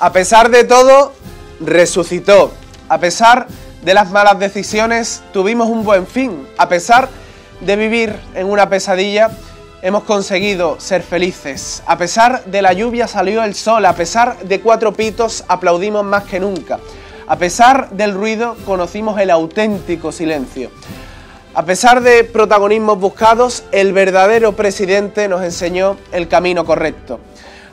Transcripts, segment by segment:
A pesar de todo, resucitó. A pesar de las malas decisiones, tuvimos un buen fin. A pesar de vivir en una pesadilla, hemos conseguido ser felices. A pesar de la lluvia salió el sol. A pesar de cuatro pitos, aplaudimos más que nunca. A pesar del ruido, conocimos el auténtico silencio. A pesar de protagonismos buscados, el verdadero presidente nos enseñó el camino correcto.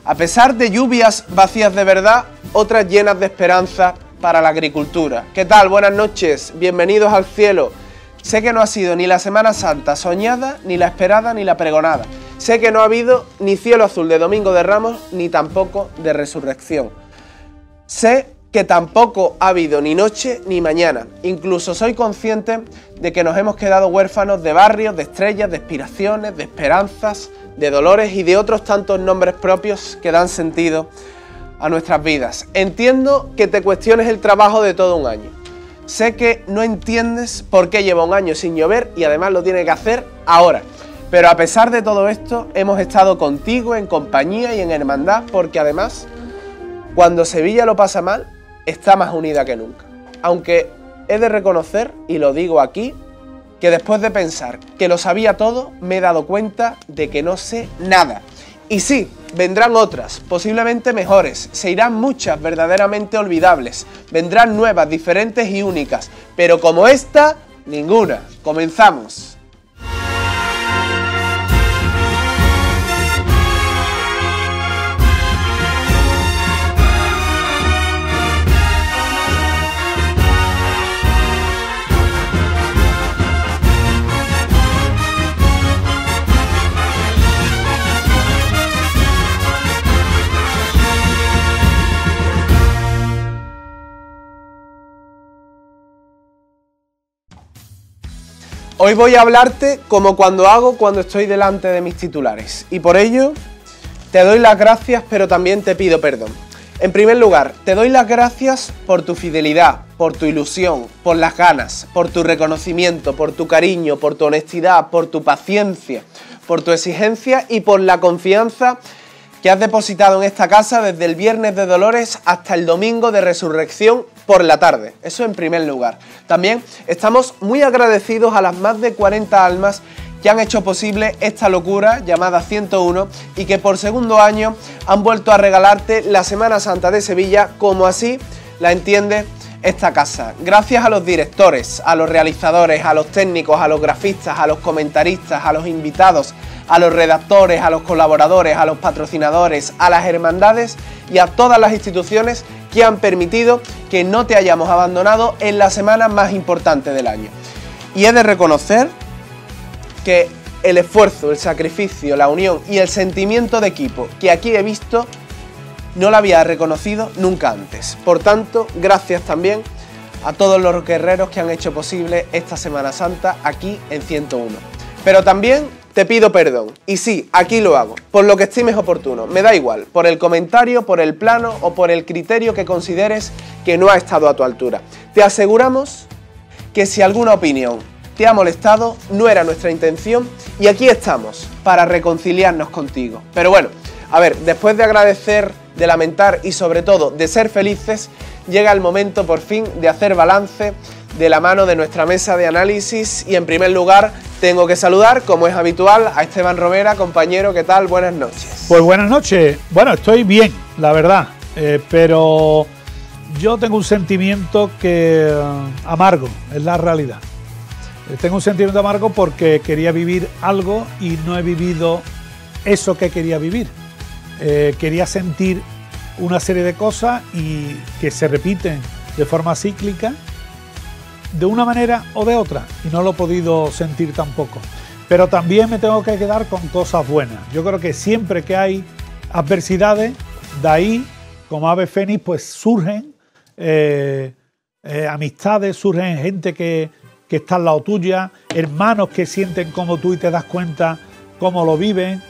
A pesar de lluvias vacías de verdad, otras llenas de esperanza para la agricultura. ¿Qué tal? Buenas noches, bienvenidos al cielo. Sé que no ha sido ni la Semana Santa soñada, ni la esperada, ni la pregonada. Sé que no ha habido ni cielo azul de Domingo de Ramos, ni tampoco de resurrección. Sé que tampoco ha habido ni noche ni mañana. Incluso soy consciente de que nos hemos quedado huérfanos de barrios, de estrellas, de aspiraciones, de esperanzas, de dolores y de otros tantos nombres propios que dan sentido a nuestras vidas. Entiendo que te cuestiones el trabajo de todo un año. Sé que no entiendes por qué lleva un año sin llover y además lo tiene que hacer ahora. Pero a pesar de todo esto, hemos estado contigo en compañía y en hermandad porque además, cuando Sevilla lo pasa mal, está más unida que nunca. Aunque he de reconocer, y lo digo aquí, que después de pensar que lo sabía todo, me he dado cuenta de que no sé nada. Y sí, vendrán otras, posiblemente mejores, se irán muchas verdaderamente olvidables, vendrán nuevas, diferentes y únicas, pero como esta, ninguna. Comenzamos. Hoy voy a hablarte como cuando hago cuando estoy delante de mis titulares y por ello te doy las gracias pero también te pido perdón. En primer lugar, te doy las gracias por tu fidelidad, por tu ilusión, por las ganas, por tu reconocimiento, por tu cariño, por tu honestidad, por tu paciencia, por tu exigencia y por la confianza que has depositado en esta casa desde el viernes de Dolores hasta el domingo de Resurrección por la tarde. Eso en primer lugar. También estamos muy agradecidos a las más de 40 almas que han hecho posible esta locura llamada 101 y que por segundo año han vuelto a regalarte la Semana Santa de Sevilla como así la entiende esta casa. Gracias a los directores, a los realizadores, a los técnicos, a los grafistas, a los comentaristas, a los invitados, a los redactores, a los colaboradores, a los patrocinadores, a las hermandades y a todas las instituciones que han permitido que no te hayamos abandonado en la semana más importante del año. Y he de reconocer que el esfuerzo, el sacrificio, la unión y el sentimiento de equipo que aquí he visto no lo había reconocido nunca antes. Por tanto, gracias también a todos los guerreros que han hecho posible esta Semana Santa aquí en 101. Pero también te pido perdón. Y sí, aquí lo hago. Por lo que estimes oportuno. Me da igual. Por el comentario, por el plano o por el criterio que consideres que no ha estado a tu altura. Te aseguramos que si alguna opinión te ha molestado, no era nuestra intención y aquí estamos para reconciliarnos contigo. Pero bueno, a ver, después de agradecer, de lamentar y sobre todo de ser felices, llega el momento por fin de hacer balance de la mano de nuestra mesa de análisis y en primer lugar tengo que saludar, como es habitual, a Esteban Romera, compañero, ¿qué tal? Buenas noches. Pues buenas noches, bueno, estoy bien, la verdad, eh, pero yo tengo un sentimiento que eh, amargo, es la realidad. Eh, tengo un sentimiento amargo porque quería vivir algo y no he vivido eso que quería vivir. quería sentir una serie de cosas y que se repiten de forma cíclica de una manera o de otra y no lo he podido sentir tampoco. Pero también me tengo que quedar con cosas buenas. Yo creo que siempre que hay adversidades, de ahí, como ave fénix, pues surgen eh, eh, amistades, surgen gente que, que está al lado tuya, hermanos que sienten como tú y te das cuenta cómo lo viven.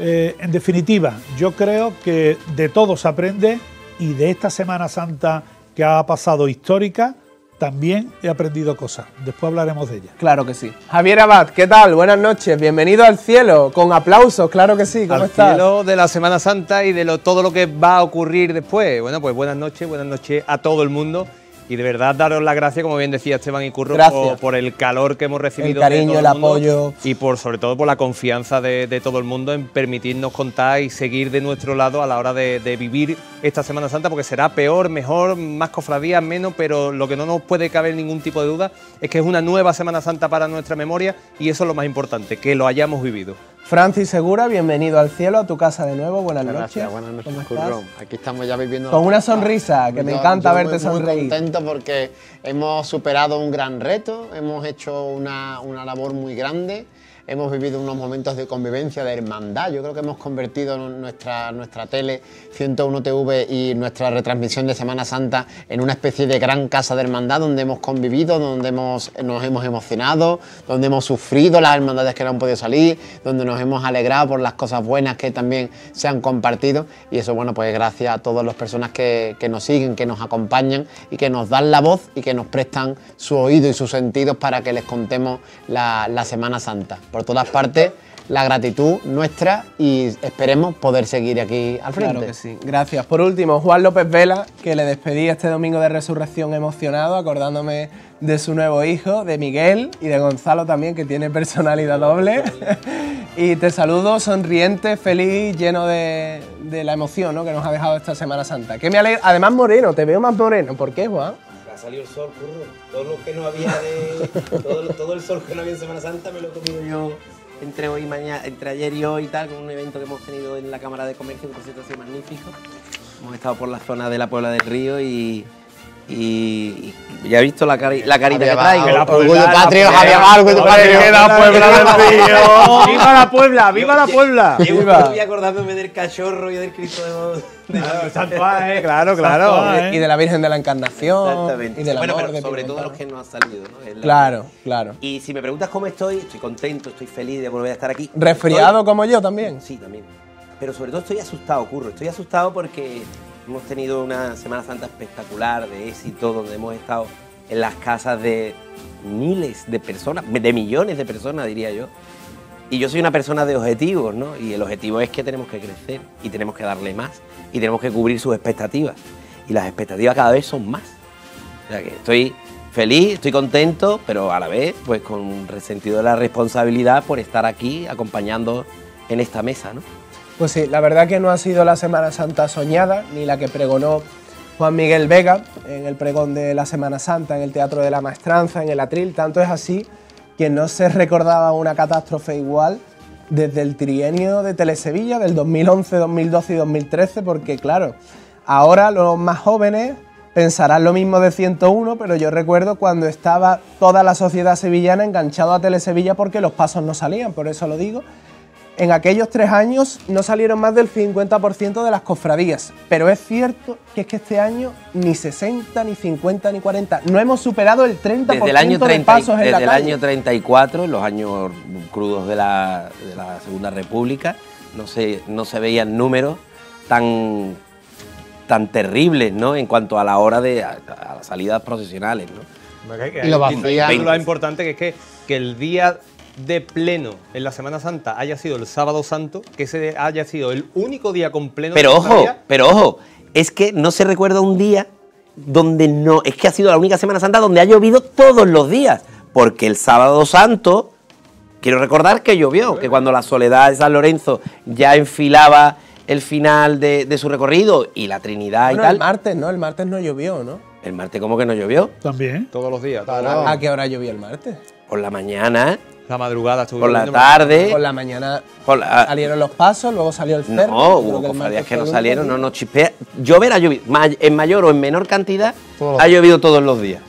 Eh, en definitiva, yo creo que de todo se aprende y de esta Semana Santa que ha pasado histórica, también he aprendido cosas. Después hablaremos de ellas. Claro que sí. Javier Abad, ¿qué tal? Buenas noches. Bienvenido al cielo, con aplausos, claro que sí. ¿Cómo al cielo de la Semana Santa y de todo lo que va a ocurrir después. Bueno, pues buenas noches, buenas noches a todo el mundo. Y de verdad daros las gracias, como bien decía Esteban y Curro, por, el calor que hemos recibido. El cariño, el, apoyo. Y por sobre todo por la confianza de, todo el mundo en permitirnos contar y seguir de nuestro lado a la hora de vivir esta Semana Santa, porque será peor, mejor, más cofradías, menos, pero lo que no nos puede caber ningún tipo de duda es que es una nueva Semana Santa para nuestra memoria y eso es lo más importante, que lo hayamos vivido. Francis Segura, bienvenido al cielo, a tu casa de nuevo. Buenas noches. Buenas noches, Aquí estamos ya viviendo. Con una ah, sonrisa, que me encanta verte sonreír. Muy contento porque hemos superado un gran reto, hemos hecho una, una labor muy grande hemos vivido unos momentos de convivencia, de hermandad. Yo creo que hemos convertido nuestra, nuestra tele 101 TV y nuestra retransmisión de Semana Santa en una especie de gran casa de hermandad donde hemos convivido, donde nos hemos emocionado, donde hemos sufrido las hermandades que no han podido salir, donde nos hemos alegrado por las cosas buenas que también se han compartido. Y eso, bueno, pues gracias a todas las personas que, nos siguen, que nos acompañan y que nos dan la voz y que nos prestan su oído y sus sentidos para que les contemos la, la Semana Santa por todas partes la gratitud nuestra y esperemos poder seguir aquí al frente. Claro que sí. Gracias. Por último, Juan López Vela, que le despedí este domingo de resurrección emocionado, acordándome de su nuevo hijo, de Miguel y de Gonzalo también, que tiene personalidad doble. y te saludo sonriente, feliz, lleno de, la emoción que nos ha dejado esta Semana Santa. Que me alegra. Además, moreno, te veo más moreno. ¿Por qué, Juan? Salió el sol, Todo lo que no había todo, el sol que no había en Semana Santa me lo he comido yo entre hoy mañana, entre ayer y hoy y tal, con un evento que hemos tenido en la Cámara de Comercio, un ha así magnífico. Hemos estado por la zona de la Puebla del Río y y, ya he visto la, la carita que traigo. patrio, Javier patrio. ¡Viva Puebla ¡Viva la Puebla! ¡Viva la Puebla! Yo estoy acordándome del cachorro y del Cristo de... Eh. Claro, Juan, eh, claro, claro. Y de la Virgen de la Encarnación. Exactamente. Y bueno, sobre todo los que no han salido, ¿no? Claro, claro. Y si me preguntas cómo estoy, estoy contento, estoy feliz de volver a estar aquí. ¿Resfriado como yo también? Sí, también. Pero sobre todo estoy asustado, Curro. Estoy asustado porque Hemos tenido una Semana Santa espectacular de éxito, donde hemos estado en las casas de miles de personas, de millones de personas, diría yo. Y yo soy una persona de objetivos, ¿no? Y el objetivo es que tenemos que crecer y tenemos que darle más y tenemos que cubrir sus expectativas. Y las expectativas cada vez son más. O sea que estoy feliz, estoy contento, pero a la vez, pues con resentido de la responsabilidad por estar aquí acompañando en esta mesa, ¿no? Pues sí, la verdad que no ha sido la Semana Santa soñada, ni la que pregonó Juan Miguel Vega en el pregón de la Semana Santa, en el Teatro de la Maestranza, en el Atril. Tanto es así que no se recordaba una catástrofe igual desde el trienio de Telesevilla del 2011, 2012 y 2013, porque claro, ahora los más jóvenes pensarán lo mismo de 101, pero yo recuerdo cuando estaba toda la sociedad sevillana enganchado a Telesevilla porque los pasos no salían, por eso lo digo. En aquellos tres años no salieron más del 50% de las cofradías, pero es cierto que es que este año ni 60, ni 50, ni 40. No hemos superado el 30% desde el de pasos en desde el año 34, en los años crudos de la, Segunda República, no se, no se veían números tan, tan terribles ¿no? en cuanto a la hora de salidas procesionales. ¿no? y lo, más importante que es que, que el día de pleno en la Semana Santa haya sido el sábado santo, que ese haya sido el único día con pleno. Pero ojo, pero ojo, es que no se recuerda un día donde no, es que ha sido la única Semana Santa donde ha llovido todos los días, porque el sábado santo, quiero recordar que llovió, que cuando la soledad de San Lorenzo ya enfilaba el final de, su recorrido y la Trinidad y tal. El martes, ¿no? El martes no llovió, ¿no? El martes, ¿cómo que no llovió? También. Todos los días. Ah, ¿A qué hora llovió el martes? Por la mañana. La madrugada estuvimos Por la tarde. Por la mañana salieron los pasos, luego salió el cerro. No, hubo cofradías que no salieron, no nos chispea. Llover ha llovido, en mayor o en menor cantidad, ha llovido todos los días.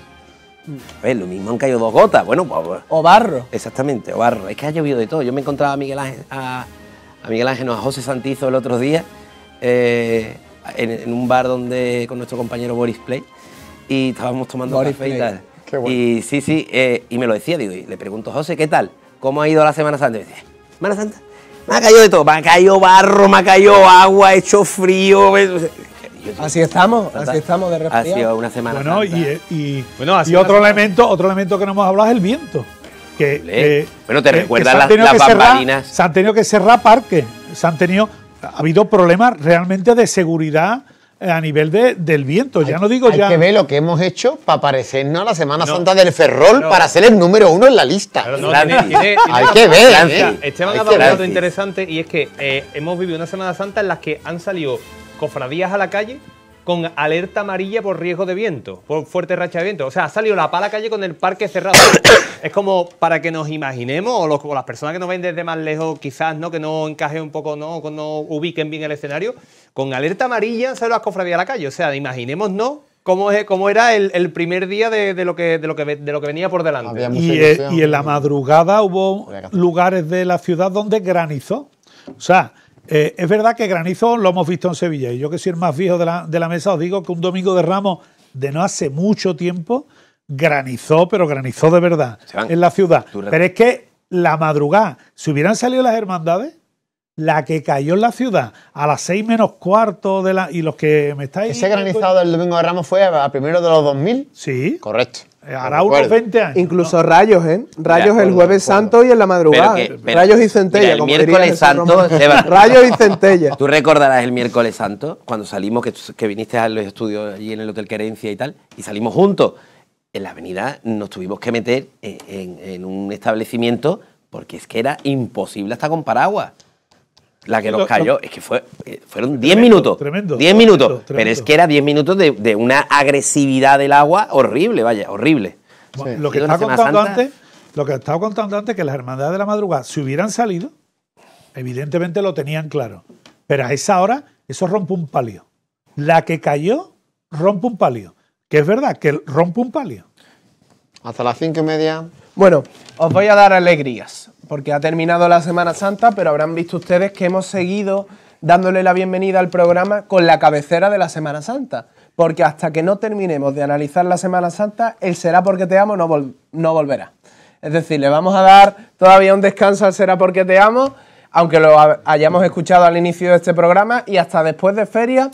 A mm. pues, lo mismo han caído dos gotas, bueno, pues, pues. O barro. Exactamente, o barro. Es que ha llovido de todo. Yo me encontraba a Miguel Ángel, a, Miguel Ángel, a José Santizo el otro día, eh, en, un bar donde con nuestro compañero Boris Play, y estábamos tomando café y tal. Y sí, sí, eh, y me lo decía, digo, le pregunto, José, ¿qué tal? ¿Cómo ha ido la Semana Santa? me dice, Semana Santa, me ha caído de todo, me ha caído barro, me ha caído agua, he hecho frío. así estamos, así estamos de repente. Ha sido una semana bueno, Y, eh, otro elemento, otro elemento que no hemos hablado es el viento. Que, bueno, te recuerdas las, las bambalinas. se han tenido que cerrar parques, se han tenido, ha habido problemas realmente de seguridad a nivel de, del viento. Ya no digo ya. Hay que ver lo que hemos hecho para parecernos a la Semana Santa del Ferrol para ser el número uno en la lista. hay que ver. ¿eh? Esteban ha dado un dato interesante y es que eh, hemos vivido una Semana Santa en la que han salido cofradías a la calle con alerta amarilla por riesgo de viento, por fuerte racha de viento. O sea, ha salido la pala calle con el parque cerrado. es como para que nos imaginemos, o, las personas que nos ven desde más lejos, quizás, ¿no? Que no encaje un poco, ¿no? Que no ubiquen bien el escenario. Con alerta amarilla se las cofradías a la calle. O sea, imaginémonos ¿no? cómo, es, era el, primer día de, lo que, lo de lo que venía por delante. Y, eh, y, en la madrugada hubo lugares de la ciudad donde granizó. O sea, eh, es verdad que granizo lo hemos visto en Sevilla y yo que soy el más viejo de la, mesa os digo que un domingo de Ramos de no hace mucho tiempo granizó, pero granizó de verdad en la ciudad. Pero es que la madrugada, si hubieran salido las hermandades, la que cayó en la ciudad a las seis menos cuarto de la. Y los que me estáis. Ese granizado del domingo de Ramos fue a primero de los 2000. Sí. Correcto. Eh, unos 20 años. Incluso rayos, ¿eh? Rayos el jueves santo y en la madrugada. rayos y centella. el miércoles santo. Eva. rayos y centella. Tú recordarás el miércoles santo, cuando salimos, que, viniste a los estudios allí en el Hotel Querencia y tal, y salimos juntos. En la avenida nos tuvimos que meter eh, en, en un establecimiento porque es que era imposible hasta con paraguas la que nos cayó, es que fue, eh, fueron 10 minutos. Tremendo. 10 minutos. Pero es que era 10 minutos de, una agresividad del agua horrible, vaya, horrible. Lo, que estaba contando antes, lo que estaba contando antes, que las hermandades de la madrugada, si hubieran salido, evidentemente lo tenían claro. Pero a esa hora, eso rompe un palio. La que cayó, rompe un palio. Que es verdad, que rompe un palio. Hasta las cinco y media. Bueno, os voy a dar alegrías porque ha terminado la Semana Santa, pero habrán visto ustedes que hemos seguido dándole la bienvenida al programa con la cabecera de la Semana Santa. Porque hasta que no terminemos de analizar la Semana Santa, el será porque te amo no, volverá. Es decir, le vamos a dar todavía un descanso al será porque te amo, aunque lo hayamos escuchado al inicio de este programa y hasta después de feria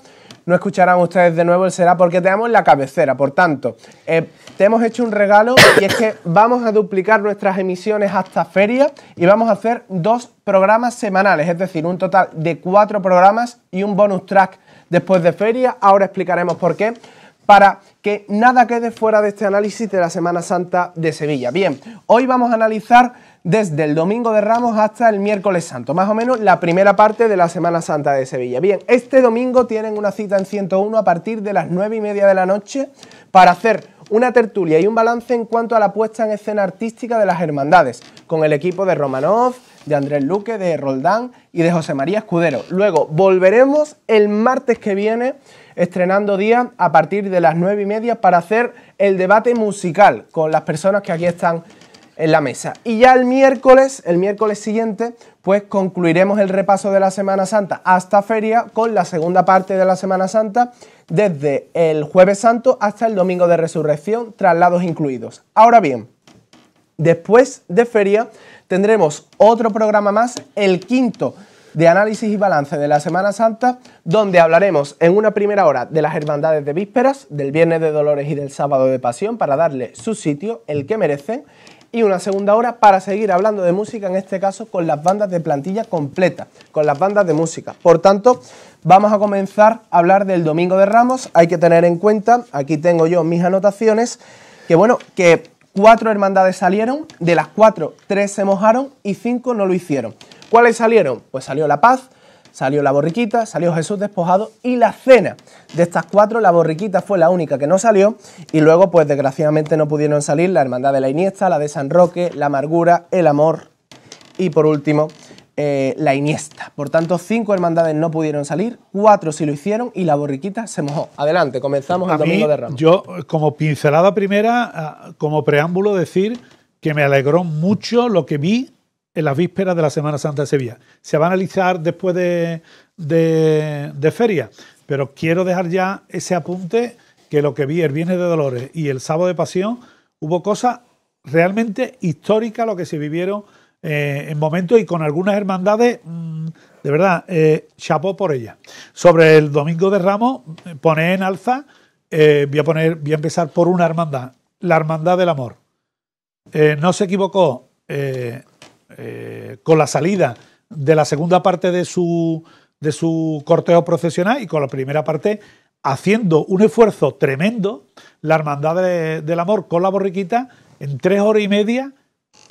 no escucharán ustedes de nuevo el será porque te damos la cabecera. Por tanto, eh, te hemos hecho un regalo y es que vamos a duplicar nuestras emisiones hasta feria y vamos a hacer dos programas semanales, es decir, un total de cuatro programas y un bonus track después de feria. Ahora explicaremos por qué. Para que nada quede fuera de este análisis de la Semana Santa de Sevilla. Bien, hoy vamos a analizar desde el domingo de Ramos hasta el miércoles santo, más o menos la primera parte de la Semana Santa de Sevilla. Bien, este domingo tienen una cita en 101 a partir de las 9 y media de la noche para hacer una tertulia y un balance en cuanto a la puesta en escena artística de las hermandades, con el equipo de Romanov, de Andrés Luque, de Roldán y de José María Escudero. Luego volveremos el martes que viene estrenando día a partir de las nueve y media para hacer el debate musical con las personas que aquí están en la mesa. Y ya el miércoles, el miércoles siguiente, pues concluiremos el repaso de la Semana Santa hasta feria con la segunda parte de la Semana Santa desde el jueves santo hasta el domingo de resurrección, traslados incluidos. Ahora bien, después de feria tendremos otro programa más, el quinto de análisis y balance de la Semana Santa, donde hablaremos en una primera hora de las hermandades de vísperas, del Viernes de Dolores y del Sábado de Pasión, para darle su sitio, el que merecen, y una segunda hora para seguir hablando de música, en este caso con las bandas de plantilla completa, con las bandas de música. Por tanto, vamos a comenzar a hablar del Domingo de Ramos. Hay que tener en cuenta, aquí tengo yo mis anotaciones, que bueno, que cuatro hermandades salieron, de las cuatro, tres se mojaron y cinco no lo hicieron. ¿Cuáles salieron? Pues salió la paz, salió la borriquita, salió Jesús despojado y la cena. De estas cuatro, la borriquita fue la única que no salió y luego, pues desgraciadamente no pudieron salir la Hermandad de la Iniesta, la de San Roque, la Amargura, el Amor y por último, eh, la Iniesta. Por tanto, cinco hermandades no pudieron salir, cuatro sí lo hicieron y la borriquita se mojó. Adelante, comenzamos el A domingo de Ramos. Yo, como pincelada primera, ah, como preámbulo, decir que me alegró mucho lo que vi en las vísperas de la Semana Santa de Sevilla. Se va a analizar después de, feria, pero quiero dejar ya ese apunte que lo que vi el Viernes de Dolores y el Sábado de Pasión, hubo cosas realmente históricas lo que se vivieron eh, en momentos y con algunas hermandades, mm, de verdad, eh, chapó por ellas. Sobre el Domingo de Ramos, eh, pone en alza, voy, a poner, voy a empezar por una hermandad, la Hermandad del Amor. no se equivocó eh, con la salida de la segunda parte de su, de su corteo procesional y con la primera parte haciendo un esfuerzo tremendo, la Hermandad del Amor con la borriquita en tres horas y media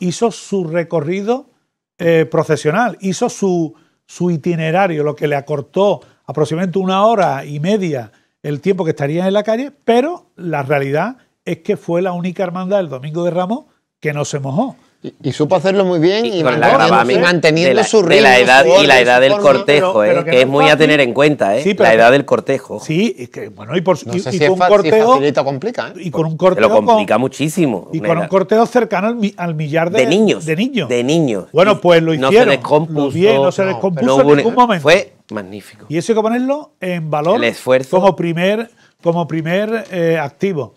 hizo su recorrido profesional eh, procesional, hizo su, su itinerario, lo que le acortó aproximadamente una hora y media el tiempo que estaría en la calle, pero la realidad es que fue la única hermandad del Domingo de Ramos que no se mojó. Y, supo hacerlo muy bien y, manteniendo, su ritmo. y la edad del cortejo, ¿eh? que, es muy a tener en cuenta, ¿eh? la edad del cortejo. Sí, bueno, y por si con es cortejo, complica. ¿eh? un cortejo. Lo complica muchísimo. Y con un cortejo cercano al, millar de, niños. De niños. Bueno, pues lo hicieron. No se descompuso. Bien, no se en ningún momento. Fue magnífico. Y eso hay que ponerlo en valor. El esfuerzo. Como primer, como primer activo.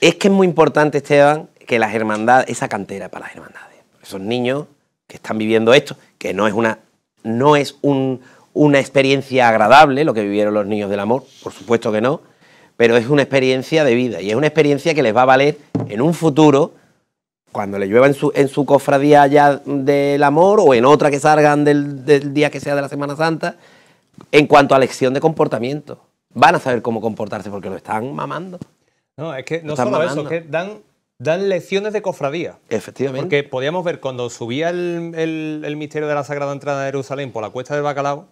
Es que es muy importante, Esteban, que la hermandad, esa cantera para la hermandad esos niños que están viviendo esto, que no es una, no es una experiencia agradable lo que vivieron los niños del amor, por supuesto que no, pero es una experiencia de vida y es una experiencia que les va a valer en un futuro cuando le llueva en su, en su cofradía ya del amor o en otra que salgan del, día que sea de la Semana Santa, en cuanto a lección de comportamiento. Van a saber cómo comportarse porque lo están mamando. No, es que no solo eso, que dan dan lecciones de cofradía. Efectivamente. Porque podíamos ver cuando subía el, misterio de la Sagrada Entrada de Jerusalén por la cuesta del Bacalao,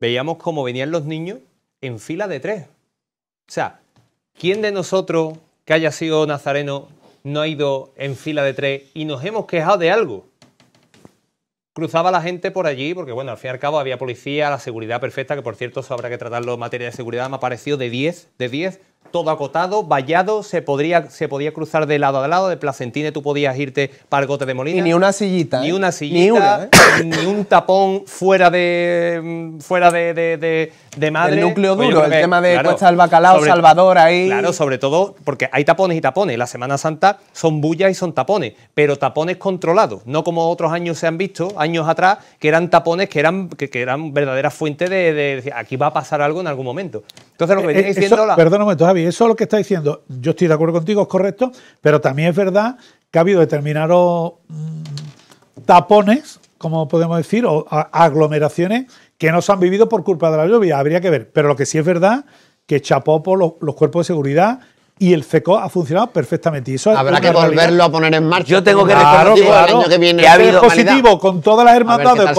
veíamos cómo venían los niños en fila de tres. O sea, ¿quién de nosotros que haya sido nazareno no ha ido en fila de tres y nos hemos quejado de algo? Cruzaba la gente por allí, porque bueno, al fin y al cabo había policía, la seguridad perfecta, que por cierto, eso habrá que tratarlo en materia de seguridad, me ha parecido de 10, de 10, todo acotado, vallado, se, podría, se podía cruzar de lado a lado, de Placentine tú podías irte para el Gote de Molina. Y ni una sillita. Ni ¿eh? una sillita, ¿eh? ni, un tapón fuera de fuera de, de, madre. El núcleo duro, el tema de claro, Cuesta del Bacalao, Salvador ahí. Claro, sobre todo porque hay tapones y tapones. La Semana Santa son bullas y son tapones, pero tapones controlados, no como otros años se han visto, años atrás, que eran tapones que eran, que, eran verdaderas fuentes de, de aquí va a pasar algo en algún momento. Entonces lo que me eh, eh, diciendo... la... Javi, eso es lo que está diciendo, yo estoy de acuerdo contigo, es correcto, pero también es verdad que ha habido determinados mm, tapones, como podemos decir, o aglomeraciones que no se han vivido por culpa de la lluvia, habría que ver. Pero lo que sí es verdad que chapó por los, cuerpos de seguridad y el FECO ha funcionado perfectamente. eso Habrá que volverlo a poner en marcha. Yo tengo que claro, que, viene ha habido positivo con todas las hermandades,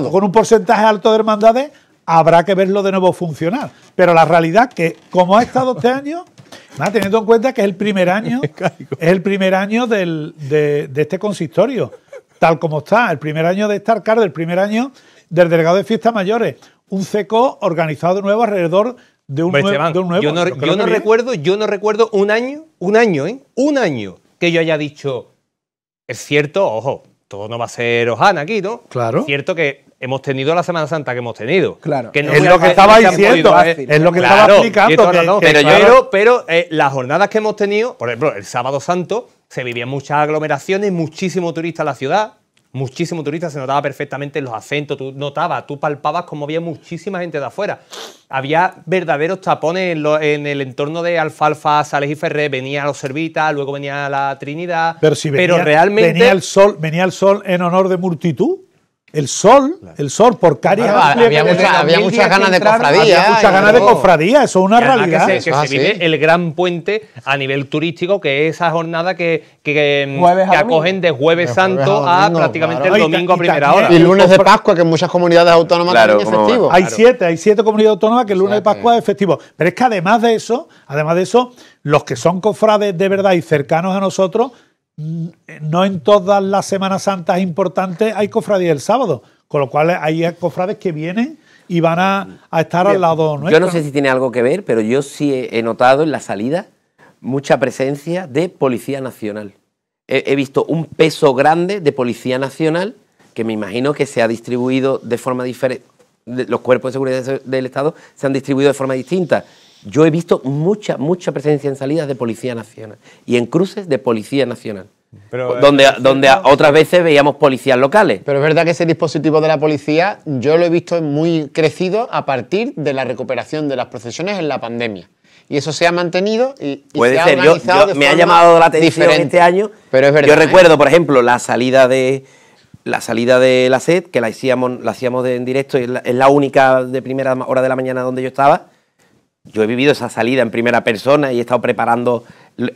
con un porcentaje alto de hermandades, habrá que verlo de nuevo funcionar. Pero la realidad que, como ha estado este año, teniendo en cuenta que es el primer año, es el primer año de, este consistorio, tal como está, el primer año de estar el primer año del delegado de fiestas mayores, un CECO organizado de nuevo alrededor de un, nuevo, de Yo no, recuerdo, yo no recuerdo un año, un año, ¿eh? Un año que yo haya dicho, es cierto, ojo, todo no va a ser Ojana aquí, ¿no? Claro. Es cierto que hemos tenido la Semana Santa que hemos tenido. Claro. es, lo que estaba diciendo, es, lo que estaba explicando. pero, eh, las jornadas que hemos tenido, por ejemplo, el Sábado Santo, se vivían muchas aglomeraciones, muchísimo turista en la ciudad, muchísimo turista, se notaba perfectamente los acentos, tú notabas, tú palpabas como había muchísima gente de afuera. Había verdaderos tapones en, el entorno de Alfalfa, Sales y Ferrer, venía los Servitas, luego venía la Trinidad. Pero, si pero realmente. Venía el, sol, venía el sol en honor de multitud. El sol, el sol por caries. había, muchas ganas de cofradía. Había muchas ganas de cofradía, eso es una realidad. Que se, ah, vive el gran puente a nivel turístico, que es esa jornada que, acogen de Jueves Santo a, prácticamente el domingo a primera hora. Y lunes de Pascua, que en muchas comunidades autónomas también es festivo. Hay siete, hay siete comunidades autónomas que el lunes de Pascua es efectivo, Pero es que además de eso, además de eso, los que son cofrades de verdad y cercanos a nosotros no en todas las Semanas Santas importantes hay cofradías el sábado, con lo cual hay cofrades que vienen y van a, estar al lado nuestro. Yo no sé si tiene algo que ver, pero yo sí he notado en la salida mucha presencia de Policía Nacional. he visto un peso grande de Policía Nacional que me imagino que se ha distribuido de forma diferente. Los cuerpos de seguridad del Estado se han distribuido de forma distinta. Yo he visto mucha, mucha presencia en salidas de Policía Nacional y en cruces de Policía Nacional. Eh, donde, donde otras veces veíamos policías locales. Pero es verdad que ese dispositivo de la policía yo lo he visto muy crecido a partir de la recuperación de las procesiones en la pandemia. Y eso se ha mantenido y, se ha organizado Me ha llamado la atención este diferente. este Pero yo ¿eh? recuerdo, por ejemplo, la salida de la salida de la SED, que la hacíamos, la hacíamos en directo y es la única de primera hora de la mañana donde yo estaba yo he vivido esa salida en primera persona y he estado preparando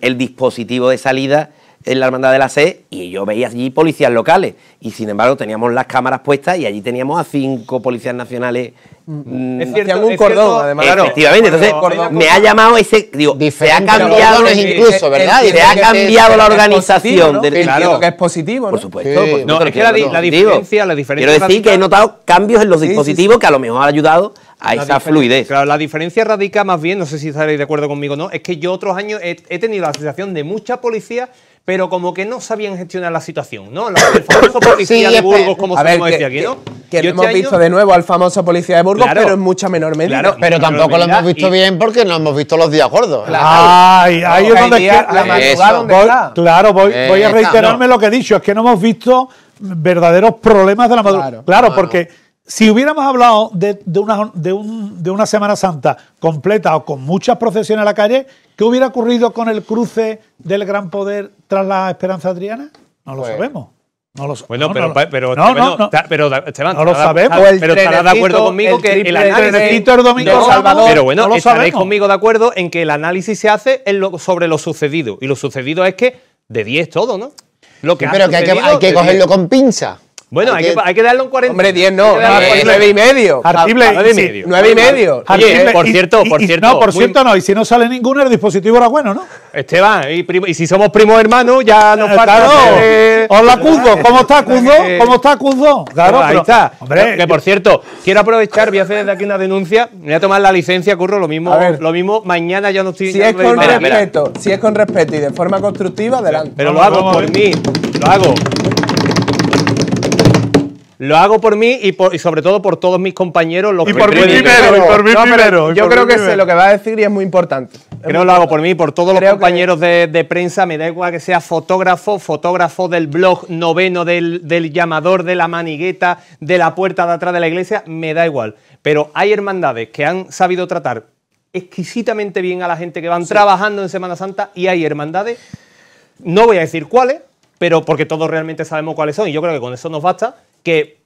el dispositivo de salida en la Hermandad de la C y yo veía allí policías locales. Y sin embargo teníamos las cámaras puestas y allí teníamos a cinco policías nacionales. Mm, mm, es cierto, un cordón, cierto, además. Efectivamente, entonces me ha llamado ese. Digo, se ha cambiado. incluso, ¿verdad? Se ha cambiado la organización. del, claro, que es positivo. Por supuesto. es que la, diferencia, la diferencia. Quiero decir que he notado cambios en los dispositivos que a lo mejor han ayudado a esa fluidez. Claro, la diferencia radica más bien, no sé si estaréis de acuerdo conmigo o no, es que yo otros años he, tenido la sensación de mucha policía pero como que no sabían gestionar la situación, ¿no? el famoso policía de Burgos, como sabemos decía aquí, ¿no? Que, este hemos visto de nuevo al famoso policía de Burgos, pero en mucha menor medida. pero tampoco lo hemos visto bien porque no hemos visto los días gordos. Ay, ahí es donde eh, Claro, voy, eh, a reiterarme lo que he dicho, es que no hemos visto verdaderos problemas de la madrugada. Claro, porque si hubiéramos hablado de, una, de, una, Semana Santa completa o con muchas procesiones a la calle, ¿qué hubiera ocurrido con el cruce del Gran Poder tras la Esperanza Adriana? No lo pues sabemos. No lo bueno, pero, lo sabemos. Pero, estará de acuerdo conmigo que el domingo Salvador. Pero bueno, estaréis conmigo de acuerdo en que el análisis se hace sobre lo sucedido. Y lo sucedido es que de 10 todo, ¿no? Lo que pero que hay, que hay que cogerlo con pinza. Bueno, hay, que, hay que, darle un 40. Hombre, 10 no, 9 y medio. 9 ah, y medio. por cierto, por cierto. No, por cierto no, y si no sale ninguno, el dispositivo era bueno, ¿no? Esteban, y, y si somos primos hermanos, ya nos eh, falta. Eh, hola, Cudo, ¿cómo está Cuzdo? Eh, ¿Cómo está Cuzdo? Claro, ahí está. Hombre, que por cierto, quiero aprovechar, voy a hacer desde aquí una denuncia, voy a tomar la licencia, curro, lo mismo, lo mismo mañana ya no estoy. Si es con respeto, si es con respeto y de forma constructiva, adelante. Pero lo hago por mí, lo hago lo hago por mí y, por, y sobre todo por todos mis compañeros. Los y por mí primero, por mí primero. Yo creo que sé lo que va a decir y es muy importante. creo lo hago por mí, por todos los compañeros de, prensa, me da igual que sea fotógrafo, fotógrafo del blog noveno, del, del llamador, de la manigueta, de la puerta de atrás de la iglesia, me da igual. Pero hay hermandades que han sabido tratar exquisitamente bien a la gente que van trabajando en Semana Santa y hay hermandades, no voy a decir cuáles, pero porque todos realmente sabemos cuáles son y yo creo que con eso nos basta, que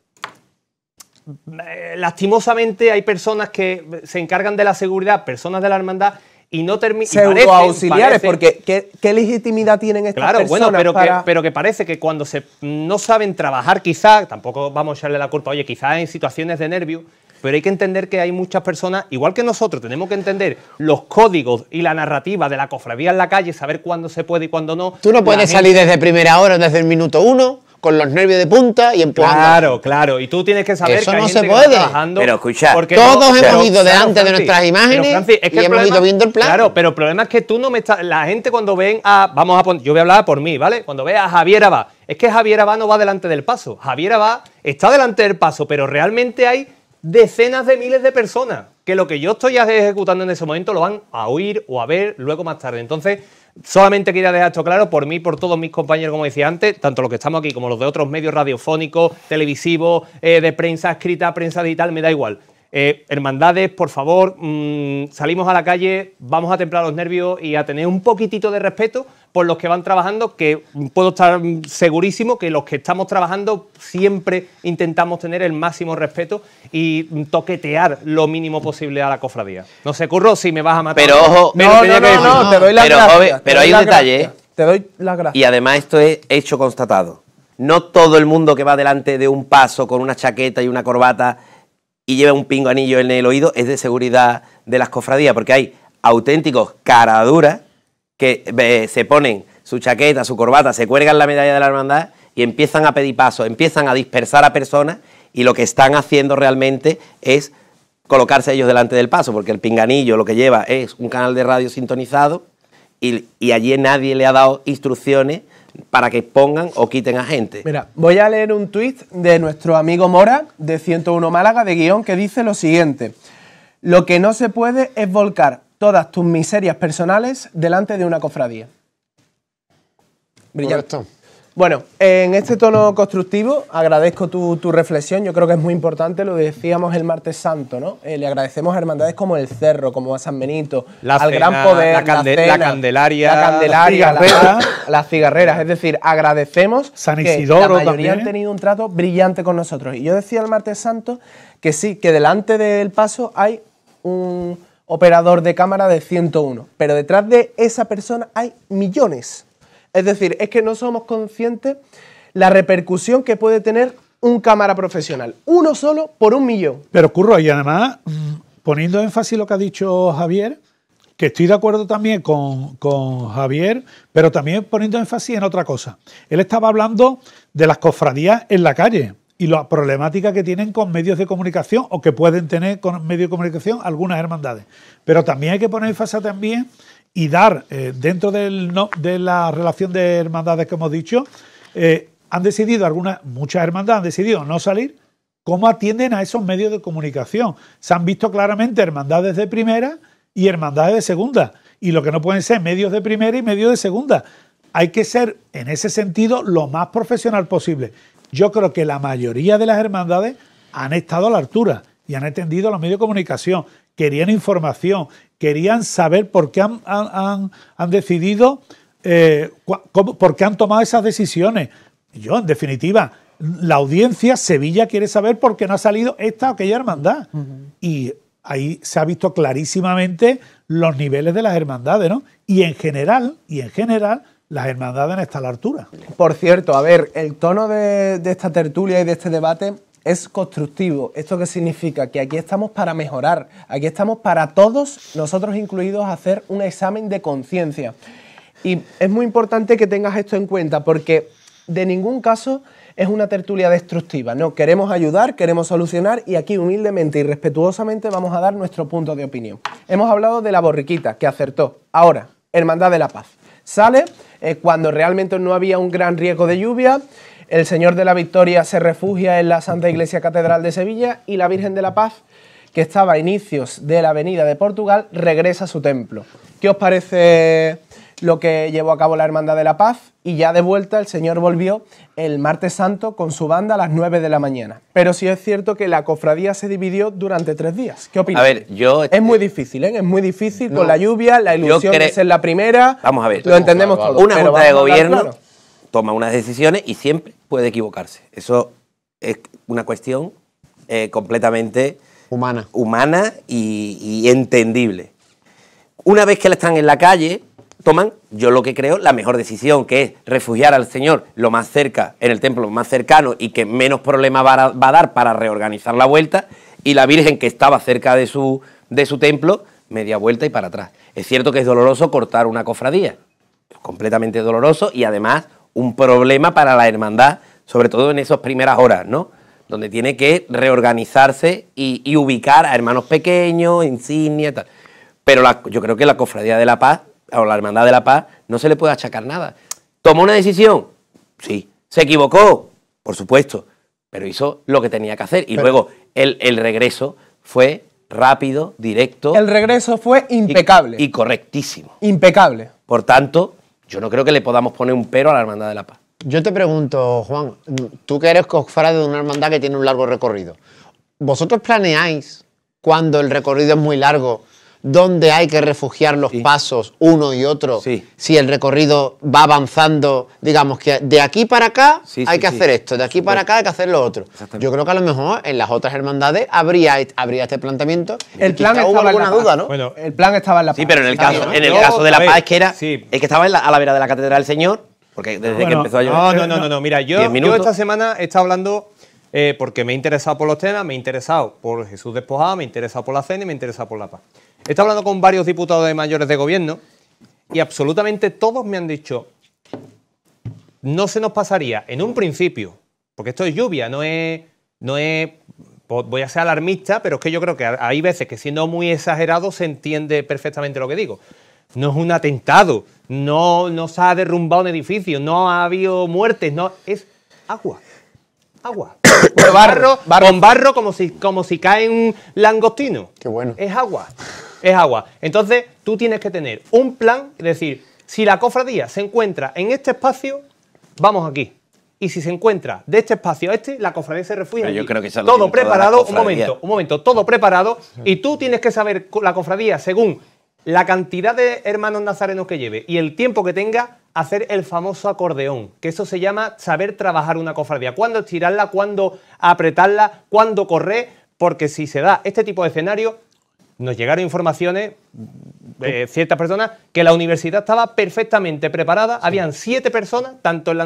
eh, lastimosamente hay personas que se encargan de la seguridad, personas de la hermandad, y no terminan. auxiliares, porque ¿qué, legitimidad tienen estas personas? Claro, bueno, pero, que, parece que cuando se no saben trabajar, quizá, tampoco vamos a echarle la culpa, oye, quizá en situaciones de nervio, pero hay que entender que hay muchas personas, igual que nosotros, tenemos que entender los códigos y la narrativa de la cofradía en la calle, saber cuándo se puede y cuándo no. Tú no puedes salir desde primera hora, desde el minuto uno con los nervios de punta y empujando. Claro, claro. Y tú tienes que saber que no se puede. trabajando pero escucha, todos hemos ido delante de nuestras imágenes y hemos ido viendo el plan. Claro, pero el problema es que tú no me estás. La gente cuando ven a. Vamos a Yo voy a hablar por mí, ¿vale? Cuando ve a Javier Abad. Es que Javier Abad no va delante del paso. Javier Abad está delante del paso, pero realmente hay decenas de miles de personas que lo que yo estoy ejecutando en ese momento lo van a oír o a ver luego más tarde. Entonces. Solamente quería dejar esto claro por mí, por todos mis compañeros, como decía antes, tanto los que estamos aquí como los de otros medios radiofónicos, televisivos, eh, de prensa escrita, prensa digital, me da igual. Eh, hermandades, por favor, mm, salimos a la calle, vamos a templar los nervios y a tener un poquitito de respeto por los que van trabajando, que puedo estar segurísimo que los que estamos trabajando siempre intentamos tener el máximo respeto y toquetear lo mínimo posible a la cofradía. No se Curro, si me vas a matar. Pero ojo, no, no, te doy la pero, gracia, pero hay un detalle. ¿eh? te doy la Y además esto es hecho constatado. No todo el mundo que va delante de un paso con una chaqueta y una corbata y lleva un pingo anillo en el oído es de seguridad de las cofradías, porque hay auténticos caraduras que se ponen su chaqueta, su corbata, se cuelgan la medalla de la hermandad y empiezan a pedir paso, empiezan a dispersar a personas y lo que están haciendo realmente es colocarse ellos delante del paso, porque el pinganillo lo que lleva es un canal de radio sintonizado y, y allí nadie le ha dado instrucciones para que pongan o quiten a gente. Mira, voy a leer un tuit de nuestro amigo Mora de 101 Málaga de guión que dice lo siguiente. Lo que no se puede es volcar todas tus miserias personales delante de una cofradía. Brillante. Bueno, en este tono constructivo agradezco tu, reflexión, yo creo que es muy importante, lo decíamos el martes santo, ¿no? Eh, le agradecemos a hermandades como el Cerro, como a San Benito, al Gran Poder, la, Candelaria, la Candelaria, las cigarreras. es decir, agradecemos que la han tenido un trato brillante con nosotros. Y yo decía el martes santo que sí, que delante del paso hay un operador de cámara de 101, pero detrás de esa persona hay millones. Es decir, es que no somos conscientes la repercusión que puede tener un cámara profesional. Uno solo por un millón. Pero curro, y además, poniendo énfasis lo que ha dicho Javier, que estoy de acuerdo también con, con, Javier, pero también poniendo énfasis en otra cosa. Él estaba hablando de las cofradías en la calle y la problemática que tienen con medios de comunicación o que pueden tener con medios de comunicación algunas hermandades. Pero también hay que poner fase también y dar eh, dentro de la relación de hermandades que hemos dicho, eh, han decidido algunas, muchas hermandades han decidido no salir. ¿Cómo atienden a esos medios de comunicación? Se han visto claramente hermandades de primera y hermandades de segunda. Y lo que no pueden ser medios de primera y medios de segunda hay que ser en ese sentido lo más profesional posible. Yo creo que la mayoría de las hermandades han estado a la altura y han entendido los medios de comunicación, querían información, querían saber por qué han, decidido, eh, por qué han tomado esas decisiones. Yo, en definitiva, la audiencia Sevilla quiere saber por qué no ha salido esta o aquella hermandad. Y ahí se ha visto clarísimamente los niveles de las hermandades, ¿no? Y en general, y en general, las hermandades en esta la altura. Por cierto, a ver, el tono de, de esta tertulia y de este debate es constructivo. ¿Esto qué significa? Que aquí estamos para mejorar, aquí estamos para todos, nosotros incluidos, hacer un examen de conciencia. Y es muy importante que tengas esto en cuenta porque de ningún caso es una tertulia destructiva. No, queremos ayudar, queremos solucionar y aquí humildemente y respetuosamente vamos a dar nuestro punto de opinión. Hemos hablado de la borriquita, que acertó. Ahora, Hermandad de la Paz sale eh, cuando realmente no había un gran riesgo de lluvia. El Señor de la Victoria se refugia en la Santa Iglesia Catedral de Sevilla y la Virgen de la Paz, que estaba a inicios de la Avenida de Portugal, regresa a su templo. ¿Qué os parece lo que llevó a cabo la Hermandad de la Paz y ya de vuelta el Señor volvió el martes santo con su banda a las 9 de la mañana. Pero sí es cierto que la cofradía se dividió durante tres días. ¿Qué opinas? A ver, yo... Es muy difícil, ¿eh? Es muy difícil con la lluvia, la ilusión de ser la primera. Vamos a ver. Lo entendemos Una Junta de Gobierno toma unas decisiones y siempre puede equivocarse. Eso es una cuestión eh, completamente... Humana. Humana y, y entendible. Una vez que la están en la calle toman, yo lo que creo, la mejor decisión, que es refugiar al Señor lo más cerca, en el templo más cercano y que menos problema va a, dar para reorganizar la vuelta, y la Virgen que estaba cerca de su, de su templo, media vuelta y para atrás. Es cierto que es doloroso cortar una cofradía, completamente doloroso y además un problema para la hermandad, sobre todo en esas primeras horas, ¿no? Donde tiene que reorganizarse y, ubicar a hermanos pequeños, insignia, tal. Pero yo creo que la Cofradía de la Paz a la Hermandad de la Paz, no se le puede achacar nada. ¿Tomó una decisión? Sí. ¿Se equivocó? Por supuesto. Pero hizo lo que tenía que hacer. Y luego el, regreso fue rápido, directo. El regreso fue impecable. Y, correctísimo. Impecable. Por tanto, yo no creo que le podamos poner un pero a la Hermandad de la Paz. Yo te pregunto, Juan, tú que eres cofrade de una hermandad que tiene un largo recorrido, ¿vosotros planeáis cuando el recorrido es muy largo? dónde hay que refugiar los pasos uno y otro, si el recorrido va avanzando, digamos que de aquí para acá hay que hacer esto, de aquí para acá hay que hacer lo otro. Yo creo que a lo mejor en las otras hermandades habría, habría este planteamiento. El plan alguna duda, Bueno, el plan estaba en la paz. Sí, pero en el caso, de la paz que era el que estaba a la vera de la Catedral del Señor, porque desde que empezó a llover. No, no, no, no, mira, yo, esta semana he estado hablando eh, porque me he interesado por los temas, me he interesado por Jesús despojado, me he interesado por la cena y me he interesado por la paz. He estado hablando con varios diputados de mayores de gobierno y absolutamente todos me han dicho, no se nos pasaría en un principio, porque esto es lluvia, no es, no es, pues voy a ser alarmista, pero es que yo creo que hay veces que siendo muy exagerado se entiende perfectamente lo que digo. No es un atentado, no, no se ha derrumbado un edificio, no ha habido muertes, no, es agua. Agua. Con barro, barro como si, como si cae un langostino. Qué bueno. Es agua es agua. Entonces, tú tienes que tener un plan, es decir, si la cofradía se encuentra en este espacio, vamos aquí. Y si se encuentra de este espacio a este, la cofradía se refugia. yo creo que todo preparado, un momento, un momento, todo preparado. Y tú tienes que saber la cofradía según la cantidad de hermanos nazarenos que lleve y el tiempo que tenga, hacer el famoso acordeón, que eso se llama saber trabajar una cofradía. Cuándo estirarla, cuándo apretarla, cuándo correr, porque si se da este tipo de escenario, nos llegaron informaciones de eh, ciertas personas que la universidad estaba perfectamente preparada. Habían siete personas, tanto en,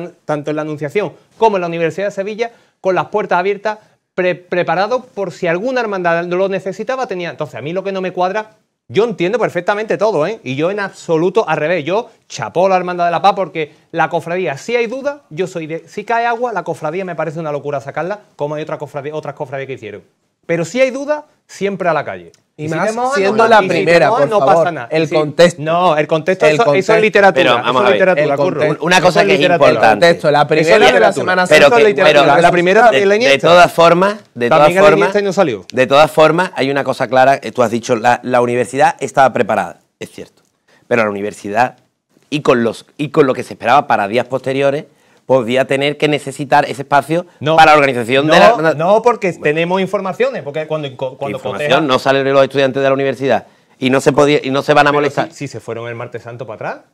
la, Anunciación como en la Universidad de Sevilla, con las puertas abiertas, preparados por si alguna hermandad lo necesitaba, tenía. Entonces, a mí lo que no me cuadra. Yo entiendo perfectamente todo, ¿eh? Y yo en absoluto al revés. Yo chapó la Hermandad de la Paz porque la cofradía, si hay duda, yo soy de. Si cae agua, la cofradía me parece una locura sacarla, como hay otra cofradía, otras cofradías que hicieron. Pero si hay duda, siempre a la calle. Y, si más siendo la primera, si por no Pasa nada. El contexto. No, el contexto, el eso, contexto. es literatura. Pero, vamos es literatura, Una cosa que es importante. Contexto, la primera de la semana pero, es pero la primera de, de, de todas formas, de todas formas, este salió. De todas formas, hay una cosa clara. Eh, tú has dicho, la, la universidad estaba preparada, es cierto. Pero la universidad y con, los, y con lo que se esperaba para días posteriores, podía tener que necesitar ese espacio para la organización de la... No, porque tenemos informaciones, porque cuando, cuando no salen los estudiantes de la universidad y no se podía y no se van a molestar. si, se fueron el martes santo para atrás.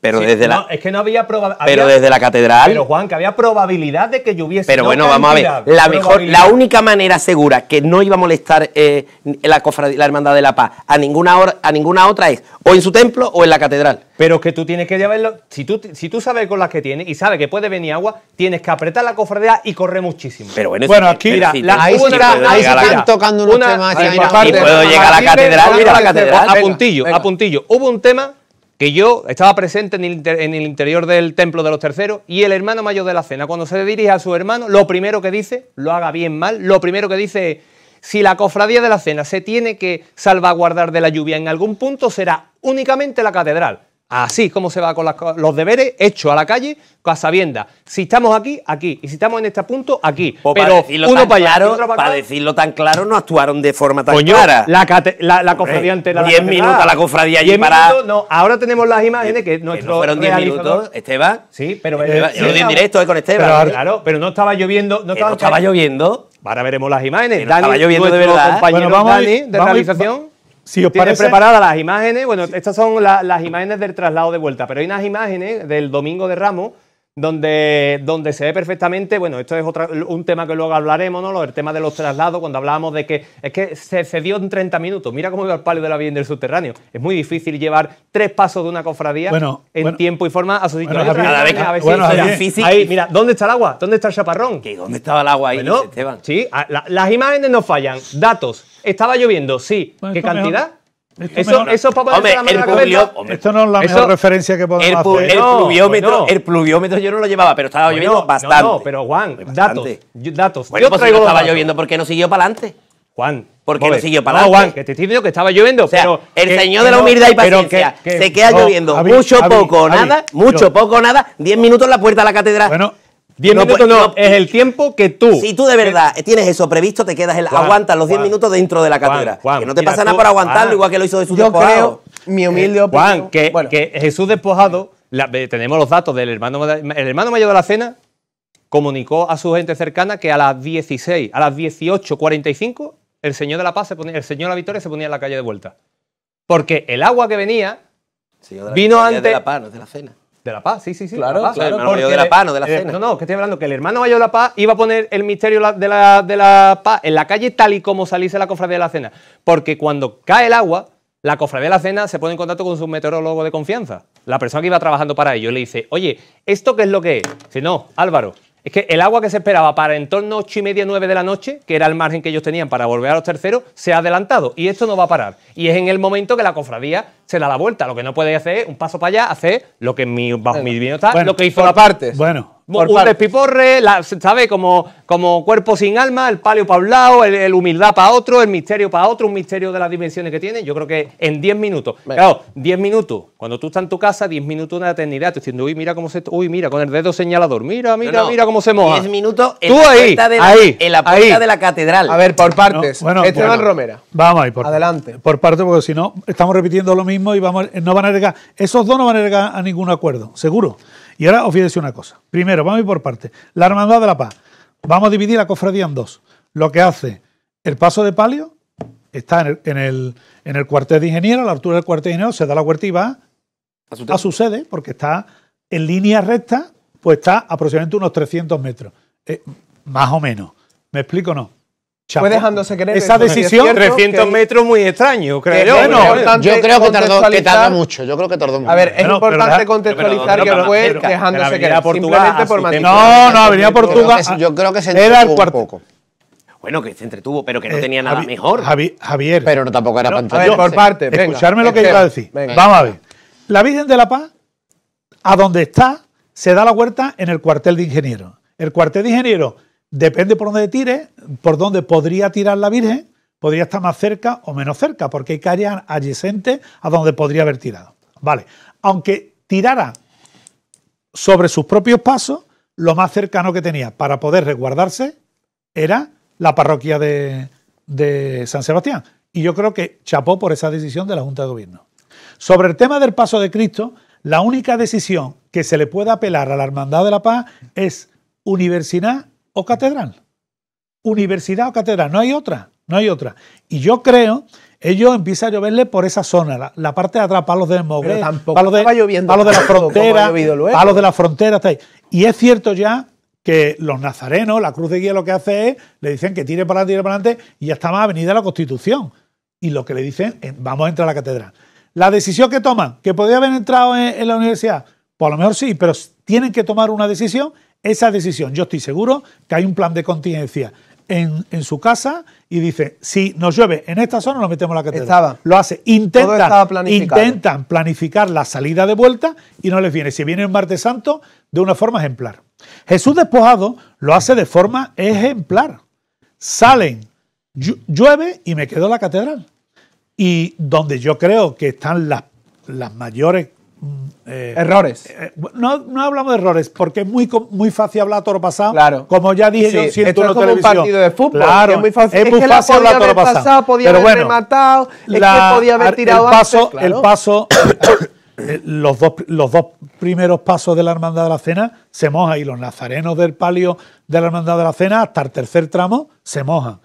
Pero desde la. Es que no había Pero desde la catedral. Pero Juan, que había probabilidad de que lloviese. Pero bueno, vamos a ver. La mejor, la única manera segura que no iba a molestar eh, la, la Hermandad de la Paz a ninguna, a ninguna otra es o en su templo o en la catedral. Pero que tú tienes que llevarlo. Si tú, si tú sabes con las que tienes y sabes que puede venir agua, tienes que apretar la cofradía y correr muchísimo. Pero bueno, aquí. Mira, la, ahí, están tocando unos temas. y puedo llegar a la catedral. A puntillo, a puntillo. Hubo un tema que yo estaba presente en el, interior del templo de los terceros y el hermano mayor de la cena, cuando se dirige a su hermano, lo primero que dice, lo haga bien mal, lo primero que dice es, si la cofradía de la cena se tiene que salvaguardar de la lluvia en algún punto, será únicamente la catedral. Así como se va con las, los deberes hechos a la calle, a sabienda. Si estamos aquí, aquí. Y si estamos en este punto, aquí. Pues pero uno para allá, otro para, para decirlo tan claro, no actuaron de forma tan clara. La, la, la cofradía entera. Diez minutos la cofradía allí para. no, ahora tenemos las imágenes que, nuestro. no fueron diez minutos, Esteban. Sí, pero. Eh, eh, yo lo di en directo eh, con Esteban. Pero, claro, pero no estaba lloviendo. No estaba, estaba lloviendo. Ahora veremos las imágenes. estaba lloviendo de verdad. Compañero vamos, Dani, de realización. Si os preparadas las imágenes, bueno, estas son las imágenes del traslado de vuelta, pero hay unas imágenes del domingo de Ramos donde, donde se ve perfectamente, bueno, esto es otra, un tema que luego hablaremos, ¿no? El tema de los traslados, cuando hablábamos de que es que se cedió en 30 minutos. Mira cómo iba el palio de la vivienda del subterráneo. Es muy difícil llevar tres pasos de una cofradía en tiempo y forma a su sitio. a, ver es mira, ¿dónde está el agua? ¿Dónde está el chaparrón? ¿Qué, ¿Dónde estaba el agua ahí, Esteban? Sí, las imágenes no fallan. Datos. ¿Estaba lloviendo? Sí. ¿Qué cantidad? Eso, eso para hombre, el Esto no es la mejor referencia que podemos el hacer. El pluviómetro, el pluviómetro yo no lo llevaba, pero estaba lloviendo bastante. No, pero Juan, datos. datos. yo pues estaba lloviendo, porque no siguió para adelante? Juan. ¿Por qué no siguió para adelante? No, Juan, que te estoy diciendo que estaba lloviendo. O sea, el señor de la humildad y paciencia que, se queda lloviendo. mucho, poco, nada, mucho, poco, nada. Diez minutos en la puerta de la catedral. Bueno, 10 no, minutos es el tiempo que tú. Si tú de verdad tienes eso previsto, te quedas, el, aguanta los 10 minutos dentro de la cátedra. que no te pasa nada por aguantarlo, igual que lo hizo Jesús mi eh, humilde eh, Juan, que, Jesús Despojado, tenemos los datos del hermano, el hermano mayor de la cena, comunicó a su gente cercana que a las 16, a las 18.45, el señor de la paz, se ponía, el señor la victoria se ponía en la calle de vuelta. Porque el agua que venía vino antes. De la de la cena. De la paz, sí, sí, sí. Claro, la de la paz, no de la eh, cena. No, no, que estoy hablando que el hermano mayor de la paz iba a poner el misterio de la, de la paz en la calle tal y como saliese la cofradía de la cena. Porque cuando cae el agua, la cofradía de la cena se pone en contacto con su meteorólogo de confianza. La persona que iba trabajando para ello le dice, oye, ¿esto qué es lo que es? Si no, Álvaro, es que el agua que se esperaba para en torno a 8 y media, 9 de la noche, que era el margen que ellos tenían para volver a los terceros, se ha adelantado. Y esto no va a parar. Y es en el momento que la cofradía se da la vuelta. Lo que no puede hacer es un paso para allá, hacer lo que mi, bajo mi vino está, lo que hizo la parte. Bueno, por un despiporre, ¿sabes? Como, como cuerpo sin alma, el palio para un lado, el, humildad para otro, el misterio para otro, un misterio de las dimensiones que tiene. Yo creo que en 10 minutos. Claro, 10 minutos. Cuando tú estás en tu casa, 10 minutos una eternidad. te diciendo, uy, mira cómo se. Uy, mira, con el dedo señalador. Mira, mira, mira cómo se moja. 10 minutos en, la ahí, de la, en la puerta de la catedral. A ver, por partes. Esteban Romera. Vamos ahí, por Adelante. Por partes, porque si no, estamos repitiendo lo mismo y vamos, eh, no van a llegar. Esos dos no van a llegar a ningún acuerdo, seguro. Y ahora os voy decir una cosa. Primero, vamos a ir por partes. La Hermandad de la Paz. Vamos a dividir la cofradía en dos. Lo que hace el paso de palio, está en el, cuartel de ingeniero, a la altura del cuartel de ingeniero, se da la huerta y va a su, sede, porque está en línea recta, pues está aproximadamente unos 300 metros. Eh, más o menos. ¿Me explico o no? Fue dejándose creer Esa decisión. 300 metros muy extraño, creo yo. yo creo que tardó, que mucho. Yo creo que tardó mucho. A ver, es importante contextualizar que fue dejándose creer Portugal, por No, no, a Portugal. Yo creo que se entretuvo un poco. Bueno, que se entretuvo, pero que no eh, tenía nada mejor. Javier. Pero no tampoco era pantalla. por parte. Escucharme lo que iba a decir. Vamos a ver. La Virgen de la Paz, a donde está, se da la vuelta en el cuartel de ingeniero El cuartel de ingeniero depende por dónde tire, por dónde podría tirar la Virgen, podría estar más cerca o menos cerca, porque hay calles adyacentes a donde podría haber tirado. Vale, aunque tirara sobre sus propios pasos, lo más cercano que tenía para poder resguardarse era la parroquia de, de San Sebastián. Y yo creo que chapó por esa decisión de la Junta de Gobierno. Sobre el tema del paso de Cristo, la única decisión que se le puede apelar a la Hermandad de la Paz es universidad o catedral. Universidad o catedral, no hay otra, no hay otra. Y yo creo, ellos eh, empieza a lloverle por esa zona, la, parte de atrás, palos de Mogre, palos de, de la frontera, palos de la frontera, está ahí. Y es cierto ya que los nazarenos, la cruz de guía lo que hace es, le dicen que tire para adelante, tire para adelante, y ya está más avenida la Constitución. Y lo que le dicen, eh, vamos a entrar a la catedral. La decisión que toman, que podría haber entrado en, la universidad, por pues lo mejor sí, pero tienen que tomar una decisión esa decisión. Yo estoy seguro que hay un plan de contingencia en, su casa y dice, si nos llueve en esta zona, nos metemos en la catedral. lo hace. Intentan, intentan planificar la salida de vuelta y no les viene. Si viene un martes santo, de una forma ejemplar. Jesús despojado lo hace de forma ejemplar. Salen, llueve y me quedo en la catedral. Y donde yo creo que están las, las mayores Mm, eh, errores. Eh, no, hablamos de errores, porque es muy, muy fácil hablar toro pasado. Como ya dije yo, siento que es como un partido de fútbol. Claro. Es muy fácil, hablar pasado. Podía haber que podía haber tirado el paso, El eh, paso, los dos, los dos primeros pasos de la Hermandad de la Cena se mojan y los nazarenos del palio de la Hermandad de la Cena hasta el tercer tramo se mojan.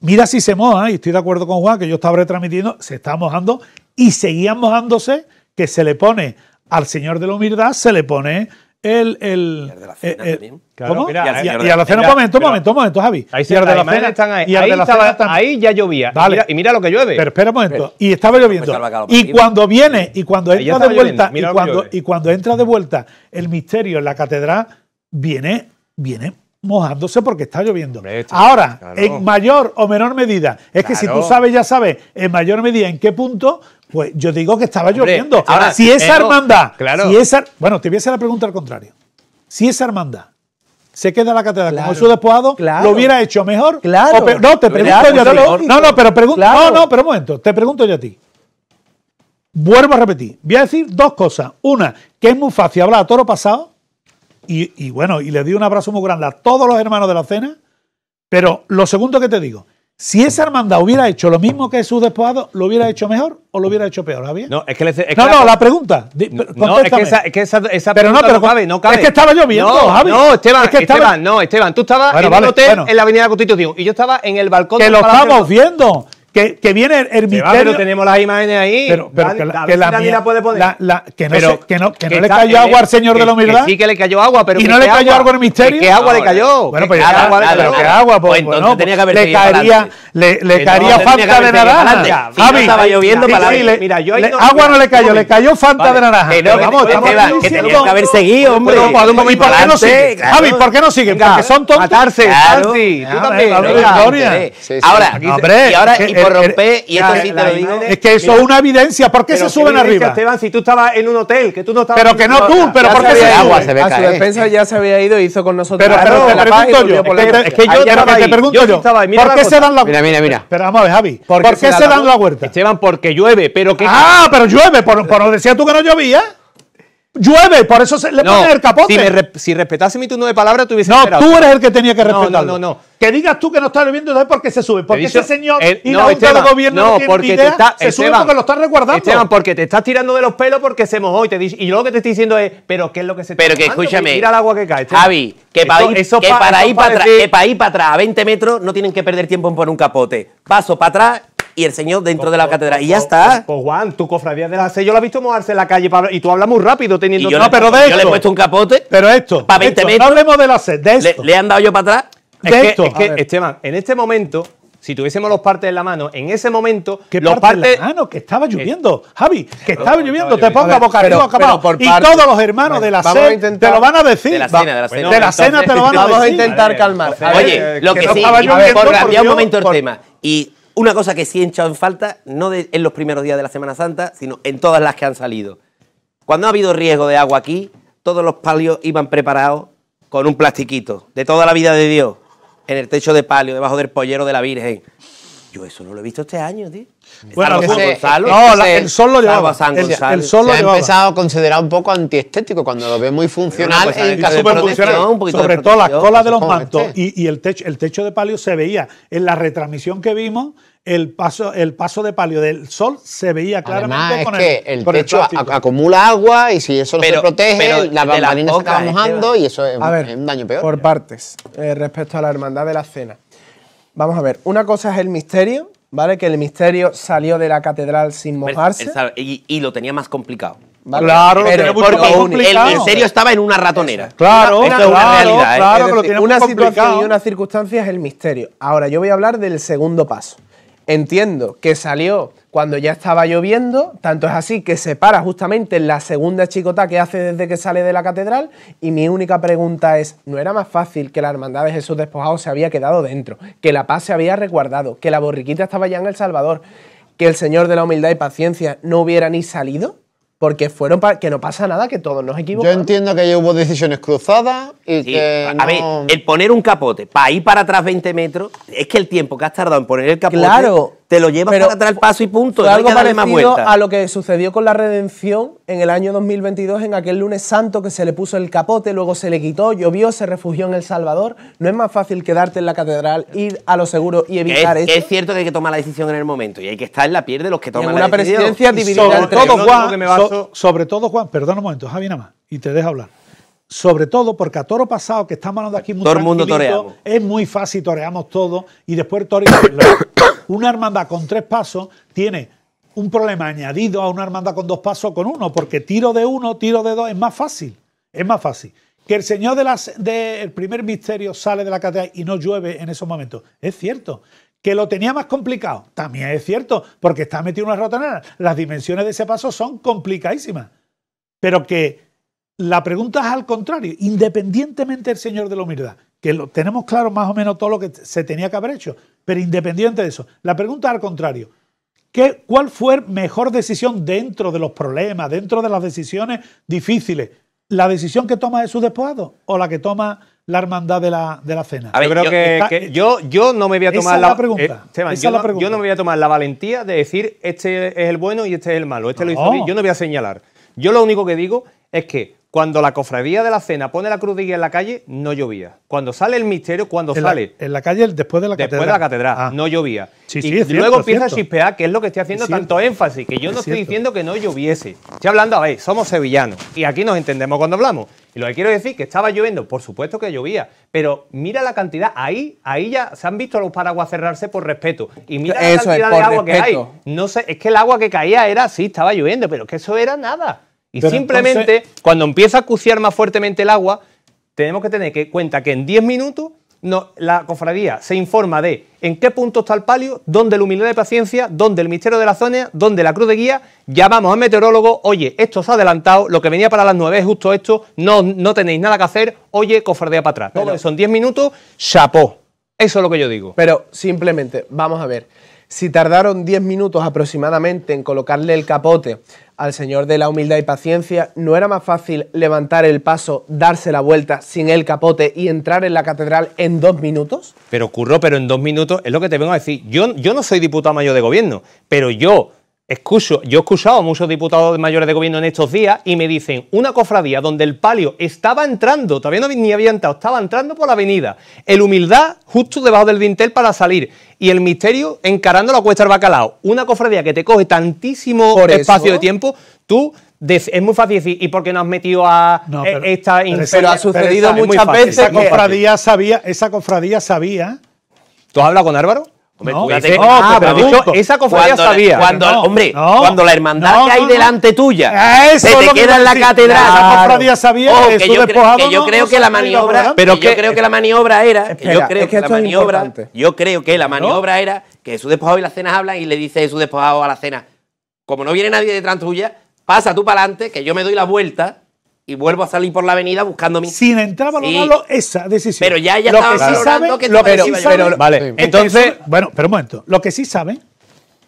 Mira si se moja, y estoy de acuerdo con Juan, que yo estaba retransmitiendo, se está mojando y seguían mojándose que se le pone al Señor de la Humildad, se le pone el. el, eh, eh, ¿Cómo? y, eh, a, la cena, un momento, un momento, un momento, Javi. Ahí y la cena están ahí. ahí, ahí ya llovía. Y, mira, lo que llueve. Pero espera un momento. y estaba pues lloviendo. Y cuando viene, y cuando entra de vuelta, y cuando, y cuando entra de vuelta el misterio en la catedral, viene, viene mojándose porque está lloviendo. Ahora, en mayor o menor medida, es que si tú sabes, ya sabes, en mayor medida en qué punto, pues yo digo que estaba lloviendo. ahora, si esa hermana, Claro. Si esa, bueno, te voy a hacer la pregunta al contrario. Si esa hermandad se queda en la catedral claro, como su despojado, lo hubiera hecho mejor. Claro. no, te pregunto yo a ti. No, no, pero No, no, pero un momento. Te pregunto yo a ti. Vuelvo a repetir. Voy a decir dos cosas. Una, que es muy fácil hablar a lo pasado. Y, y bueno, y le di un abrazo muy grande a todos los hermanos de la cena. Pero lo segundo que te digo, si esa hermandad hubiera hecho lo mismo que su despojados, ¿lo hubiera hecho mejor o lo hubiera hecho peor, Javier? No, es que, le, es no, la, no, la pregunta. Di, no, es que esa, es pero no, Es que estaba yo viendo, no, Javi. No, Esteban, no, Esteban. Tú estabas en hotel en la Avenida de la Constitución y yo estaba en el balcón. Que lo estamos viendo que, viene el, el misterio. pero tenemos las imágenes ahí. Pero, que la, la, puede poner. que no, que no, que no le cayó agua al señor de la humildad. sí que le cayó agua, pero. ¿Y no le cayó agua al misterio? ¿Qué agua le cayó? Bueno, pues pero ¿qué agua? Pues, pues no. tenía que haber Le caería, le caería falta de naranja. Javi. Estaba lloviendo Mira, Agua no le cayó, le cayó falta de naranja. Que vamos, este que tenía que haber seguido, hombre. ¿Y por qué no sigue? Javi, ¿por qué no sigue? Porque son tontos. Matarse. Tú también. Ahora, hombre. Es que eso es una evidencia. ¿Por qué se suben arriba? Esteban, si tú estabas en un hotel, que tú no estabas. Pero que no tú, pero ¿por qué se agua se ve A su defensa ya se había ido hizo con nosotros. Pero, te pregunto yo. Es que yo te pregunto yo. ¿Por qué se dan la Mira, mira, mira. Pero vamos a ver, Javi. ¿Por qué se dan la huerta? Esteban, porque llueve, pero Ah, pero llueve. Por lo decías tú que no llovía. Llueve, por eso le ponen el capote. Si, respetase mi turno de palabra, tuviese No, tú eres el que tenía que respetarlo. No, no, no, Que digas tú que no está lloviendo, no es porque se sube? Porque ese señor y eh, no, la Esteban, de gobierno no, no porque te está, se sube porque lo está resguardando. Esteban, porque te estás tirando de los pelos porque se mojó y te dice, y yo lo que te estoy diciendo es, pero ¿qué es lo que se Pero está que escúchame. el agua que cae. Javi, que, para, ir para para ir para atrás a 20 metros no tienen que perder tiempo en poner un capote. Paso para atrás y el señor dentro de la catedral. Y ya está. Pues Juan, tu cofradía de la C, yo la he visto moverse en la calle y tú hablas muy rápido teniendo. yo, no, pero de yo le he puesto un capote. Pero esto. Para 20 metros. No hablemos de la C, de esto. Le, han dado yo para atrás. De esto. que, Esteban, en este momento si tuviésemos los partes en la mano, en ese momento, ¿Qué los parte partes. Ah, no, que estaba eh, lloviendo, Javi, que estaba lloviendo, Te te ponga boca arriba, acabado. Y todos los hermanos de la cena te lo van a decir. De la cena, de la cena. de la te lo van a decir. Vamos a intentar calmar. Oye, lo que, sí, no por cambiar un momento el tema. Y una cosa que sí he echado en falta, no en los primeros días de la Semana Santa, sino en todas las que han salido. Cuando ha habido riesgo de agua aquí, todos los palios iban preparados con un plastiquito, de toda la vida de Dios, en el techo de palio, debajo del pollero de la Virgen, yo eso no lo he visto este año, tío. Bueno, eh, No, el sol lo llevaba. el, sol lo Se ha empezado a considerar un poco antiestético cuando lo ve muy funcional. en eh, funcional. Sobre todo las colas de los mantos y, el, techo, el techo de palio se veía. En la retransmisión que vimos, el paso, el paso de palio del sol se veía claramente. Además, es que el, techo acumula agua y si eso no se protege, las la bambalina se está mojando y eso es, un daño peor. Por partes, eh, respecto a la hermandad de la cena. Vamos a ver, una cosa es el misterio, ¿vale? Que el misterio salió de la catedral sin mojarse. y, lo tenía más complicado. Claro, porque lo tenía El misterio estaba en una ratonera. Claro, una, una realidad, una situación y una circunstancia es el misterio. Ahora, yo voy a hablar del segundo paso. Entiendo que salió cuando ya estaba lloviendo, tanto es así que se para justamente en la segunda chicota que hace desde que sale de la catedral y mi única pregunta es, ¿no era más fácil que la hermandad de Jesús despojado se había quedado dentro, que la paz se había resguardado, que la borriquita estaba ya en El Salvador, que el Señor de la Humildad y Paciencia no hubiera ni salido? porque fueron para que no pasa nada, que todos nos equivocamos. Yo entiendo que ya hubo decisiones cruzadas y que. A ver, el poner un capote para ir para atrás 20 metros, es que el tiempo que has tardado en poner el capote. Claro te lo llevas Pero para atrás el paso y punto. algo parecido a lo que sucedió con la redención en el año 2022, en aquel lunes santo que se le puso el capote, luego se le quitó, llovió, se refugió en El Salvador. ¿No es más fácil quedarte en la catedral, ir a lo seguro y evitar es, eso? Es cierto que hay que tomar la decisión en el momento y hay que estar en la piel de los que toman en la una presidencia dividida sobre, todo, Juan, sobre todo, Juan, perdona un momento, Javi, nada más, y te dejo hablar sobre todo porque a toro pasado, que estamos hablando aquí muy todo el mundo es muy fácil, toreamos todo, y después toro... una hermandad con tres pasos tiene un problema añadido a una hermandad con dos pasos con uno, porque tiro de uno, tiro de dos, es más fácil, es más fácil. Que el Señor del primer misterio sale de la catedral y no llueve en esos momentos, es cierto. Que lo tenía más complicado, también es cierto, porque está metido una rotanera. Las dimensiones de ese paso son complicadísimas. Pero que la pregunta es al contrario, independientemente del Señor de la humildad que lo, tenemos claro más o menos todo lo que se tenía que haber hecho, pero independiente de eso, la pregunta al contrario, ¿qué, ¿cuál fue mejor decisión dentro de los problemas, dentro de las decisiones difíciles? ¿La decisión que toma Jesús despojado o la que toma la hermandad de la, cena. yo no me voy a tomar la, eh, pregunta, yo, no, me voy a tomar la valentía de decir este es el bueno y este es el malo, este lo Yo no voy a señalar. Yo lo único que digo es que cuando la cofradía de la cena pone la cruz de guía en la calle, no llovía. Cuando sale el misterio, cuando sale. en la calle, después de la catedral. Después de la catedral, ah. no llovía. y luego empieza a chispear, que es lo que estoy haciendo tanto énfasis, que yo no estoy diciendo que no lloviese. Estoy hablando, a ver, somos sevillanos. Y aquí nos entendemos cuando hablamos. Y lo que quiero decir que estaba lloviendo, por supuesto que llovía, pero mira la cantidad, ahí, ahí ya se han visto los paraguas cerrarse por respeto. Y mira la cantidad de agua que hay. No sé, es que el agua que caía era, sí, estaba lloviendo, pero que eso era nada. Y simplemente, cuando empieza a acuciar más fuertemente el agua, tenemos que tener en cuenta que en 10 minutos no, la cofradía se informa de en qué punto está el palio, dónde el humildad de paciencia, dónde el misterio de la zona, dónde la cruz de guía, llamamos al meteorólogo, oye, esto se ha adelantado, lo que venía para las 9 es justo esto, no, no tenéis nada que hacer, oye, cofradía para atrás. Todo eso 10 minutos, chapó. Eso es lo que yo digo. Pero simplemente, vamos a ver. Si tardaron 10 minutos aproximadamente en colocarle el capote al Señor de la humildad y paciencia, ¿no era más fácil levantar el paso, darse la vuelta sin el capote y entrar en la catedral en dos minutos? Pero ocurrió, pero en dos minutos es lo que te vengo a decir. Yo, yo no soy diputado mayor de gobierno, pero yo Escucho, yo he escuchado a muchos diputados mayores de gobierno en estos días y me dicen, una cofradía donde el palio estaba entrando, todavía no ni había entrado, estaba entrando por la avenida, el humildad justo debajo del dintel para salir y el misterio encarando la cuesta del bacalao. Una cofradía que te coge tantísimo espacio de tiempo, tú es muy fácil decir, ¿y por qué no has metido a eh, esta pero, pero ha sucedido muchas veces. Esa cofradía, sabía, esa cofradía sabía. ¿Tú has hablado con Álvaro? esa cofradía sabía. Cuando, hombre, cuando la hermandad que hay delante tuya se te queda en la catedral. Esa cofradía sabía que, yo creo, que la maniobra, pero que, yo creo que la maniobra era, yo creo que, la maniobra, yo creo que la maniobra era que Jesús despojado y las cenas hablan y le dice su despojado a la cena, como no viene nadie detrás tuya, pasa tú para adelante, que yo me doy la vuelta y vuelvo a salir por la avenida buscando mi. Sin entrar a valorarlo esa decisión. Pero ya, ya lo que sí saben, que lo vale. Entonces, bueno, pero un momento. Lo que sí saben,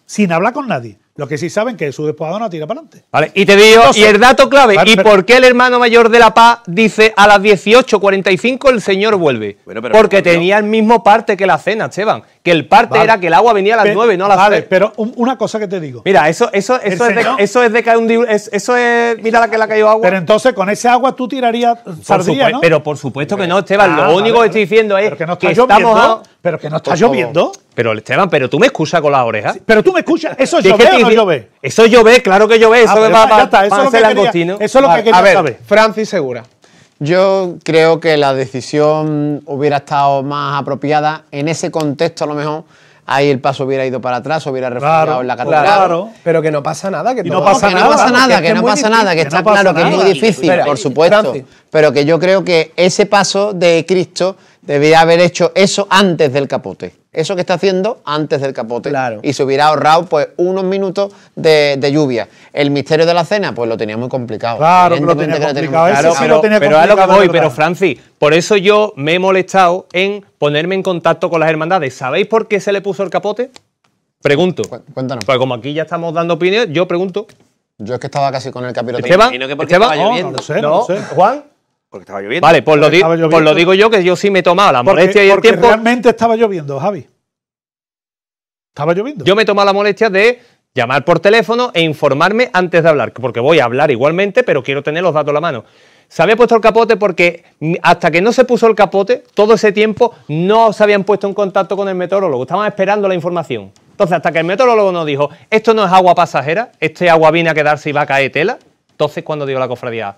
sin hablar con nadie, lo que sí saben que su despojado no tira para adelante. Vale, y te digo, y el dato clave, ¿y por qué el hermano mayor de La Paz dice a las 18.45 el señor vuelve? Porque tenía el mismo parte que la cena, Esteban. Que el parte era que el agua venía a las 9, no a las Vale, pero una cosa que te digo. Mira, eso, eso, eso, es, de, eso es caer un... eso es... Mira la que ha caído agua. Pero entonces con ese agua tú tirarías ¿no? Pero por supuesto que no, Esteban. lo ah, único que estoy diciendo es que, estamos... Pero que no está lloviendo. Pero Esteban, pero tú me escuchas con las orejas. pero tú me escuchas. ¿Eso es llover o no llover? Eso llover, claro que llove. Eso, ah, es lo que quería, A ver, saber. Francis Segura. Yo creo que la decisión hubiera estado más apropiada. En ese contexto, a lo mejor, ahí el paso hubiera ido para atrás, hubiera refugiado en la catedral. Claro, pero que no pasa nada. Que, no, pasa nada, que no pasa nada, que, está claro que es muy difícil, por supuesto. Pero que yo creo que ese paso de Cristo debía haber hecho eso antes del capote. Eso que está haciendo antes del capote. Y se hubiera ahorrado pues unos minutos de, lluvia. El misterio de la cena, pues lo tenía muy complicado. Claro, que lo tenía complicado. pero, lo lo que voy, pero Francis, por eso yo me he molestado en ponerme en contacto con las hermandades. ¿Sabéis por qué se le puso el capote? Pregunto. Cuéntanos. Pues como aquí ya estamos dando opiniones, yo pregunto. Yo es que estaba casi con el capirote. Esteban, que porque No, sé, sé. Juan. Porque estaba lloviendo. Vale, pues, pues lo, digo yo, que yo sí me tomaba la molestia y el tiempo. Realmente estaba lloviendo, Javi. Estaba lloviendo. Yo me tomaba la molestia de llamar por teléfono e informarme antes de hablar, porque voy a hablar igualmente, pero quiero tener los datos a la mano. Se había puesto el capote porque hasta que no se puso el capote, todo ese tiempo no se habían puesto en contacto con el meteorólogo, estaban esperando la información. Entonces, hasta que el meteorólogo nos dijo, esto no es agua pasajera, este agua viene a quedarse y va a caer tela, entonces cuando dio la cofradía,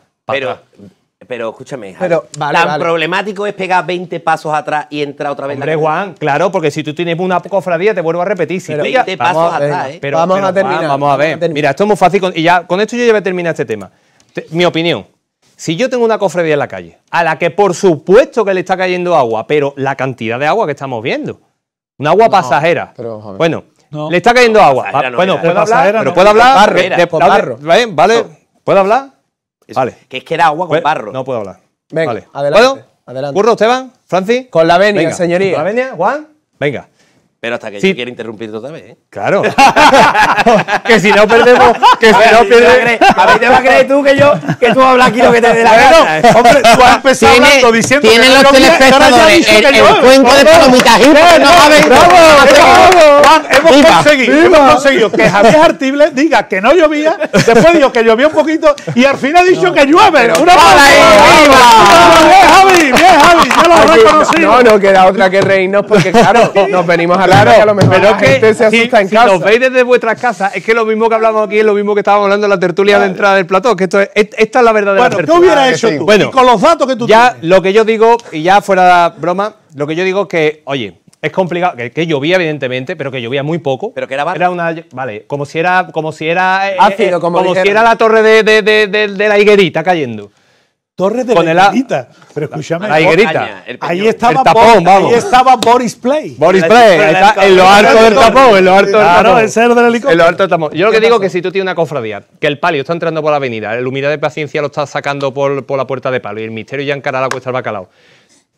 pero escúchame, hija. tan problemático es pegar 20 pasos atrás y entrar otra vez. Hombre, Juan, claro, porque si tú tienes una cofradía, te vuelvo a repetir. Si 20 pasos atrás, vamos a terminar. ver. Mira, esto es muy fácil. y ya, con esto yo ya voy a terminar este tema. mi opinión. Si yo tengo una cofradía en la calle, a la que por supuesto que le está cayendo agua, pero la cantidad de agua que estamos viendo, una agua pasajera. bueno, le está cayendo agua. Ah, bueno, puedo hablar, pero puedo hablar. Vale, vale. ¿Puedo hablar? vale. Que es que era agua con pues, barro. No puedo hablar. Venga, vale. adelante. ¿Puedo? Adelante. ¿Curro, Esteban? ¿Francis? Con la venia, señoría. ¿Con la venia? ¿Juan? Venga. Pero hasta que sí. yo quiera interrumpir otra vez, ¿eh? Claro. que si no perdemos. Que si no pierdes. A ver, te vas a creer tú que yo. Que tú hablas aquí lo que te dé la gana. hombre, tú has empezado ¿Tiene, hablando diciendo. Tienen los telespectadores. El, el cuento de No ¡Bravo! Juan, hemos conseguido. Hemos conseguido que Javier Artible diga que no llovía. Después dijo que llovió un poquito. Y al final ha dicho que llueve. ¡Una ¡Bien, Javi! ¡Bien, Javi! Ya lo reconocido. No, no queda otra que reírnos porque, claro, nos venimos a la claro, a lo mejor pero que se asusta en casa. veis desde vuestras casas, es que lo mismo que hablamos aquí es lo mismo que estábamos hablando en la tertulia de entrada del plató, que esto es, esta es la verdadera Bueno, ¿qué hubieras hecho tú? con los datos que tú ya lo que yo digo, y ya fuera broma, lo que yo digo es que, oye, es complicado, que, llovía evidentemente, pero que llovía muy poco. Pero que era barro. Era una, vale, como si era, como si era, eh, eh, como, si era la torre de, de, de, de, la higuerita cayendo. Torres de la el, Pero escúchame. La higuerita. Ahí estaba, ahí estaba Boris Play. Boris Play. en lo alto del tapón. En lo alto del tapón. el del helicóptero. En lo alto del tapón. Yo lo que digo es que si tú tienes una cofradía, que el palio está entrando por la avenida, el humildad de paciencia lo está sacando por, la puerta de palio y el misterio ya encarará la cuesta al bacalao.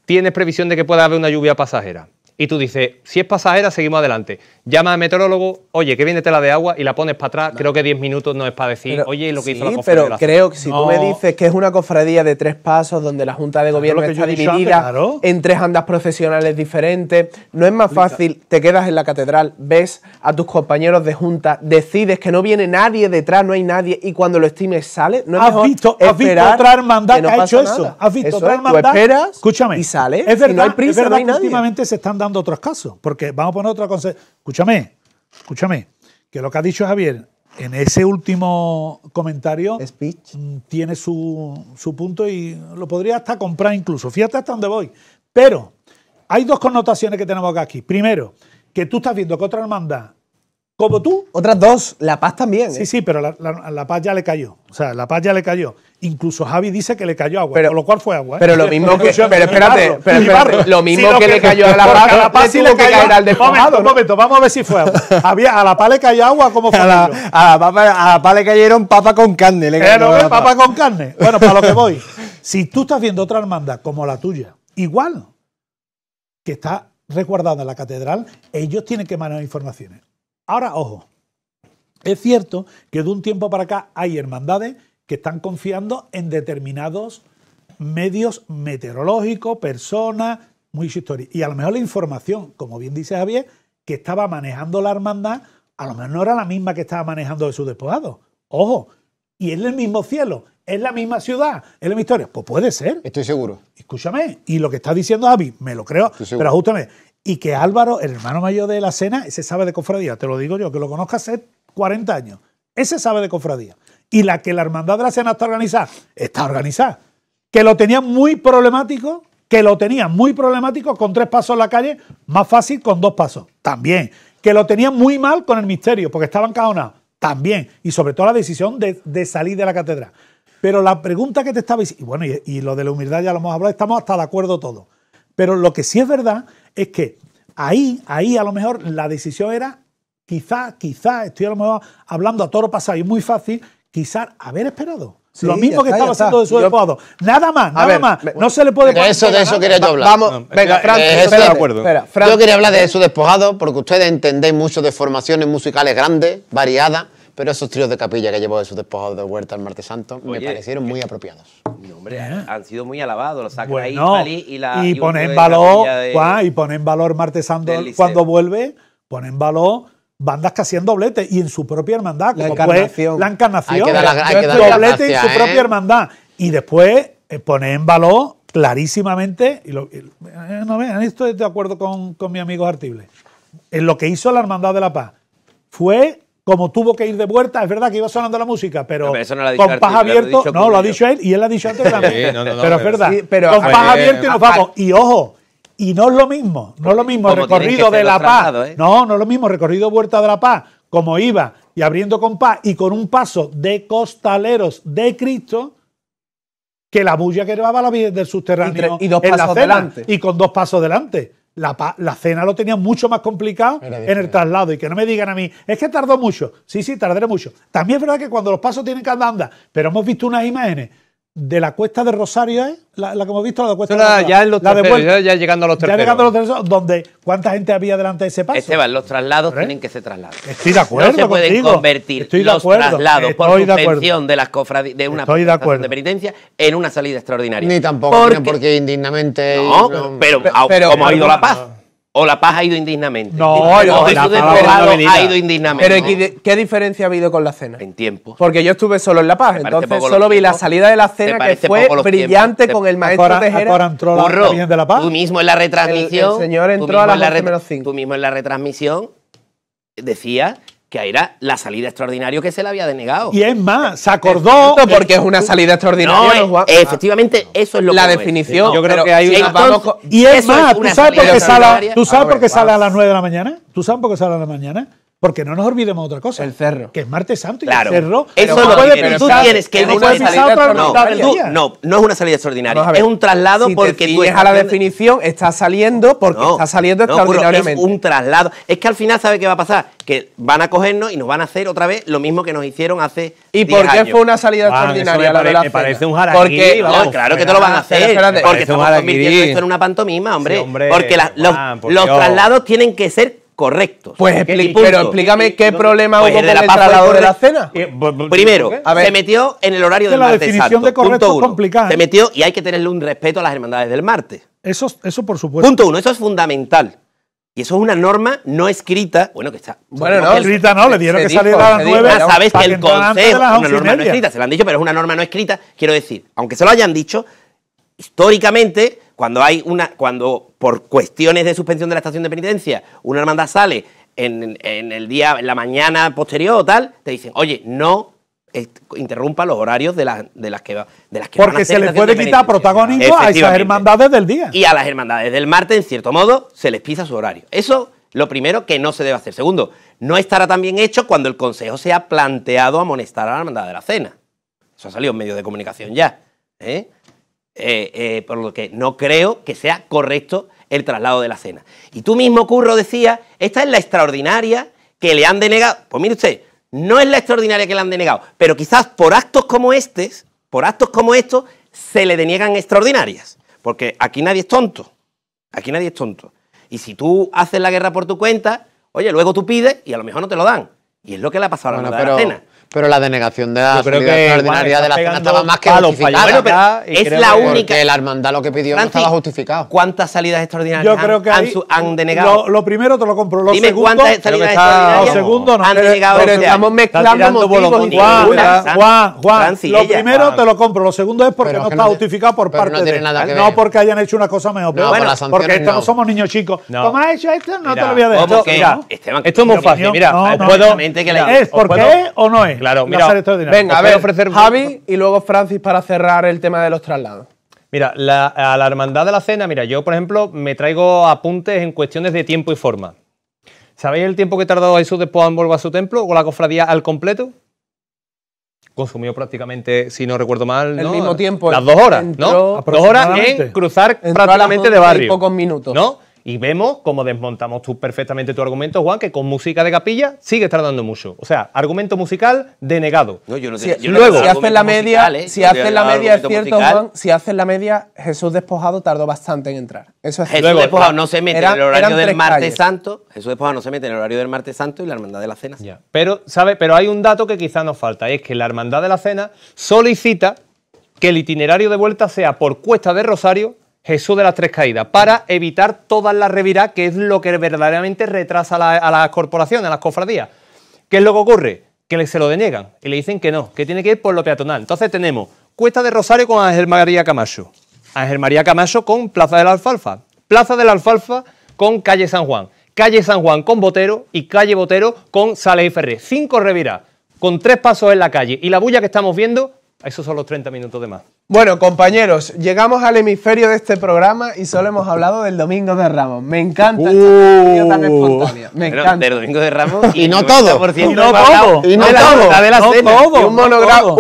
¿Tienes previsión de que pueda haber una lluvia pasajera? y tú dices, si es pasajera, seguimos adelante. Llama al meteorólogo, oye, que viene tela de agua y la pones para atrás. Creo que 10 minutos no es para decir, oye, lo que hizo la cofradía. Pero creo que si tú me dices que es una cofradía de tres pasos donde la Junta de Gobierno está dividida en tres andas profesionales diferentes, no es más fácil, te quedas en la catedral, ves a tus compañeros de junta, decides que no viene nadie detrás, no hay nadie y cuando lo estimes sale, no es ¿Has visto, ¿Has visto otra hermandad ha hecho eso? ¿Has visto otra hermandad? Escúchame, y sale. Es verdad, no hay últimamente se están dando otros casos, porque vamos a poner otra cosa. Escúchame, escúchame, que lo que ha dicho Javier en ese último comentario mm, tiene su, su punto y lo podría hasta comprar incluso. Fíjate hasta dónde voy. Pero hay dos connotaciones que tenemos acá aquí. Primero, que tú estás viendo que otra hermandad como tú. Otras dos, La Paz también. Sí, ¿eh? sí, pero la, la, Paz ya le cayó. O sea, La Paz ya le cayó. Incluso Javi dice que le cayó agua, pero, lo cual fue agua. ¿eh? Pero lo mismo que. pero lo mismo que, le cayó a La Paz, a la paz le le que caer al despojado. Un momento, vamos a ver si fue agua. a La Paz le cayó agua, como fue? A la, paz, le cayeron papa con carne. Le eh, no papa con carne. Bueno, para lo que voy. Si tú estás viendo otra hermandad como la tuya, igual, que está resguardada en la catedral, ellos tienen que mandar informaciones. Ahora, ojo, es cierto que de un tiempo para acá hay hermandades que están confiando en determinados medios meteorológicos, personas, muy historias. Y a lo mejor la información, como bien dice Javier, que estaba manejando la hermandad, a lo mejor no era la misma que estaba manejando de su Ojo, y es el mismo cielo, es la misma ciudad, es la misma historia. Pues puede ser. Estoy seguro. Escúchame, y lo que está diciendo Javi, me lo creo, pero ajustame, y que Álvaro, el hermano mayor de la cena, ese sabe de cofradía, te lo digo yo, que lo conozca hace 40 años, ese sabe de cofradía. Y la que la hermandad de la cena está organizada, está organizada. Que lo tenía muy problemático, que lo tenía muy problemático con tres pasos en la calle, más fácil con dos pasos, también. Que lo tenía muy mal con el misterio, porque estaban cajonados, también. Y sobre todo la decisión de, salir de la catedral. Pero la pregunta que te estaba diciendo, y bueno, y lo de la humildad ya lo hemos hablado, estamos hasta de acuerdo todos. Pero lo que sí es verdad es que ahí, ahí a lo mejor la decisión era, quizá, quizá, estoy a lo mejor hablando a toro pasado y muy fácil, quizá haber esperado. lo mismo que estaba haciendo de su despojado Nada más, nada más. No se le puede eso, de eso quería yo hablar. Vamos, venga, Fran, de yo quería hablar de eso despojado porque ustedes entendéis mucho de formaciones musicales grandes, variadas, pero esos tríos de capilla que llevó de sus despojados de huerta el martes santo me parecieron muy apropiados. Ah. han, sido muy alabados, lo sacan y la... Y, y ponen valor, y ponen valor martes santo cuando vuelve, pone en valor bandas que hacían doblete y en su propia hermandad, como la encarnación. la encarnación. que doblete y su propia ¿eh? hermandad. Y después eh, pone en valor clarísimamente, y, eh, no, estoy de acuerdo con, con mi amigo Artible, en lo que hizo la Hermandad de la Paz. Fue como tuvo que ir de vuelta, es verdad que iba sonando la música, pero, con paz abierto, no, lo ha dicho él y él ha dicho antes también. pero, es verdad, con paz abierto y nos vamos. Y ojo, y no es lo mismo, no es lo mismo recorrido de La Paz. ¿eh? No, no es lo mismo recorrido vuelta de La Paz, como iba y abriendo con paz y con un paso de costaleros de Cristo que la bulla que llevaba la vida del subterráneo y, dos pasos en la y con dos pasos delante la, cena lo tenía mucho más complicado en el traslado. Y que no me digan a mí, es que tardó mucho. Sí, sí, tardaré mucho. También es verdad que cuando los pasos tienen que andar, pero hemos visto unas imágenes de la cuesta de Rosario eh, la, que hemos visto, la de cuesta de Rosario, la de ya, llegando a los terceros. Ya llegando a los terceros, donde cuánta gente había delante de ese paso. Esteban, los traslados ¿Eh? tienen que ser traslados. Estoy de acuerdo. No se pueden convertir los traslados por suspensión de, las cofradías de una Estoy de, penitencia en una salida extraordinaria. Ni tampoco, porque, porque indignamente. No, pero, como ha ido la paz. ¿O la paz ha ido indignamente? No, no la, ha ido indignamente. Pero ¿qué, ¿qué, diferencia ha habido con la cena? En tiempo. Porque yo estuve solo en La Paz, entonces solo vi la salida de la cena que fue brillante con el maestro Acora, Tejera. Acora entró la Burro, de La Paz. Tú mismo en la retransmisión. El, señor entró a las la menos 5. Tú mismo en la retransmisión decías que era la salida extraordinaria que se le había denegado. Y es más, se acordó. porque es una salida extraordinaria. Eh, efectivamente, eso es lo que. La definición. Yo creo que hay un y es más, ¿tú sabes por qué sale, a ah, las 9 de la mañana? ¿Tú sabes por qué sale a las mañana? Porque no nos olvidemos otra cosa. El cerro. Que es martes santo y el cerro. Eso no puede tú tienes que el una salida no, no, no es una salida extraordinaria. es un traslado porque te tú. a la definición, está saliendo porque está saliendo no, extraordinariamente. es un traslado. Es que al final, ¿sabe qué va a pasar? Que van a cogernos y nos van a hacer otra vez lo mismo que nos hicieron hace. ¿Y por qué fue una salida ah, extraordinaria la parece un jaraquí, Porque, claro que te lo van a hacer. Porque estamos convirtiendo esto en una pantomima, hombre. Porque los traslados tienen que ser correctos. Pues pero explícame qué problema pues hubo con el, de, la cena. Eh, pues, pues, pues, primero, se metió en el horario del la martes definición de correcto es complicada. Se metió y hay que tenerle un respeto a las hermandades del martes. Eso, eso por supuesto. Punto uno, eso es fundamental. Y eso es una norma no escrita, bueno, que está... Bueno, no, escrita no, le dieron que saliera a las nueve. Ya ah, sabes que el Consejo, una norma no escrita, se lo han dicho, pero es una norma no escrita. Quiero decir, aunque se lo hayan dicho, históricamente, cuando hay una, cuando por cuestiones de suspensión de la estación de penitencia, una hermandad sale en, el día, en la mañana posterior o tal, te dicen, oye, no interrumpa los horarios de las, de las que de las que porque se les puede quitar protagonismo a esas hermandades del día y a las hermandades del martes en cierto modo se les pisa su horario eso lo primero que no se debe hacer segundo no estará tan bien hecho cuando el consejo se ha planteado amonestar a la hermandad de la cena eso ha salido en medios de comunicación ya ¿eh? Eh, eh, por lo que no creo que sea correcto el traslado de la cena. Y tú mismo, Curro, decía, esta es la extraordinaria que le han denegado. Pues mire usted, no es la extraordinaria que le han denegado, pero quizás por actos como estos, por actos como estos, se le deniegan extraordinarias. Porque aquí nadie es tonto. Aquí nadie es tonto. Y si tú haces la guerra por tu cuenta, oye, luego tú pides y a lo mejor no te lo dan. Y es lo que le ha pasado a la la cena. Pero la denegación de la extraordinaria de la cena estaba más que justificada. Bueno, pero es la única. Porque la hermandad lo que pidió Francis, no estaba justificado. ¿Cuántas salidas extraordinarias Yo creo que han, han, denegado? Lo, lo, primero te lo compro. Lo Dime segundo, cuántas salidas extraordinarias. Lo segundo no. Han denegado. Pero, pero estamos mezclando motivos. Juan, Juan, Juan, Juan Francis, lo primero te lo compro. Lo segundo es porque no, está no justificado por parte de. no porque hayan hecho una cosa mejor. No, bueno, porque esto no somos niños chicos. Como has hecho esto, no te lo voy a decir. Esto es muy fácil. Mira, es porque es o no es claro, mira, venga, a ver, ofrecer... Javi y luego Francis para cerrar el tema de los traslados. Mira, a la hermandad de la cena, mira, yo por ejemplo me traigo apuntes en cuestiones de tiempo y forma. ¿Sabéis el tiempo que tardó Jesús después de volver a su templo o la cofradía al completo? Consumió prácticamente, si no recuerdo mal, el mismo tiempo. Las dos horas, ¿no? Dos horas en cruzar prácticamente de barrio. Pocos minutos. ¿No? Y vemos cómo desmontamos tú perfectamente tu argumento, Juan, que con música de capilla sigue tardando mucho. O sea, argumento musical denegado. No, si, luego, haces la media, si la media, es cierto, Juan, si haces la media, Jesús Despojado tardó bastante en entrar. Jesús Despojado no se mete en el horario del martes santo. Jesús Despojado no se mete el horario del martes santo y la hermandad de la cena. Pero, ¿sabe? Pero hay un dato que quizás nos falta, es que la hermandad de la cena solicita que el itinerario de vuelta sea por Cuesta de Rosario Jesús de las Tres Caídas, para evitar todas las reviradas, que es lo que verdaderamente retrasa a, la, las corporaciones, a las cofradías. ¿Qué es lo que ocurre? Que se lo deniegan y le dicen que no, que tiene que ir por lo peatonal. Entonces tenemos Cuesta de Rosario con Ángel María Camacho, Ángel María Camacho con Plaza de la Alfalfa, Plaza de la Alfalfa con Calle San Juan, Calle San Juan con Botero y Calle Botero con Sales y Ferrer. Cinco reviradas con tres pasos en la calle y la bulla que estamos viendo, esos son los 30 minutos de más. Bueno, compañeros, llegamos al hemisferio de este programa y solo hemos hablado del Domingo de Ramos. Me encanta este uh, esta espontánea. Me encanta. Del Domingo de Ramos y, no todo. no todo. Y no todo. de la no un, monográfico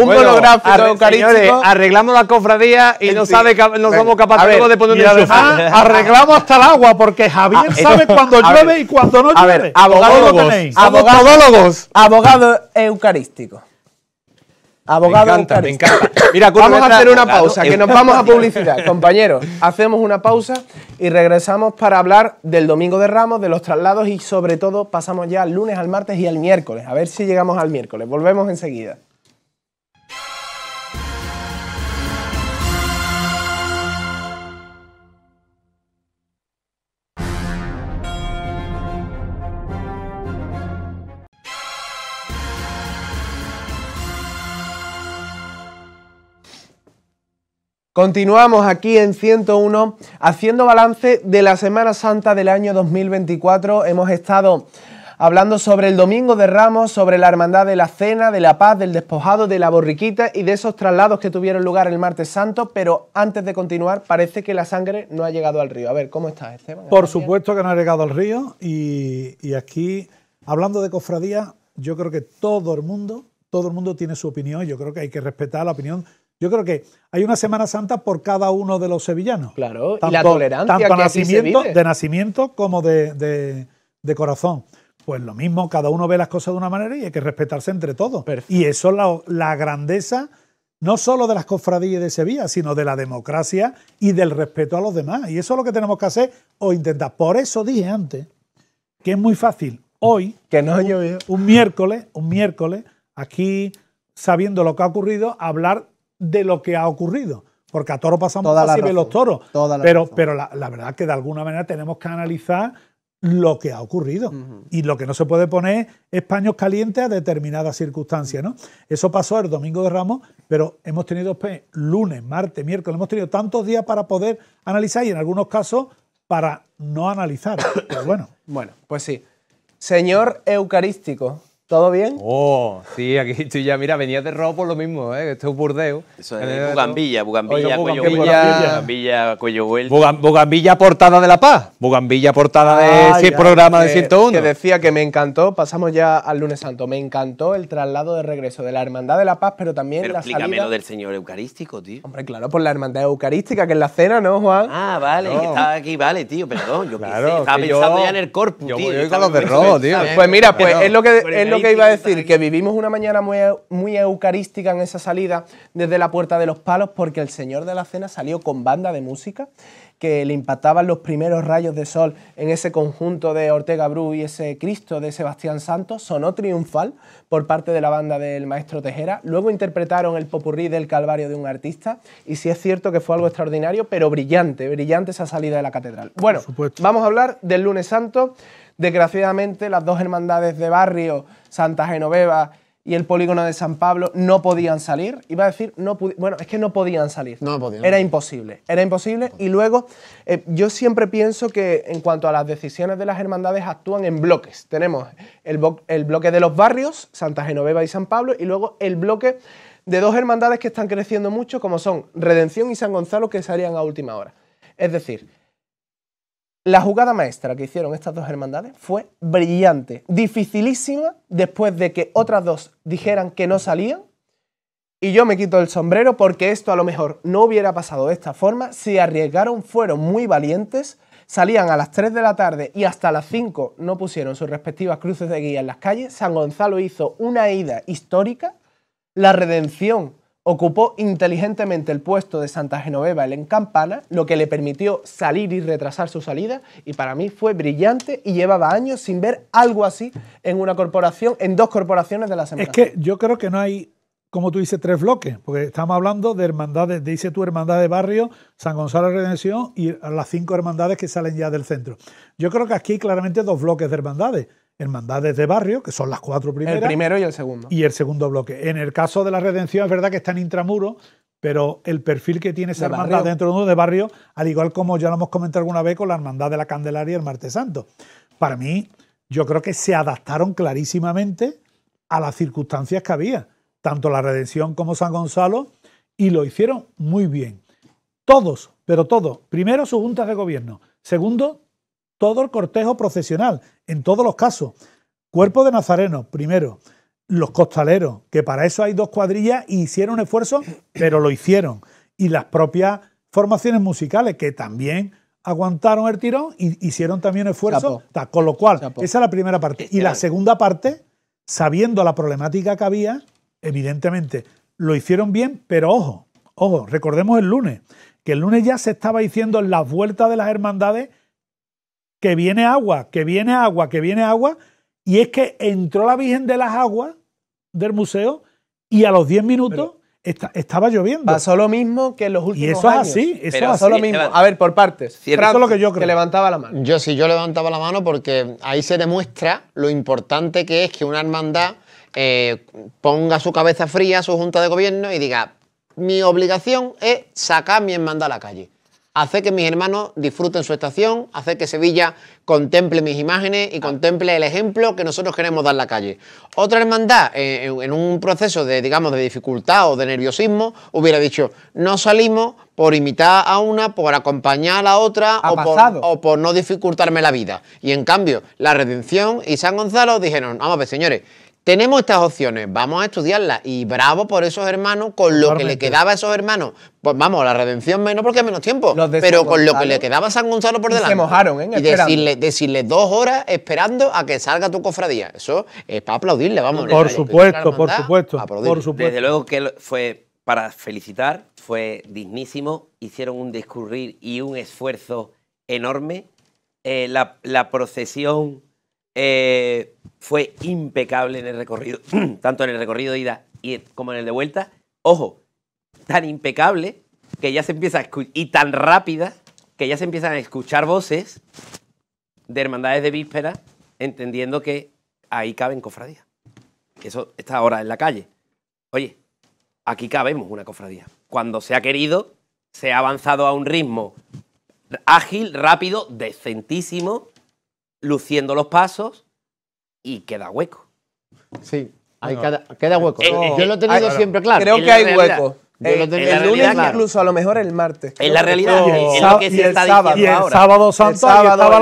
un eucarístico. arreglamos la cofradía y no, sabe, no somos capaces de poner un sofá. Ah, arreglamos hasta el agua porque Javier ah, sabe cuando llueve y cuando no llueve. A ver, abogados, abogados eucarísticos. Abogado me encanta, Mira, vamos a hacer una pausa, que nos vamos a publicidad. Compañeros, hacemos una pausa y regresamos para hablar del Domingo de Ramos, de los traslados y sobre todo pasamos ya al lunes, al martes y al miércoles. A ver si llegamos al miércoles. Volvemos enseguida. Continuamos aquí en 101 haciendo balance de la Semana Santa del año 2024. Hemos estado hablando sobre el Domingo de Ramos, sobre la Hermandad de la Cena, de la Paz, del Despojado, de la Borriquita y de esos traslados que tuvieron lugar el martes santo, pero antes de continuar parece que la sangre no ha llegado al río. A ver, ¿cómo estás, Esteban? Por supuesto que no ha llegado al río y, y aquí, hablando de cofradía, yo creo que todo el mundo, todo el mundo tiene su opinión, yo creo que hay que respetar la opinión yo creo que hay una Semana Santa por cada uno de los sevillanos. Claro, y la tolerancia. Tanto que nacimiento, de nacimiento como de, de, corazón. Pues lo mismo, cada uno ve las cosas de una manera y hay que respetarse entre todos. Y eso es la, grandeza no solo de las cofradías de Sevilla, sino de la democracia y del respeto a los demás. Y eso es lo que tenemos que hacer o intentar. Por eso dije antes que es muy fácil hoy, que no un, un miércoles, un miércoles, aquí sabiendo lo que ha ocurrido, hablar de lo que ha ocurrido. Porque a toro pasamos toda los toros. pero pero la, verdad es que de alguna manera tenemos que analizar lo que ha ocurrido. Y lo que no se puede poner es paños calientes a determinadas circunstancias. ¿no? Eso pasó el domingo de Ramos, pero hemos tenido lunes, martes, miércoles, hemos tenido tantos días para poder analizar y en algunos casos para no analizar. bueno. Bueno, pues sí. Señor Eucarístico, ¿Todo bien? Oh, sí, aquí estoy ya. Mira, venía de rojo por lo mismo, ¿eh? Esto es Burdeo. Eso es Bugambilla, Bugambilla, cuello Bugambilla, cuello vuelto. Bugambilla portada de La Paz. Bugambilla portada de ah, programa de 101. Que decía que me encantó, pasamos ya al lunes santo, me encantó el traslado de regreso de la Hermandad de La Paz, pero también pero la salida... lo del Señor Eucarístico, tío. Hombre, claro, por la Hermandad Eucarística, que es la cena, ¿no, Juan? Ah, vale, que estaba aquí, vale, tío, perdón. Yo pensé, estaba pensando ya en el corpus, tío. Yo voy los de rojo, tío. Pues mira, pues es lo que lo que iba a decir, que vivimos una mañana muy, muy eucarística en esa salida desde la Puerta de los Palos porque el Señor de la Cena salió con banda de música que le impactaban los primeros rayos de sol en ese conjunto de Ortega Bru y ese Cristo de Sebastián Santos, sonó triunfal por parte de la banda del maestro Tejera. Luego interpretaron el popurrí del Calvario de un artista y sí es cierto que fue algo extraordinario, pero brillante, brillante esa salida de la catedral. Bueno, vamos a hablar del lunes santo. Desgraciadamente las dos hermandades de barrio Santa Genoveva y el polígono de San Pablo no podían salir. Iba a decir, no bueno, es que no podían salir. No podían. Era imposible, era imposible. Y luego, eh, yo siempre pienso que en cuanto a las decisiones de las hermandades, actúan en bloques. Tenemos el, el bloque de los barrios, Santa Genoveva y San Pablo, y luego el bloque de dos hermandades que están creciendo mucho, como son Redención y San Gonzalo, que salían a última hora. Es decir, la jugada maestra que hicieron estas dos hermandades fue brillante, dificilísima, después de que otras dos dijeran que no salían. Y yo me quito el sombrero porque esto a lo mejor no hubiera pasado de esta forma. Se arriesgaron, fueron muy valientes, salían a las 3 de la tarde y hasta las 5 no pusieron sus respectivas cruces de guía en las calles. San Gonzalo hizo una ida histórica. La redención ocupó inteligentemente el puesto de Santa Genoveva en Campana, lo que le permitió salir y retrasar su salida, y para mí fue brillante y llevaba años sin ver algo así en una corporación, en dos corporaciones de la semana. Es que yo creo que no hay, como tú dices, tres bloques, porque estamos hablando de hermandades, dice tu hermandad de barrio, San Gonzalo de Redención y las cinco hermandades que salen ya del centro. Yo creo que aquí hay claramente dos bloques de hermandades hermandades de barrio, que son las cuatro primeras. El primero y el segundo. Y el segundo bloque. En el caso de la redención, es verdad que está en intramuro, pero el perfil que tiene esa hermandad dentro de uno de barrio, al igual como ya lo hemos comentado alguna vez con la hermandad de la Candelaria el martes santo. Para mí, yo creo que se adaptaron clarísimamente a las circunstancias que había, tanto la redención como San Gonzalo, y lo hicieron muy bien. Todos, pero todos. Primero, sus juntas de gobierno. Segundo, todo el cortejo procesional, en todos los casos. Cuerpo de Nazareno, primero. Los costaleros, que para eso hay dos cuadrillas y hicieron esfuerzo, pero lo hicieron. Y las propias formaciones musicales, que también aguantaron el tirón y hicieron también esfuerzo. Con lo cual, esa es la primera parte. Eh, y la eh, segunda parte, sabiendo la problemática que había, evidentemente lo hicieron bien, pero ojo, ojo, recordemos el lunes, que el lunes ya se estaba diciendo en las vueltas de las hermandades que viene agua, que viene agua, que viene agua. Y es que entró la Virgen de las Aguas del museo y a los 10 minutos estaba lloviendo. Pasó lo mismo que en los últimos años. Y eso es así, eso lo mismo. Eh, a ver, por partes. Cierto. es lo que yo creo. Que levantaba la mano. Yo sí, yo levantaba la mano porque ahí se demuestra lo importante que es que una hermandad eh, ponga su cabeza fría, su junta de gobierno y diga, mi obligación es sacar a mi hermandad a la calle hacer que mis hermanos disfruten su estación, hacer que Sevilla contemple mis imágenes y contemple el ejemplo que nosotros queremos dar en la calle. Otra hermandad, eh, en un proceso de, digamos, de dificultad o de nerviosismo, hubiera dicho, no salimos por imitar a una, por acompañar a la otra o por, o por, no dificultarme la vida. Y en cambio, la Redención y San Gonzalo dijeron, vamos a ver, señores, tenemos estas opciones, vamos a estudiarlas. Y bravo por esos hermanos, con lo que le quedaba a esos hermanos. Pues vamos, la redención menos porque menos tiempo. Pero con lo que le quedaba a San Gonzalo por delante. se mojaron, ¿eh? Y decirle, decirle, dos horas esperando a que salga tu cofradía. Eso es para aplaudirle, vamos. Por supuesto, por supuesto. Por supuesto. Desde luego que fue para felicitar, fue dignísimo. Hicieron un discurrir y un esfuerzo enorme. Eh, la procesión eh, fue impecable en el recorrido, tanto en el recorrido de ida y, como en el de vuelta. Ojo, tan impecable que ya se empieza y tan rápida que ya se empiezan a escuchar voces de hermandades de víspera, entendiendo que ahí caben cofradías. Eso está ahora en la calle. Oye, aquí cabemos una cofradía. Cuando se ha querido, se ha avanzado a un ritmo ágil, rápido, decentísimo, luciendo los pasos y queda hueco. Sí, hay ah, queda hueco. Eh, eh, Yo lo he tenido eh, siempre claro. Creo que hay hueco. el lunes incluso, a lo mejor el martes. En la realidad, y el sábado, sábado santo, ahí estaba,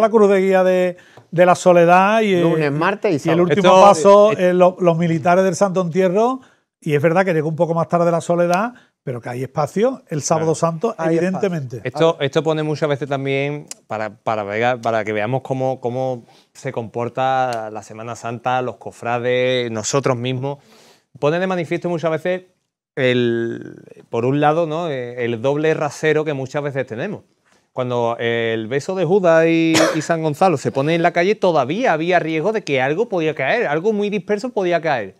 la cruz de guía, de de, la soledad. Y, lunes, martes y el último paso, los militares del Santo Entierro, y es verdad que llegó un poco más tarde la soledad, pero que hay espacio el sábado santo, evidentemente. Esto, esto pone muchas veces también para, para, para que veamos cómo, se comporta la Semana Santa, los cofrades, nosotros mismos. Pone de manifiesto muchas veces, el, por un lado, ¿no? Eh, el doble rasero que muchas veces tenemos. Cuando el beso de Judas y San Gonzalo se pone en la calle, todavía había riesgo de que algo podía caer, algo muy disperso podía caer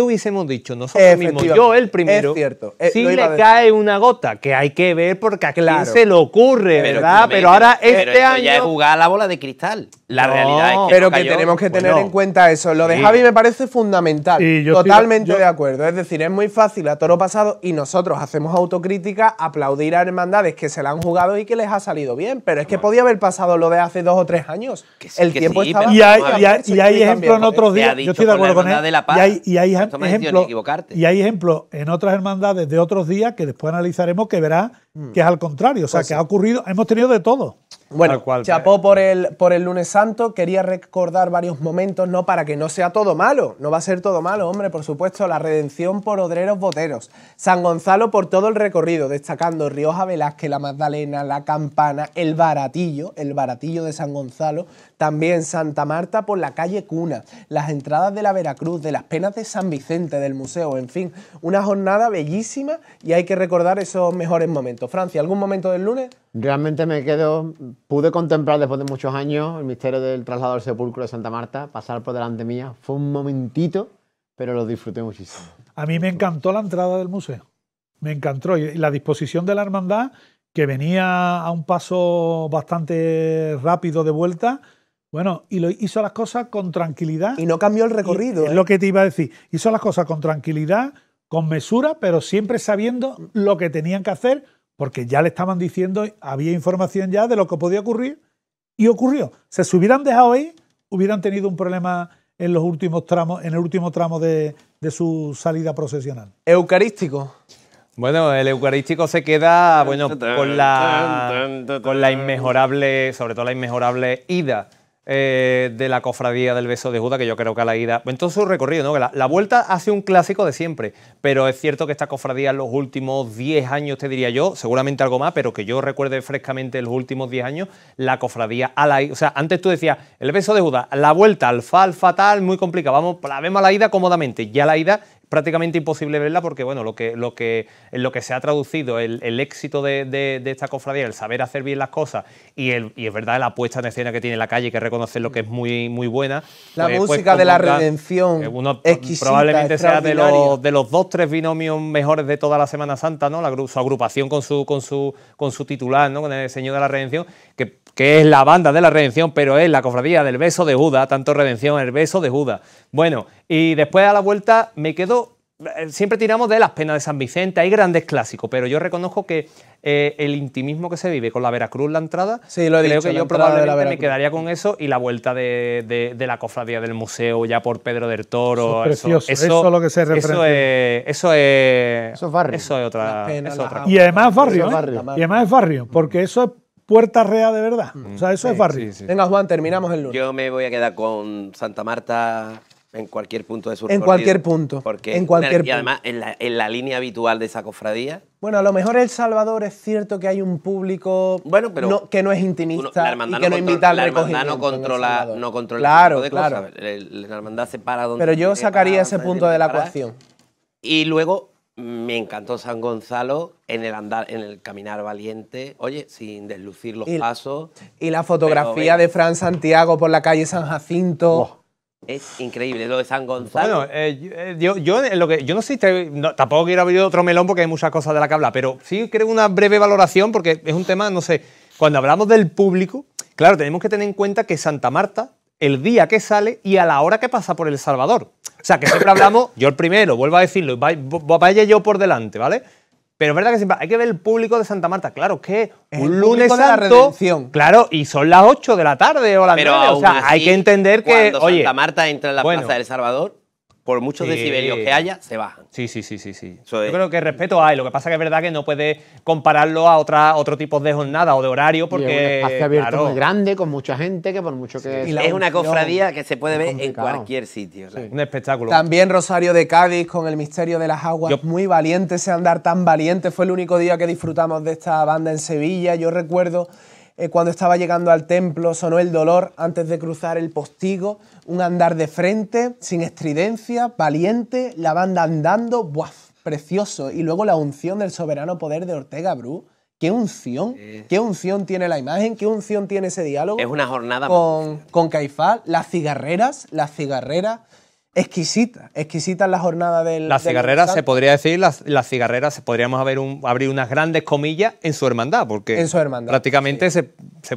hubiésemos dicho nosotros mismos? Yo el primero. Es cierto. Eh, le cae una gota, que hay que ver porque a claro. se le ocurre, ¿verdad? Pero, ahora este año... ya es jugar a la bola de cristal. La realidad es que Pero que tenemos que tener en cuenta eso. Lo de Javi me parece fundamental. Totalmente de acuerdo. Es decir, es muy fácil a toro pasado y nosotros hacemos autocrítica, aplaudir a hermandades que se la han jugado y que les ha salido bien. Pero es que ah. podía haber pasado lo de hace dos o tres años. el tiempo estaba... Y hay, y hay, y ejemplos en otros días. Yo estoy de acuerdo con él. Y hay y hay ejemplos en otras hermandades de otros días que después analizaremos que verá mm. que es al contrario, o sea, pues que ha ocurrido, hemos tenido de todo. Bueno, chapó pues. por el, por el lunes santo, quería recordar varios momentos, no para que no sea todo malo, no va a ser todo malo, hombre, por supuesto, la redención por Odreros Boteros, San Gonzalo por todo el recorrido, destacando Rioja Velázquez, la Magdalena, la Campana, el Baratillo, el Baratillo de San Gonzalo, también Santa Marta por la calle Cuna, las entradas de la Veracruz, de las penas de San Vicente, del museo, en fin, una jornada bellísima y hay que recordar esos mejores momentos. Francia, ¿algún momento del lunes? Realmente me quedo, pude contemplar después de muchos años el misterio del traslado al sepulcro de Santa Marta, pasar por delante mía, fue un momentito, pero lo disfruté muchísimo. A mí me encantó la entrada del museo, me encantó y la disposición de la hermandad que venía a un paso bastante rápido de vuelta, bueno, y lo hizo las cosas con tranquilidad. Y no cambió el recorrido. Es ¿eh? lo que te iba a decir. Hizo las cosas con tranquilidad, con mesura, pero siempre sabiendo lo que tenían que hacer, porque ya le estaban diciendo, había información ya de lo que podía ocurrir, y ocurrió. Se, si se hubieran dejado ahí, hubieran tenido un problema en los últimos tramos, en el último tramo de, de su salida procesional. Eucarístico. Bueno, el Eucarístico se queda, bueno, con la, con la inmejorable, sobre todo la inmejorable ida eh, de la cofradía del beso de Judas, que yo creo que a la ida. En todo su recorrido, ¿no? La, vuelta hace un clásico de siempre, pero es cierto que esta cofradía en los últimos 10 años, te diría yo, seguramente algo más, pero que yo recuerde frescamente los últimos 10 años, la cofradía a la ida. O sea, antes tú decías, el beso de Judas, la vuelta al alfa, tal, muy complicada. Vamos, la vemos a la ida cómodamente. Ya la ida prácticamente imposible verla porque bueno, lo que, lo que, lo que se ha traducido, el, éxito de, esta cofradía, el saber hacer bien las cosas y, es verdad la puesta en escena que tiene la calle, que reconocer lo que es muy, muy buena. La pues, pues, música de la redención. Eh, exquisita, probablemente sea de los, de los dos, tres binomios mejores de toda la Semana Santa, ¿no? La, su agrupación con su, con su, con su titular, ¿no? Con el Señor de la Redención, que, es la banda de la Redención, pero es la cofradía del beso de Judas, tanto Redención, el beso de Judas. Bueno, y después a la vuelta me quedo. Eh, siempre tiramos de las penas de San Vicente, hay grandes clásicos, pero yo reconozco que eh, el intimismo que se vive con la Veracruz, la entrada, sí, lo creo que yo probablemente me quedaría con eso y la vuelta de, de, la cofradía del museo ya por Pedro del Toro. Eso es eso, lo que se Eso es, eso es, barrio. Eso es otra, Y además es ¿eh? barrio, y además es barrio, porque eso es Puerta Rea de verdad. Mm. O sea, eso es barrio. Venga, Juan, terminamos el lunes. Yo me voy a quedar con Santa Marta en cualquier punto de su En cualquier punto. Porque en cualquier y además en la, línea habitual de esa cofradía. Bueno, a lo mejor El Salvador es cierto que hay un público bueno, pero que no es intimista y que no, invita La hermandad no controla, no controla claro, claro. La hermandad se para donde Pero yo sacaría ese punto de la ecuación. Y luego me encantó San Gonzalo en el andar, en el caminar valiente, oye, sin deslucir los pasos. Y la fotografía de Fran Santiago por la calle San Jacinto. Oh. Es increíble lo de San Gonzalo. Bueno, eh, yo, eh, eh, lo que, yo no sé, tampoco quiero abrir otro melón porque hay muchas cosas de la que hablar, pero sí creo una breve valoración porque es un tema, no sé, cuando hablamos del público, claro, tenemos que tener en cuenta que Santa Marta, el día que sale y a la hora que pasa por El Salvador. O sea, que siempre hablamos, yo el primero, vuelvo a decirlo, vaya yo por delante, ¿vale? Pero es verdad que hay que ver el público de Santa Marta. Claro, que un lunes Claro, y son las 8 de la tarde o las Pero O sea, hay que entender que. Cuando Santa Marta entra en la bueno, Plaza del Salvador, por muchos decibelios eh, que haya, se bajan. Sí, sí, sí, sí. sí. Yo creo que respeto hay. Lo que pasa que es verdad que no puede compararlo a otra, otro tipo de jornada o de horario porque. es un espacio abierto muy grande, con mucha gente, que por mucho que. es una cofradía que se puede ver en cualquier sitio. Un espectáculo. También Rosario de Cádiz con el misterio de las aguas. muy valiente ese andar tan valiente. Fue el único día que disfrutamos de esta banda en Sevilla. Yo recuerdo eh, cuando estaba llegando al templo sonó el dolor antes de cruzar el postigo, un andar de frente, sin estridencia, valiente, la banda andando, ¡buah! Precioso. Y luego la unción del soberano poder de Ortega Bru. ¿Qué unción? ¿Qué unción tiene la imagen? ¿Qué unción tiene ese diálogo? Es una jornada. Con, con Caifás, las cigarreras, las cigarreras exquisita, exquisita la jornada del. Las cigarreras, se podría decir, las, las cigarreras, podríamos haber un, abrir unas grandes comillas en su hermandad, porque. Prácticamente se,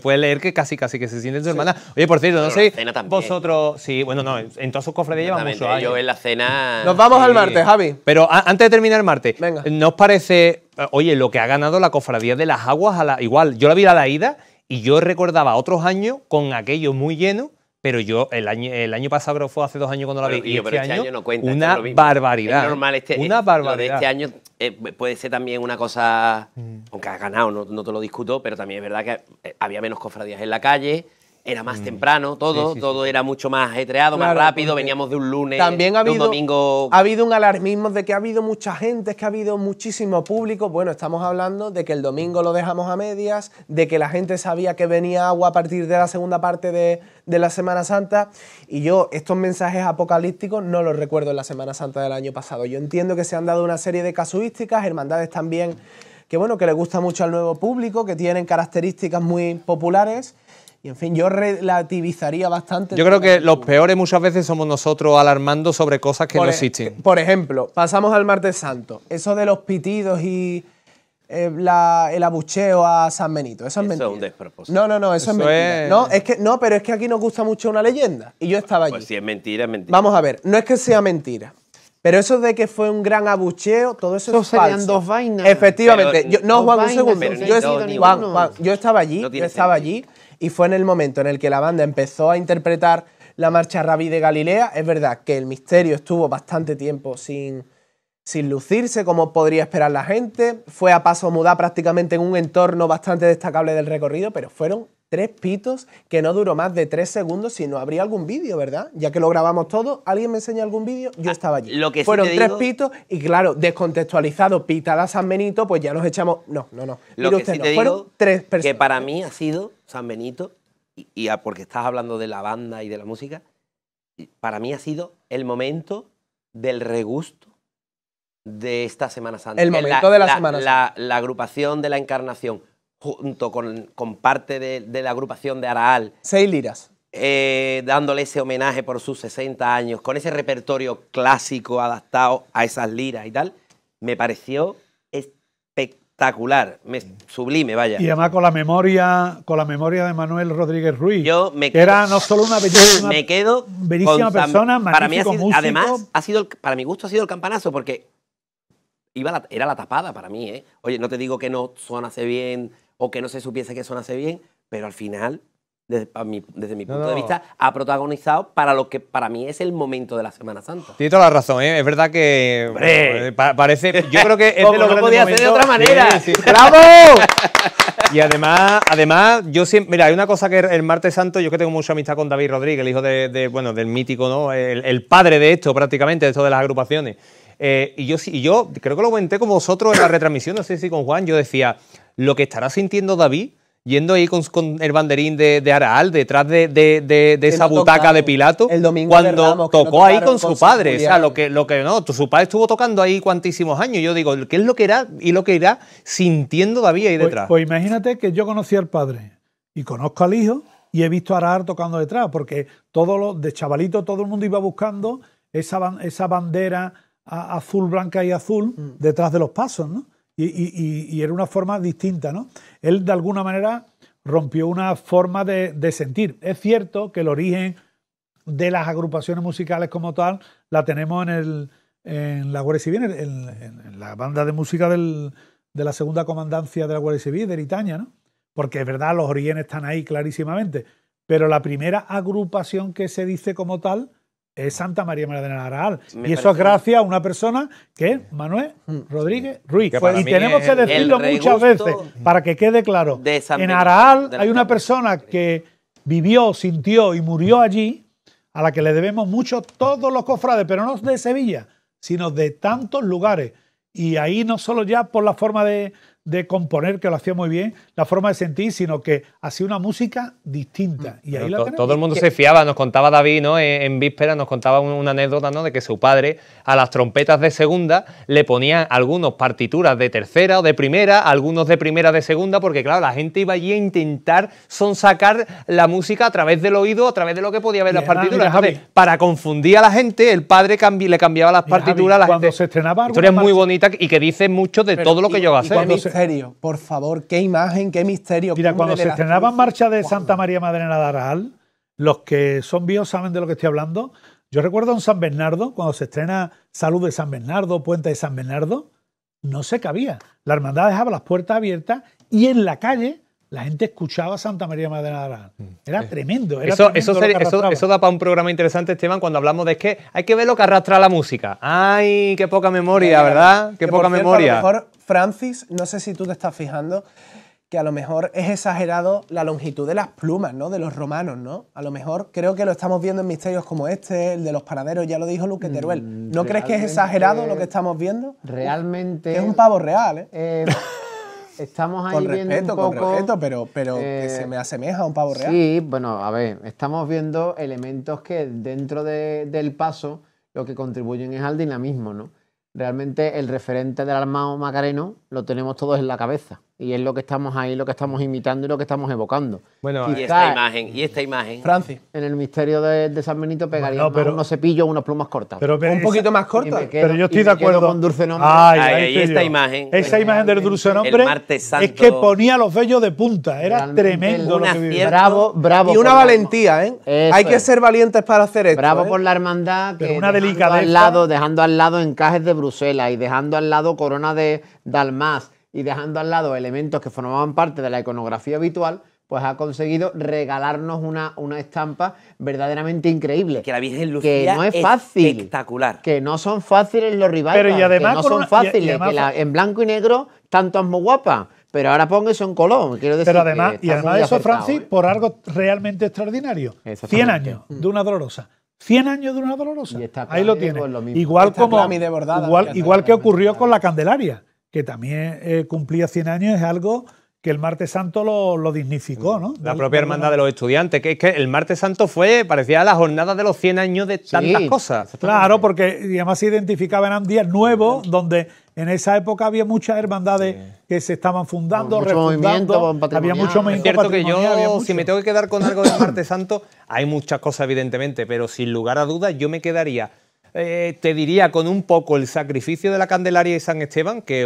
puede leer que casi, casi que se siente en su hermandad. Oye, por cierto, no sé. Vosotros. Sí, bueno, no, en todos sus cofradías llevamos Yo en la cena. Nos vamos al martes, Javi. Pero antes de terminar el martes, ¿no ¿nos parece. Oye, lo que ha ganado la cofradía de las aguas, a la, igual, yo la vi a la ida y yo recordaba otros años con aquello muy lleno pero yo el año, el año pasado creo fue hace dos años cuando la vi. y este, este, año, no Una barbaridad. este, una este barbaridad. este año eh, puede ser también una cosa, mm. aunque ha ganado, no, no, te lo discuto, pero también es verdad que eh, había menos cofradías en la calle era más mm. temprano todo, todo era mucho más ajetreado, más rápido, veníamos de un lunes, también un domingo. Ha habido un alarmismo de que ha habido mucha gente, es que ha habido muchísimo público. Bueno, estamos hablando de que el domingo lo dejamos a medias, de que la gente sabía que venía agua a partir de la segunda parte de, de la Semana Santa. Y yo estos mensajes apocalípticos no los recuerdo en la Semana Santa del año pasado. Yo entiendo que se han dado una serie de casuísticas, hermandades también que bueno, que le gusta mucho al nuevo público, que tienen características muy populares y en fin, yo relativizaría bastante. Yo creo que los peores muchas veces somos nosotros alarmando sobre cosas que no e- existen. por ejemplo, pasamos al martes santo. Eso de los pitidos y eh, el abucheo a San Benito. Eso es mentira. un No, no, no, eso, es mentira. No, es que, no, pero es que aquí nos gusta mucho una leyenda. Y yo estaba pues allí. Pues si es mentira, es mentira. Vamos a ver, no es que sea mentira. Pero eso de que fue un gran abucheo, todo eso es dos vainas. Efectivamente. yo, no, Juan, un segundo. Yo, estaba allí, yo estaba allí y fue en el momento en el que la banda empezó a interpretar la marcha Rabí de Galilea. Es verdad que el misterio estuvo bastante tiempo sin, sin lucirse como podría esperar la gente. Fue a paso mudar prácticamente en un entorno bastante destacable del recorrido, pero fueron tres pitos que no duró más de tres segundos, si no habría algún vídeo, ¿verdad? Ya que lo grabamos todo, alguien me enseña algún vídeo, yo ah, estaba allí. Fueron tres pitos y claro, descontextualizado, pitada San Benito, pues ya nos echamos... No, no, no. Lo Fueron tres personas. Que para mí ha sido San Benito, y porque estás hablando de la banda y de la música, para mí ha sido el momento del regusto de esta Semana Santa. El momento de la, Semana Santa. La, agrupación de la Encarnación, junto con, parte de, la agrupación de Araal. Seis liras. Eh, dándole ese homenaje por sus 60 años, con ese repertorio clásico adaptado a esas liras y tal, me pareció espectacular, sublime, vaya. Y además con la memoria, con la memoria de Manuel Rodríguez Ruiz. Yo me quedo, era no solo una bellísima, me quedo persona, para mí además ha sido, para mi gusto ha sido el campanazo porque iba era la tapada para mí. ¿eh? Oye, no te digo que no suenase bien o que no se supiese que suenase bien, pero al final, desde mi, desde mi punto de vista, ha protagonizado para lo que para mí es el momento de la Semana Santa. Tienes toda la razón, ¿eh? es verdad que eh, parece. Yo creo que es de no podía ser de otra manera. ¡Bravo! Y además, además, yo siempre. Mira, hay una cosa que el martes santo, yo que tengo mucha amistad con David Rodríguez, el hijo de, bueno, del mítico, ¿no? El, el, padre de esto, prácticamente, de esto de las agrupaciones. Eh, y, yo, y yo creo que lo comenté con vosotros en la retransmisión, no sé si con Juan, yo decía, lo que estará sintiendo David yendo ahí con, el banderín de, Araal detrás de, esa butaca de Pilato cuando tocó ahí con su padre. O sea, lo que, lo que no, su padre estuvo tocando ahí cuantísimos años. Yo digo, ¿qué es lo que era? y lo que irá sintiendo David ahí pues, detrás? Pues, imagínate que yo conocí al padre y conozco al hijo y he visto a Araal tocando detrás, porque todo lo de chavalito todo el mundo iba buscando esa, esa bandera azul, blanca y azul mm. detrás de los pasos, ¿no? Y, era una forma distinta, ¿no? Él de alguna manera rompió una forma de, sentir. Es cierto que el origen de las agrupaciones musicales como tal la tenemos en, el, en la Guardia Civil, en, la banda de música de la segunda comandancia de la Guardia Civil, de Britania, ¿no? Porque es verdad, los orígenes están ahí clarísimamente. Pero la primera agrupación que se dice como tal es Santa María María de Naral. y eso es gracias a una persona que es Manuel Rodríguez Ruiz. y tenemos que decirlo muchas veces para que quede claro. en Araal hay una persona que vivió, sintió y murió allí, a la que le debemos mucho todos los cofrades, pero no de Sevilla, sino de tantos lugares. Y ahí no solo ya por la forma de, de componer, que lo hacía muy bien, la forma de sentir, sino que hacía una música distinta. Mm. Y ahí todo el mundo se fiaba, nos contaba David, ¿no? En, víspera nos contaba una anécdota, ¿no? De que su padre a las trompetas de segunda le ponía algunos partituras de tercera o de primera, algunos de primera de segunda, porque claro, la gente iba allí a intentar sonsacar la música a través del oído, a través de lo que podía ver las partituras. para confundir a la gente, el padre le cambiaba las partituras la cuando se estrenaba Historia muy bonita y que dice mucho de todo lo que yo por favor, qué imagen, qué misterio. Mira, cuando se estrenaba Marcha de Santa María Madre Aral, los que son vivos saben de lo que estoy hablando. Yo recuerdo en San Bernardo, cuando se estrena Salud de San Bernardo, Puente de San Bernardo, no se cabía. La hermandad dejaba las puertas abiertas y en la calle la gente escuchaba Santa María Madre de mm. Era tremendo. Era eso, eso, da para un programa interesante, Esteban, cuando hablamos de que hay que ver lo que arrastra la música. ¡Ay, qué poca memoria, ¿verdad? ¡Qué poca memoria! A lo mejor, Francis, no sé si tú te estás fijando que a lo mejor es exagerado la longitud de las plumas, ¿no? De los romanos, ¿no? A lo mejor creo que lo estamos viendo en misterios como este, el de los paraderos, ya lo dijo Luque mm, Teruel. ¿No crees que es exagerado lo que estamos viendo? Realmente. Es un pavo real, ¿eh? eh estamos ahí con viendo poco, Con respeto, pero, pero eh, se me asemeja a un pavo real. Sí, bueno, a ver, estamos viendo elementos que dentro del paso lo que contribuyen es al dinamismo, ¿no? Realmente el referente del armado macareno lo tenemos todos en la cabeza. Y es lo que estamos ahí, lo que estamos imitando y lo que estamos evocando. Bueno, y esta imagen, y esta imagen. En el misterio de, San Benito pegaría no, unos cepillos, unas plumas cortas. Pero, un poquito más cortas. pero yo estoy de acuerdo. Con dulce Ay, y esta imagen. Esa imagen del dulce nombre. es que ponía los vellos de punta. Era tremendo lo que Bravo, bravo. Y una valentía, ¿eh? Hay que ser valientes para hacer esto. Bravo ¿eh? por la hermandad. Que pero una delicadeza. dejando al lado encajes de Bruselas y dejando al lado corona de Dalmas y dejando al lado elementos que formaban parte de la iconografía habitual, pues ha conseguido regalarnos una, una estampa verdaderamente increíble. Que la Virgen Lucía que no es fácil, espectacular. Que no son fáciles los rivales. Pero además no son fáciles, en blanco y negro tanto es muy guapa. Pero ahora pongo eso en color, quiero decir. Pero además, y además de eso, Francis, ¿eh? por algo realmente extraordinario. 100 mm. años de una dolorosa. 100 años de una dolorosa. Ahí lo tiene. Igual como igual, igual que ocurrió con la Candelaria que también eh, cumplía 100 años, es algo que el martes santo lo, dignificó, ¿no? La propia hermandad de los estudiantes, que es que el martes santo fue, parecía la jornada de los 100 años de tantas cosas. Claro, porque además se en un días nuevos, donde en esa época había muchas hermandades que se estaban fundando, mucho refundando, había mucho Es cierto que yo, si me tengo que quedar con algo del martes santo, hay muchas cosas evidentemente, pero sin lugar a dudas yo me quedaría eh, te diría con un poco el sacrificio de la Candelaria y San Esteban, que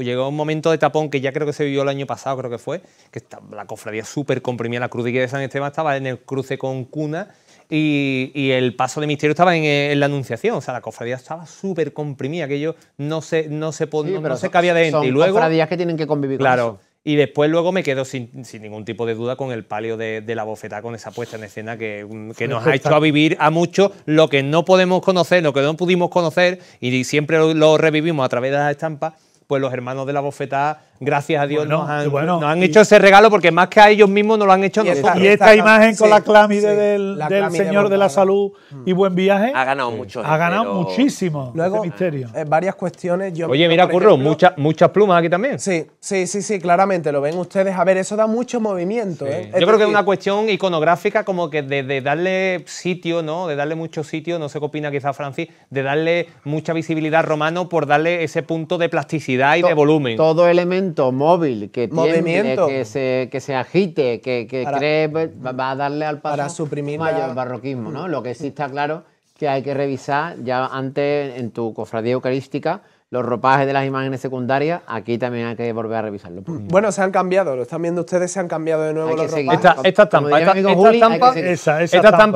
llegó un momento de tapón que ya creo que se vivió el año pasado, creo que fue, que la cofradía súper comprimía la cruz de, San Esteban estaba en el cruce con Cuna y, el paso de misterio estaba eh, en, la Anunciación, o sea, la cofradía estaba súper comprimida, aquello no se, no se, no, se cabía de y luego, cofradías que tienen que convivir claro, y después luego me quedo sin, ningún tipo de duda con el palio de, la bofetada, con esa puesta en escena que, mm, nos ha hecho a vivir a muchos lo que no podemos conocer, lo que no pudimos conocer y siempre lo, revivimos a través de las estampas, pues los hermanos de la bofetada gracias a Dios nos, han, hecho ese regalo porque más que a ellos mismos nos lo han hecho nosotros. Esta, y esta, imagen con la clámide del, Señor de, la Salud y Buen Viaje. Ha ganado mucho. Ha ganado muchísimo. Luego, este misterio. Eh, varias cuestiones. Yo Oye, mira, Curro, muchas muchas plumas aquí también. Sí, sí, sí, sí, claramente, lo ven ustedes. A ver, eso da mucho movimiento. ¿eh? Yo creo que es una cuestión iconográfica como que de, darle sitio, ¿no? De darle mucho sitio, no sé qué opina quizás Francis, de darle mucha visibilidad romano por darle ese punto de plasticidad y de volumen. Todo elemento móvil, que se, que se agite, que, cree, va a darle al para suprimir mayor barroquismo, ¿no? Lo que sí está claro que hay que revisar, ya antes en tu cofradía eucarística, los ropajes de las imágenes secundarias, aquí también hay que volver a revisarlo. Mm. Bueno, se han cambiado, lo están viendo ustedes, se han cambiado de nuevo Esta, estampa, es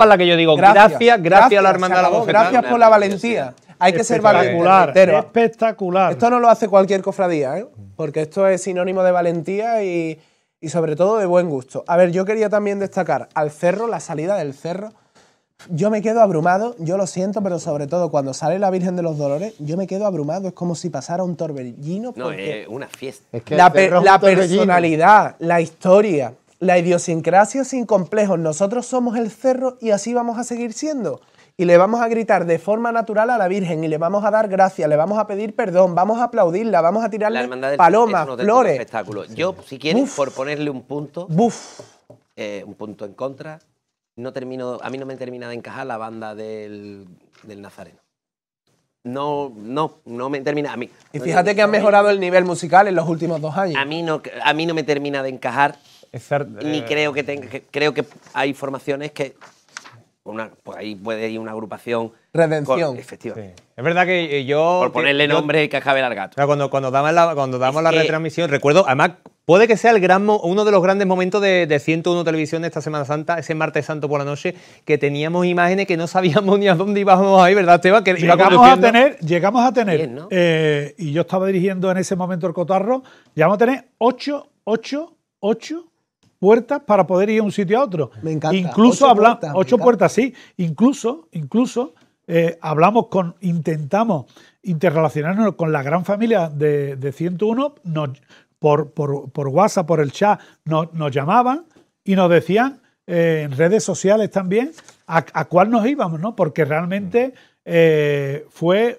la que yo digo, gracias, gracias, a la hermandad de la Gracias por la valentía hay que ser valiente. Espectacular. Esto no lo hace cualquier cofradía, ¿eh? porque esto es sinónimo de valentía y, y sobre todo de buen gusto. A ver, yo quería también destacar al cerro, la salida del cerro. Yo me quedo abrumado, yo lo siento, pero sobre todo cuando sale la Virgen de los Dolores, yo me quedo abrumado, es como si pasara un torbellino. No, es una fiesta. Es que la, la personalidad, la historia, la idiosincrasia sin complejos. Nosotros somos el cerro y así vamos a seguir siendo y le vamos a gritar de forma natural a la Virgen y le vamos a dar gracias, le vamos a pedir perdón, vamos a aplaudirla, vamos a tirarle la palomas, flores. Espectáculo. Yo, si quieres, por ponerle un punto, eh, un punto en contra, no termino, a mí no me termina de encajar la banda del, Nazareno. No, no, no me termina a mí. Y fíjate que han mejorado el nivel musical en los últimos dos años. A mí no, a mí no me termina de encajar. ni eh. creo que que, creo que hay formaciones que por ahí puede ir una agrupación. Redención. efectivamente. Es verdad que eh, yo. Por ponerle nombre que acabe el gato. cuando, cuando damos la, cuando damos la retransmisión, recuerdo, además, puede que sea el gran, uno de los grandes momentos de, 101 Televisión de esta Semana Santa, ese martes santo por la noche, que teníamos imágenes que no sabíamos ni a dónde íbamos ahí, ¿verdad, Esteban? Que llegamos, a tener, llegamos a tener, y yo estaba dirigiendo en ese momento el cotarro, llegamos a tener 8, 8, 8 puertas para poder ir de un sitio a otro. Me encanta. Incluso ocho ocho puertas, sí. Incluso, incluso eh, hablamos con, intentamos interrelacionarnos con la gran familia de, 101 por, por, por, WhatsApp, por el chat, nos, llamaban y nos decían eh, en redes sociales también a, a, cuál nos íbamos, ¿no? Porque realmente eh, fue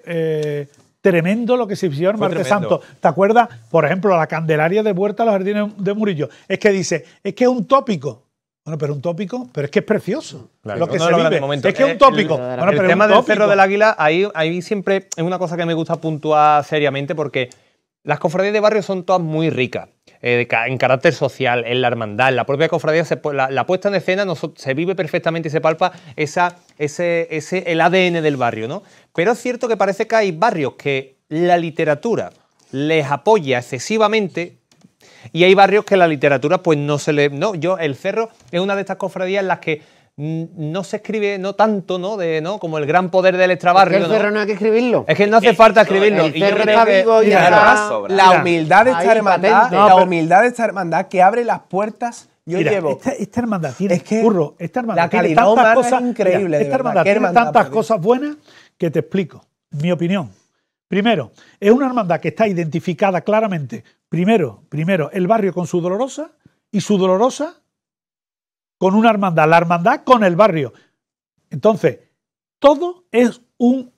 tremendo lo que se hicieron Marte Santo. ¿Te acuerdas, por ejemplo, la Candelaria de Huerta a los Jardines de Murillo? Es que dice, es que es un tópico. Bueno, pero un tópico, pero es que es precioso. lo que se vive. Momento. Es que es un tópico. El, pero el tema del perro del Águila, ahí, ahí siempre es una cosa que me gusta puntuar seriamente porque las cofradías de barrio son todas muy ricas. Eh, en carácter social, en la hermandad, la propia cofradía, se, la, puesta en escena se vive perfectamente y se palpa esa, ese, el ADN del barrio, ¿no? Pero es cierto que parece que hay barrios que la literatura les apoya excesivamente y hay barrios que la literatura pues no se le... No, yo, el Cerro es una de estas cofradías en las que Mm, no se escribe, no tanto, ¿no? De, ¿no? Como el gran poder del extrabarrio. Es ¿no? hay que escribirlo. Es que no hace falta escribirlo. Y yo que, y la, humildad de esta hermandad, la humildad de esta hermandad que abre las puertas. Yo llevo. Esta, hermandad tiene, es que esta hermandad tiene tantas cosas esta hermandad tantas cosas buenas que te explico. Mi opinión. Primero, es una hermandad que está identificada claramente. Primero, primero, el barrio con su dolorosa y su dolorosa con una hermandad, la hermandad con el barrio. Entonces, todo es un,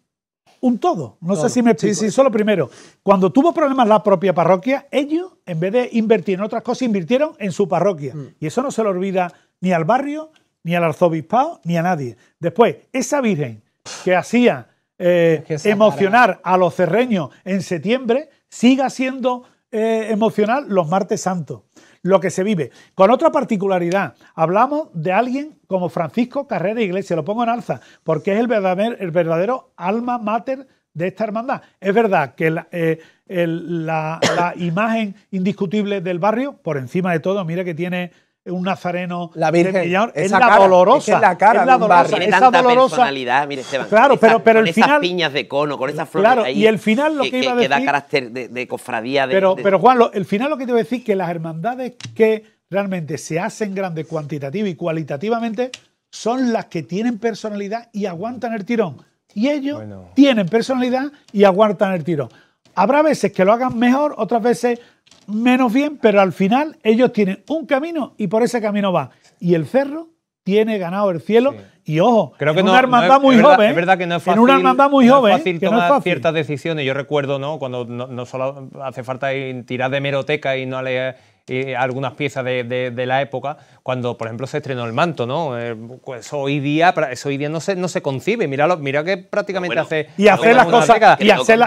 un todo. No sé si me explico. Sí, sí, solo primero. Cuando tuvo problemas la propia parroquia, ellos, en vez de invertir en otras cosas, invirtieron en su parroquia. Mm. Y eso no se lo olvida ni al barrio, ni al arzobispado, ni a nadie. Después, esa virgen que hacía eh, emocionar a los cerreños en septiembre, siga siendo eh, emocional los martes santos lo que se vive. Con otra particularidad, hablamos de alguien como Francisco Carrera Iglesias, lo pongo en alza, porque es el verdadero, alma mater de esta hermandad. Es verdad que la, eh, la, imagen indiscutible del barrio, por encima de todo, mira que tiene un nazareno la Virgen, de es la dolorosa. Es, la dolorosa. Tiene tanta personalidad, mire Esteban. Claro, pero, pero con el esas piñas de cono, con esas flores claro, y el final lo que, iba a decir... Que da carácter de, cofradía. De, pero, pero Juan, el final lo que te a decir que las hermandades que realmente se hacen grandes cuantitativa y cualitativamente son las que tienen personalidad y aguantan el tirón. Y ellos tienen personalidad y aguantan el tirón. Habrá veces que lo hagan mejor, otras veces menos bien, pero al final ellos tienen un camino y por ese camino va. Y el cerro tiene ganado el cielo. Y ojo, Creo en una hermandad muy joven. Es verdad que no es fácil. tomar ciertas decisiones. Yo recuerdo, ¿no? Cuando no, solo hace falta tirar de meroteca y no leer eh, algunas piezas de, la época, cuando por ejemplo se estrenó el manto, ¿no? Eh, pues hoy día, eso hoy día no se, no se concibe. Mira, mira que prácticamente hace. Y hacer las cosas. Y hacer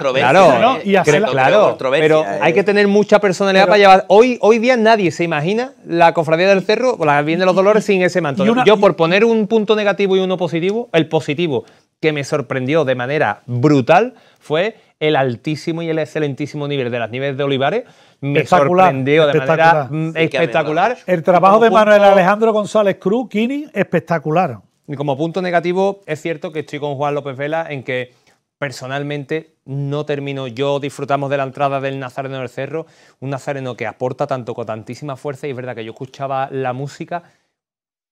y pero eh. hay que tener mucha personalidad para llevar. Hoy, hoy día nadie se imagina la cofradía del cerro o la bien de los dolores sin ese manto. Yo, por poner un punto negativo y uno positivo, el positivo que me sorprendió de manera brutal fue el altísimo y el excelentísimo nivel de las nieves de Olivares espectacular. El trabajo de Manuel Alejandro González Cruz, Kini, espectacular. Y como punto negativo, es cierto que estoy con Juan López Vela en que personalmente no termino. Yo disfrutamos de la entrada del Nazareno del Cerro, un Nazareno que aporta tanto con tantísima fuerza y es verdad que yo escuchaba la música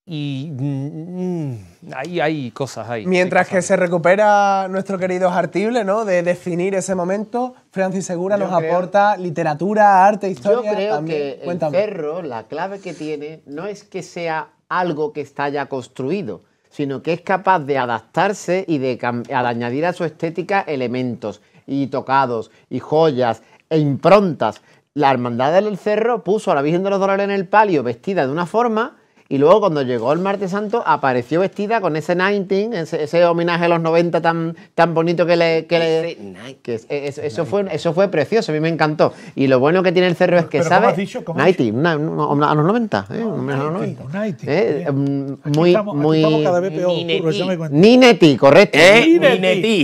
y mm, mm, hay cosas ahí. Mientras que se recupera nuestro querido Artible, ¿no? De definir ese momento, Francis Segura nos aporta literatura, arte, historia. Yo creo que el cerro, la clave que tiene, no es que sea algo que está ya construido, sino que es capaz de adaptarse y de, añadir a su estética elementos y tocados y joyas e improntas. La hermandad del cerro puso a la Virgen de los Dolores en el palio vestida de una forma y luego cuando llegó el martes santo apareció vestida con ese 19, ese, homenaje a los 90 tan, tan bonito que le... Que e, eso, fue, eso fue precioso, a mí me encantó. Y lo bueno que tiene el cerro es que sabe... Has a los 90. ¿eh? Eh, mm, muy, estamos, muy... cada vez peor. correcto. Eh,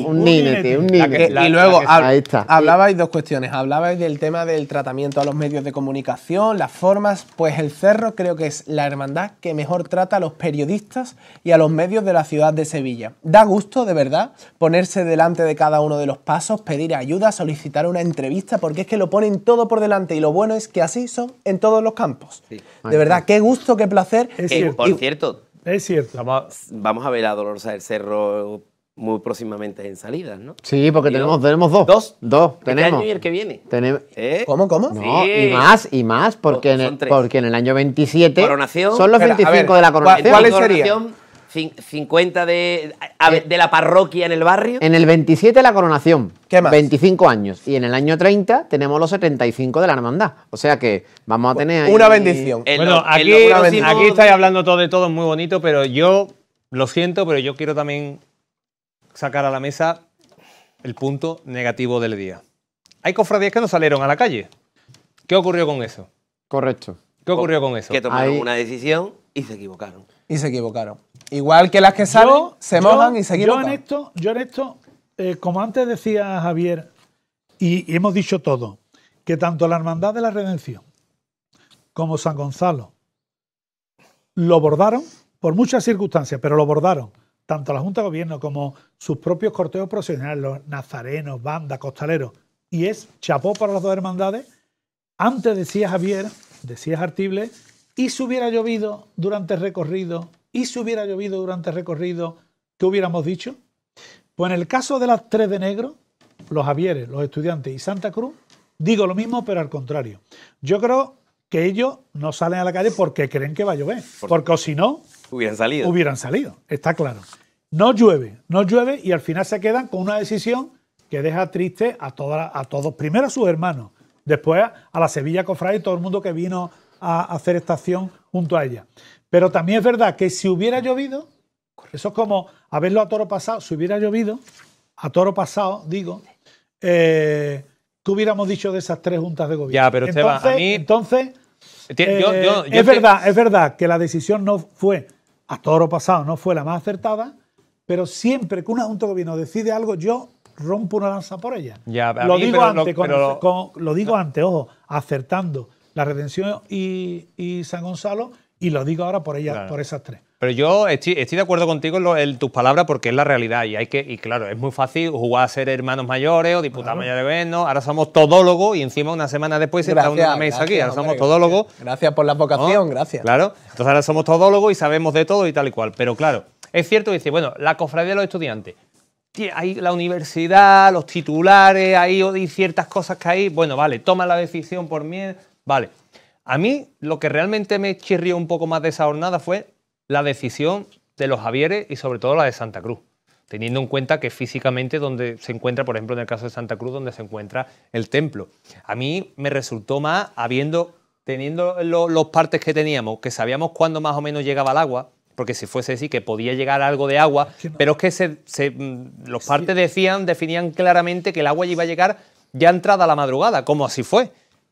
un ninety, Un y luego hablabais dos cuestiones. Hablabais del tema del tratamiento a los medios de comunicación, las formas. Pues el cerro creo que es la hermandad que mejor trata a los periodistas y a los medios de la ciudad de Sevilla. Da gusto, de verdad, ponerse delante de cada uno de los pasos, pedir ayuda, solicitar una entrevista, porque es que lo ponen todo por delante y lo bueno es que así son en todos los campos. De verdad, qué gusto, qué placer. por cierto, es cierto. Vamos a ver a Dolores del Cerro muy próximamente en salida, ¿no? Sí, porque tenemos, dos? tenemos dos. Dos. Dos, este año el que viene. ¿Eh? ¿Cómo, cómo? No, y más, y más, porque, en, el, porque en el año 27 coronación, son los 25 de la coronación. ¿Cuáles serían? 50 de, eh, de la parroquia en el barrio. En el 27 la coronación. ¿Qué más? 25 años. Y en el año 30 tenemos los 75 de la hermandad. O sea que vamos a tener... Una bendición. bueno, aquí, aquí estáis hablando todo de todo muy bonito, pero yo lo siento, pero yo quiero también sacar a la mesa el punto negativo del día. Hay cofradías que no salieron a la calle. ¿Qué ocurrió con eso? Correcto. ¿Qué ocurrió con eso? Que tomaron una decisión y se equivocaron. Y se equivocaron. Igual que las que salen, se mojan y se equivocan. Yo en esto, eh, como antes decía Javier, y, y hemos dicho todo, que tanto la Hermandad de la Redención como San Gonzalo lo bordaron por muchas circunstancias, pero lo bordaron tanto la Junta de Gobierno como sus propios corteos profesionales, los nazarenos, bandas, costaleros, y es chapó para las dos hermandades. Antes decía Javier, decía Artible, y si hubiera llovido durante el recorrido, y si hubiera llovido durante el recorrido, ¿qué hubiéramos dicho? Pues en el caso de las tres de negro, los Javieres, los estudiantes y Santa Cruz, digo lo mismo, pero al contrario. Yo creo que ellos no salen a la calle porque creen que va a llover, porque, si no, Hubieran salido, está claro. No llueve, no llueve y al final se quedan con una decisión que deja triste a, a todos, primero a sus hermanos, después a la Sevilla Cofrade y todo el mundo que vino a hacer esta acción junto a ella. Pero también es verdad que si hubiera llovido, eso es como haberlo a toro pasado, si hubiera llovido, a toro pasado, digo, eh, ¿qué hubiéramos dicho de esas tres juntas de gobierno? Ya, pero entonces, a mí... Entonces, eh, es, verdad, es verdad que la decisión no fue, a toro pasado, no fue la más acertada, pero siempre que un adjunto de Gobierno decide algo, yo rompo una lanza por ella. Ya, lo, digo ante antes, digo ojo, acertando la redención y, San Gonzalo, y lo digo ahora por ella por esas tres. Pero yo estoy, de acuerdo contigo en, tus palabras porque es la realidad y hay que y claro, es muy fácil jugar a ser hermanos mayores o diputados mayores de gobierno. Ahora somos todólogos y encima una semana después se está una mesa aquí. Ahora somos todólogos. Gracias, por la vocación, gracias. Claro, entonces ahora somos todólogos y sabemos de todo y tal y cual. Pero claro, es cierto dice, bueno, la cofradía de los estudiantes. Hay la universidad, los titulares, hay, ciertas cosas que hay. Bueno, vale, toma la decisión por mí. Vale. A mí lo que realmente me chirrió un poco más de esa jornada fue la decisión de los Javieres y sobre todo la de Santa Cruz teniendo en cuenta que físicamente donde se encuentra, por ejemplo, en el caso de Santa Cruz, donde se encuentra el templo. A mí me resultó más habiendo, teniendo los partes que teníamos, que sabíamos cuándo más o menos llegaba el agua, porque si fuese así, que podía llegar algo de agua, pero es que mm, los partes decían, definían claramente que el agua iba a llegar ya entrada a la madrugada, como así fue.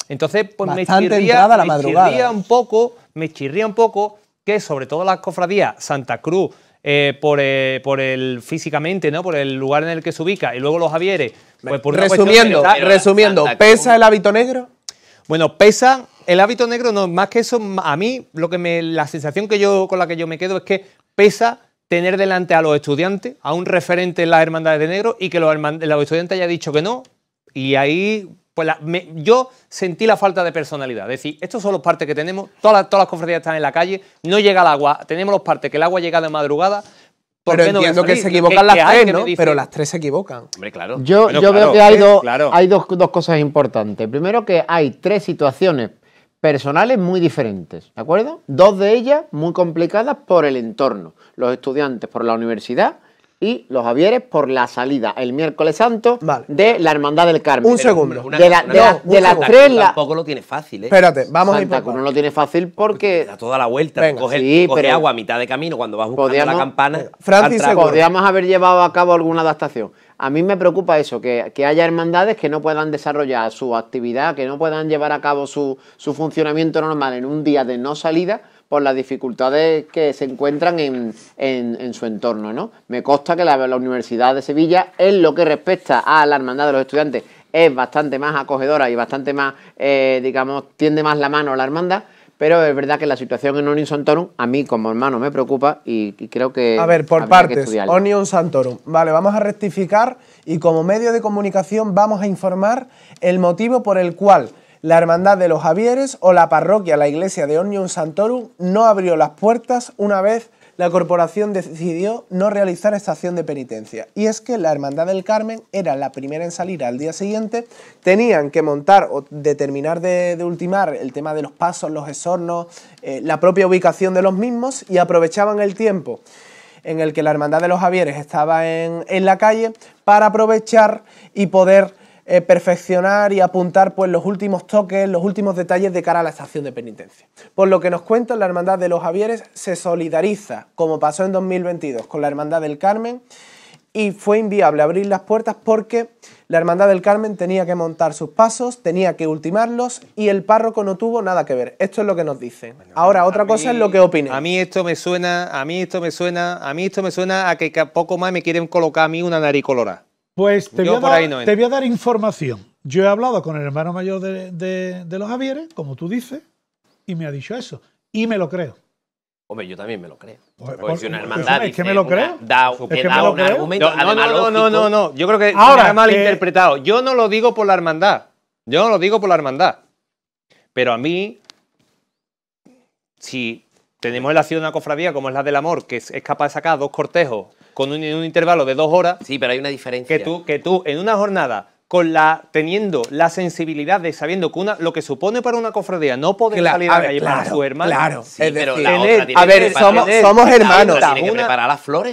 Entonces, pues me, chirría, la me un poco, me chirría un poco que sobre todo las cofradías Santa Cruz, eh, eh, por, el físicamente, ¿no? Por el lugar en el que se ubica y luego los Javieres. Pues por resumiendo, resumiendo, pesa el hábito negro. Bueno, pesa el hábito negro, no, más que eso, a mí lo que me, la sensación que yo, con la que yo me quedo es que pesa tener delante a los estudiantes, a un referente en las hermandades de negro y que los, estudiantes haya dicho que no. Y ahí, pues yo sentí la falta de personalidad. Es decir, estos son los partes que tenemos, todas las, todas conferencias están en la calle, no llega el agua, tenemos los partes que el agua llega de madrugada, pero entiendo que se equivocan las tres, ¿no? Pero las tres se equivocan. Hombre, claro. Yo, veo que hay, dos, cosas importantes. Primero, que hay tres situaciones personales muy diferentes, ¿de acuerdo? Dos de ellas muy complicadas por el entorno, los estudiantes por la universidad y los Javieres por la salida el miércoles santo de la Hermandad del Carmen. Un segundo. de, la, de, las tres. Tampoco lo tiene fácil, ¿eh? Espérate, vamos a ir. no lo tiene fácil porque. Da toda la vuelta, coge, sí, coge agua a mitad de camino cuando vas buscando buscar la campana. Francis, podríamos haber llevado a cabo alguna adaptación. A mí me preocupa eso, que, haya hermandades que no puedan desarrollar su actividad, que no puedan llevar a cabo su, funcionamiento normal en un día de no salida por las dificultades que se encuentran en, su entorno. ¿no? Me consta que la, Universidad de Sevilla, en lo que respecta a la hermandad de los estudiantes, es bastante más acogedora y bastante más, eh, digamos, tiende más la mano a la hermandad pero es verdad que la situación en Onion Santorum a mí como hermano me preocupa y, creo que... A ver, por partes, Onion Santorum. Vale, vamos a rectificar y como medio de comunicación vamos a informar el motivo por el cual la Hermandad de los Javieres o la parroquia, la iglesia de Onion Santorum, no abrió las puertas una vez la corporación decidió no realizar esta acción de penitencia. Y es que la Hermandad del Carmen era la primera en salir al día siguiente, tenían que montar o determinar de, ultimar el tema de los pasos, los exornos, eh, la propia ubicación de los mismos y aprovechaban el tiempo en el que la Hermandad de los Javieres estaba en, en la calle para aprovechar y poder eh, perfeccionar y apuntar pues, los últimos toques, los últimos detalles de cara a la estación de penitencia. Por lo que nos cuenta, la Hermandad de los Javieres se solidariza, como pasó en 2022, con la Hermandad del Carmen y fue inviable abrir las puertas porque la Hermandad del Carmen tenía que montar sus pasos, tenía que ultimarlos y el párroco no tuvo nada que ver. Esto es lo que nos dicen. Ahora, otra cosa es lo que opinan. A mí esto me suena, a mí esto me suena, a mí esto me suena a que poco más me quieren colocar a mí una nariz pues te, voy a, dar, información. Yo he hablado con el hermano mayor de, los Javieres, como tú dices, y me ha dicho eso. Y me lo creo. Hombre, yo también me lo creo. Pues, pues, una pues, hermandad. Es que me lo creo. Da, un argumento. No, no, no, no, Yo creo que Ahora, me ha eh, Yo no lo digo por la hermandad. Yo no lo digo por la hermandad. Pero a mí, si tenemos la ciudad una cofradía como es la del amor, que es, capaz de sacar dos cortejos con un, un intervalo de dos horas. Sí, pero hay una diferencia. Que tú, que tú en una jornada con la, teniendo la sensibilidad de sabiendo que una, lo que supone para una cofradía no poder salir a su hermano. Claro, a ver, somos, hermanos.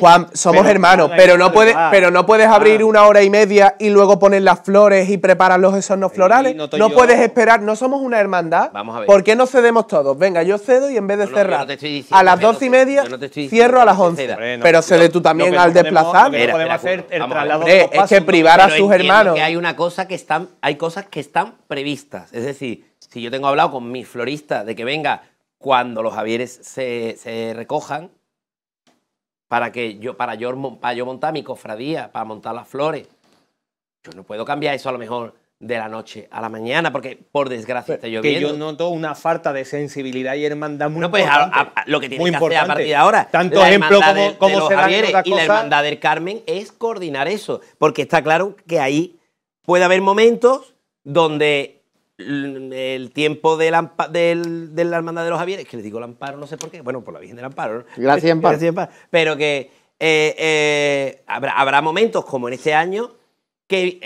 Juan, somos hermanos, pero, no puedes, pero no puedes abrir ah. una hora y media y luego poner las flores y preparar los esornos florales. No, puedes esperar, no somos una hermandad. ¿Por qué no cedemos todos? Venga, yo cedo y en vez de cerrar a las doce y media, cierro a las once. Pero cede tú también al desplazar. Es que privar a sus hermanos cosa que están, hay cosas que están previstas. Es decir, si yo tengo hablado con mi florista de que venga cuando los Javieres se, recojan, para que yo, para yo, montar mi cofradía, para montar las flores, yo no puedo cambiar eso a lo mejor de la noche a la mañana, porque por desgracia está lloviendo. Que yo noto una falta de sensibilidad y hermandad muy pues, importante. lo que tiene que hacer a partir de ahora. Tanto ejemplo como, de, como se Javieres, Y la hermandad del Carmen es coordinar eso, porque está claro que ahí puede haber momentos donde el tiempo del de la Hermandad de los Javieres, que le digo el amparo, no sé por qué, bueno, por la Virgen del Amparo. Gracias, Amparo. Gracias, Pero que eh, eh, habrá, momentos como en este año que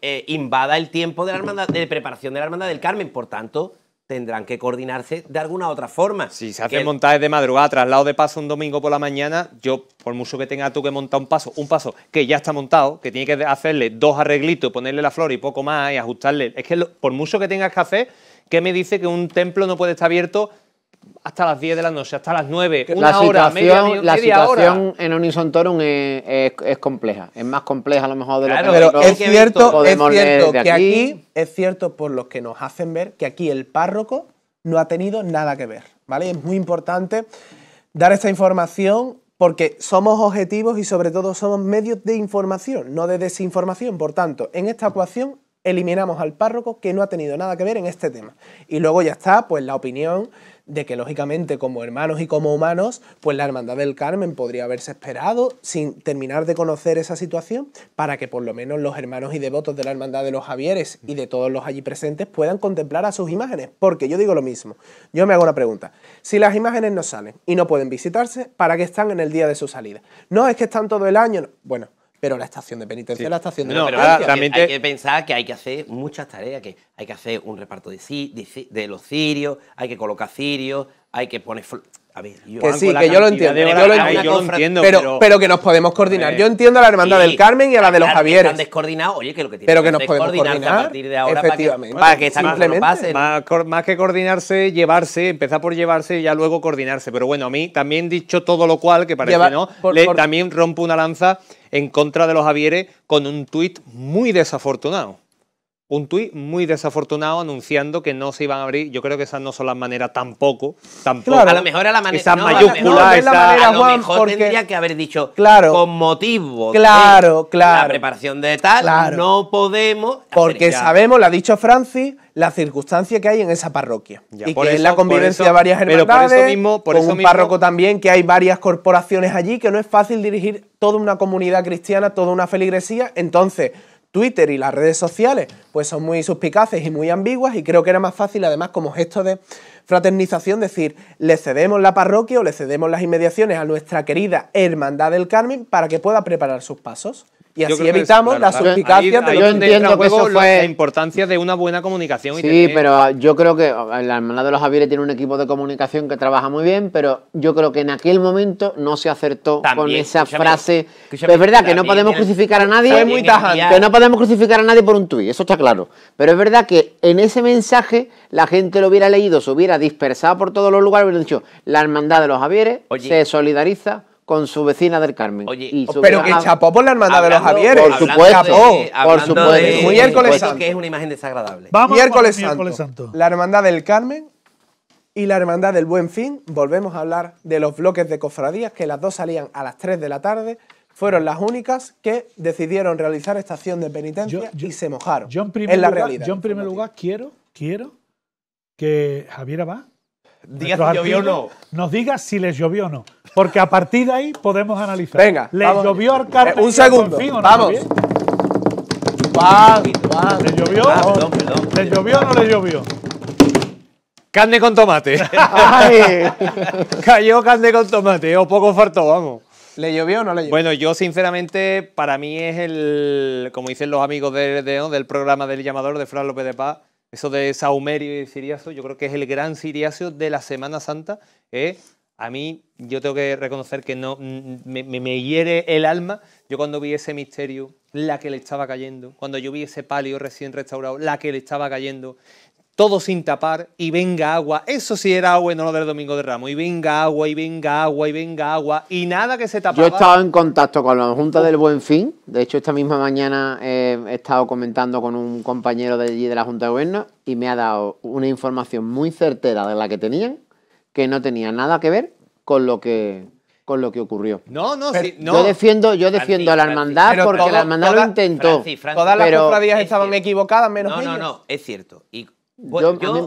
eh, invada el tiempo de la de preparación de la Hermandad del Carmen, por tanto, tendrán que coordinarse de alguna otra forma. Si se hacen montajes de madrugada, traslado de paso un domingo por la mañana, yo, por mucho que tenga tú que montar un paso, un paso que ya está montado, que tiene que hacerle dos arreglitos, ponerle la flor y poco más y ajustarle. Es que por mucho que tengas que hacer, ¿qué me dice que un templo no puede estar abierto hasta las 10 de la noche, hasta las 9, una hora, media, media, La situación en Unison es, compleja, es más compleja a lo mejor de lo que pero es cierto, es cierto que aquí. es cierto por los que nos hacen ver que aquí el párroco no ha tenido nada que ver, ¿vale? Es muy importante dar esta información porque somos objetivos y sobre todo somos medios de información, no de desinformación. Por tanto, en esta ecuación eliminamos al párroco que no ha tenido nada que ver en este tema. Y luego ya está, pues la opinión de que lógicamente como hermanos y como humanos, pues la Hermandad del Carmen podría haberse esperado sin terminar de conocer esa situación para que por lo menos los hermanos y devotos de la Hermandad de los Javieres y de todos los allí presentes puedan contemplar a sus imágenes. Porque yo digo lo mismo, yo me hago una pregunta, si las imágenes no salen y no pueden visitarse, ¿para qué están en el día de su salida? No es que están todo el año, bueno, pero la estación de penitencia es la estación de no, pero Hay que pensar que hay que hacer muchas tareas, que hay que hacer un reparto de, los cirios, hay que colocar cirios, hay que poner... A ver, yo que sí, que yo lo entiendo. Yo lo, entiendo pero, que nos podemos coordinar. Yo entiendo a la hermandad del Carmen y a la de los Javieres. pero que, nos podemos coordinar a partir de ahora para que, para pase. Más, que coordinarse, llevarse, empezar por llevarse y ya luego coordinarse. Pero bueno, a mí también dicho todo lo cual, que parece que no, también rompo una lanza en contra de los Javieres con un tuit muy desafortunado un tuit muy desafortunado anunciando que no se iban a abrir. Yo creo que esas no son las maneras tampoco. tampoco. a lo mejor a la manera. mayúscula, esa. mejor tendría que haber dicho claro, con motivo. Claro, claro. La preparación de tal, no podemos. Porque sabemos, lo ha dicho Francis, la circunstancia que hay en esa parroquia. y por que es la convivencia de varias hermandades, por eso mismo, por con un párroco también, que hay varias corporaciones allí, que no es fácil dirigir toda una comunidad cristiana, toda una feligresía. Entonces Twitter y las redes sociales pues son muy suspicaces y muy ambiguas y creo que era más fácil además como gesto de fraternización decir le cedemos la parroquia o le cedemos las inmediaciones a nuestra querida Hermandad del Carmen para que pueda preparar sus pasos y así evitamos la las la Yo entiendo que eso fue... la importancia de una buena comunicación. Sí, pero yo creo que la hermandad de los Javieres tiene un equipo de comunicación que trabaja muy bien, pero yo creo que en aquel momento no se acertó con esa frase. es verdad que no podemos crucificar a nadie. Que no podemos crucificar a nadie por un tuit, eso está claro. Pero es verdad que en ese mensaje la gente lo hubiera leído, se hubiera dispersado por todos los lugares, hubiera dicho, la hermandad de los Javieres se solidariza con su vecina del Carmen. pero que chapó por la hermandad de los Javieres. Por supuesto. por supuesto. miércoles Santo. es una imagen desagradable. miércoles, Santo. La hermandad del Carmen y la hermandad del Buen Fin. Volvemos a hablar de los bloques de cofradías, que las dos salían a las 3 de la tarde. Fueron las únicas que decidieron realizar esta acción de penitencia y se mojaron. Yo en primer, la lugar, realidad, en primer lugar quiero, quiero que Javiera va. o no. nos diga si les llovió o no. Porque a partir de ahí podemos analizar. Venga. ¿Le llovió al cartel? Eh, un segundo. vamos. ¿Le llovió? ¿Le llovió o no le llovió? Carne con tomate. Cayó carne con tomate, o poco faltó, vamos. ¿Le llovió o no le llovió? Bueno, yo sinceramente, para mí es el, como dicen los amigos de, del programa del llamador de Fran López de Paz, eso de Saumerio y Siriazo, yo creo que es el gran Siriazo de la Semana Santa. ¿eh? a mí yo tengo que reconocer que no mm, me, hiere el alma. Yo cuando vi ese misterio, la que le estaba cayendo, cuando yo vi ese palio recién restaurado, la que le estaba cayendo, todo sin tapar y venga agua. Eso sí era agua no lo del Domingo de Ramos. Y venga agua, y venga agua, y venga agua, y nada que se tapara. Yo he estado en contacto con la Junta del Buen Fin. De hecho, esta misma mañana eh, he estado comentando con un compañero de allí de la Junta de Gobierno y me ha dado una información muy certera de la que tenían que no tenía nada que ver con lo que con lo que ocurrió. No, no, sí, Yo defiendo, yo defiendo a la hermandad porque la hermandad lo intentó. todas las días estaban equivocadas, menos no, No, no, es cierto. Y, pues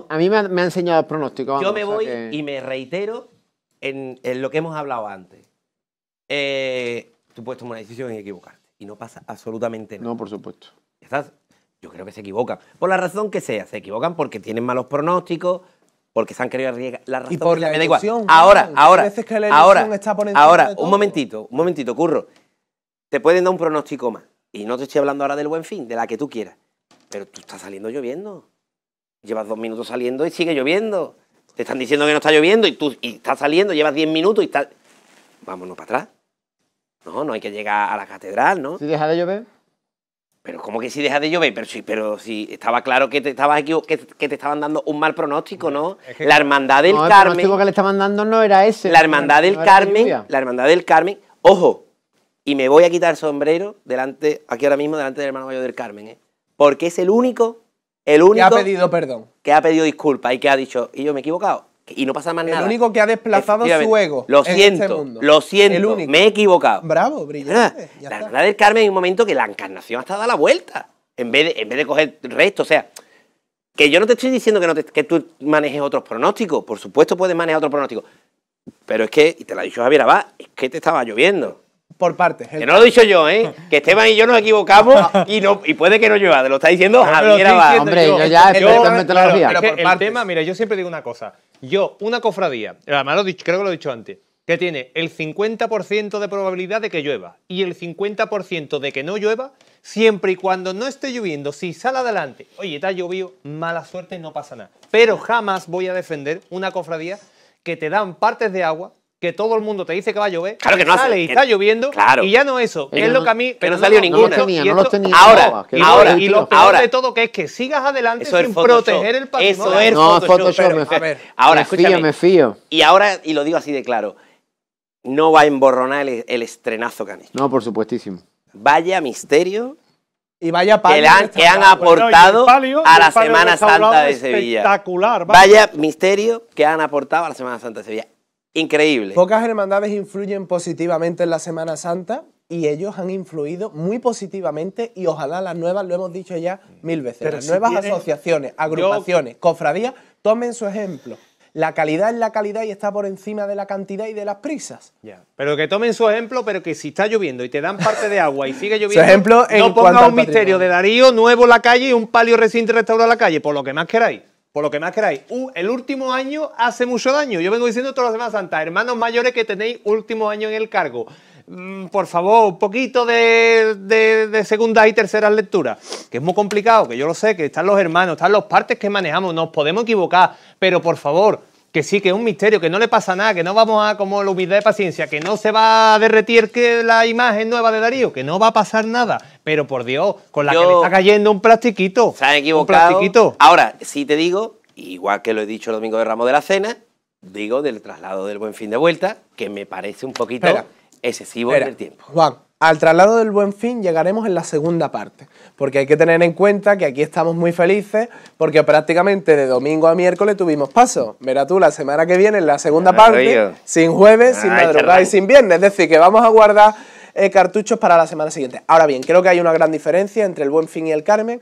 a, mí, me, han enseñado el pronóstico. yo me voy y me reitero en, lo que hemos hablado antes. Eh, tú puedes tomar una decisión y equivocarte y no pasa absolutamente nada. No, por supuesto. ¿Estás? Yo creo que se equivocan. Por la razón que sea, se equivocan porque tienen malos pronósticos, porque se han querido arriesgar. La razón y la me Ahora, ahora, ahora, un momentito, un momentito, curro. Te pueden dar un pronóstico más. Y no te estoy hablando ahora del buen fin, de la que tú quieras. Pero tú estás saliendo lloviendo. Llevas dos minutos saliendo y sigue lloviendo. Te están diciendo que no está lloviendo y tú estás saliendo, llevas diez minutos y estás... Vámonos para atrás. No, no hay que llegar a la catedral, ¿no? Si deja de llover. Pero ¿cómo que si deja de llover? Pero si, pero si estaba claro que te, estabas que, te estaban dando un mal pronóstico, ¿no? la hermandad del no, Carmen... El pronóstico que le estaban dando no era ese. La hermandad del Carmen... La, hermandad del Carmen... Ojo, y me voy a quitar sombrero delante, aquí ahora mismo, delante del hermano mayor del Carmen, ¿eh? Porque es el único, el único... Que ha pedido perdón. Que ha pedido disculpas y que ha dicho, y yo me he equivocado y no pasa más nada. El único que ha desplazado su ego. Lo este siento, lo siento, me he equivocado. Bravo, brillante. La, verdad del Carmen hay un momento que la encarnación hasta da la vuelta, en vez de, en vez de coger resto, o sea, que yo no te estoy diciendo que, no que tú manejes otros pronósticos, por supuesto puedes manejar otros pronósticos, pero es que, y te lo ha dicho Javier Abad, es que te estaba lloviendo por partes. Que no lo he dicho yo, ¿eh? Que Esteban y yo nos equivocamos y no y puede que no llueva. Te lo está diciendo Javier Abad. Hombre, yo, ya que lo la el tema, mira, yo siempre digo una cosa. Yo, una cofradía, además creo que lo he dicho antes, que tiene el 50% de probabilidad de que llueva y el 50% de que no llueva, siempre y cuando no esté lloviendo, si sale adelante, oye, está ha llovido, mala suerte, no pasa nada. Pero jamás voy a defender una cofradía que te dan partes de agua que todo el mundo te dice que va a llover, claro que no sale y está lloviendo, claro. y ya no eso, es lo que a mí... pero no salió no, ninguna. No tenía, y tenía, ahora, ahora, y lo peor de todo que es que sigas adelante sin proteger el patrimonio. Eso es no, Photoshop. Photoshop ahora, me fío, me fío. Y ahora, y lo digo así de claro, no va a emborronar el, estrenazo que han hecho. No, por supuestísimo. Vaya misterio y vaya Que, han, que han, aportado a la Semana Santa de Sevilla. Espectacular. vaya. misterio que han aportado a la Semana Santa de Sevilla increíble. Pocas hermandades influyen positivamente en la Semana Santa y ellos han influido muy positivamente y ojalá las nuevas, lo hemos dicho ya mil veces, Pero nuevas asociaciones, agrupaciones, cofradías, tomen su ejemplo. La calidad es la calidad y está por encima de la cantidad y de las prisas. Ya. Pero que tomen su ejemplo, pero que si está lloviendo y te dan parte de agua y sigue lloviendo, su ejemplo no pongas un misterio de Darío, nuevo la calle y un palio reciente restaurado la calle, por lo que más queráis por lo que más queráis. el último año hace mucho daño. Yo vengo diciendo todas las Semanas Santa, hermanos mayores que tenéis último año en el cargo. Mm, por favor, un poquito de, de, de segunda y tercera lectura, que es muy complicado, que yo lo sé, que están los hermanos, están los partes que manejamos, nos podemos equivocar, pero por favor, que sí, que es un misterio, que no le pasa nada, que no vamos a como la humildad de paciencia, que no se va a derretir que la imagen nueva de Darío, que no va a pasar nada. Pero por Dios, con la que le está cayendo un plastiquito. Se han equivocado. Un plastiquito. Ahora, sí te digo, igual que lo he dicho el domingo de Ramos de la Cena, digo del traslado del buen fin de vuelta, que me parece un poquito excesivo en el tiempo. Juan, al traslado del buen fin llegaremos en la segunda parte, porque hay que tener en cuenta que aquí estamos muy felices, porque prácticamente de domingo a miércoles tuvimos paso. Mira tú, la semana que viene, en la segunda parte, sin jueves, sin ah, madrugada y sin viernes. Es decir, que vamos a guardar eh, cartuchos para la semana siguiente. Ahora bien, creo que hay una gran diferencia entre el buen fin y el Carmen,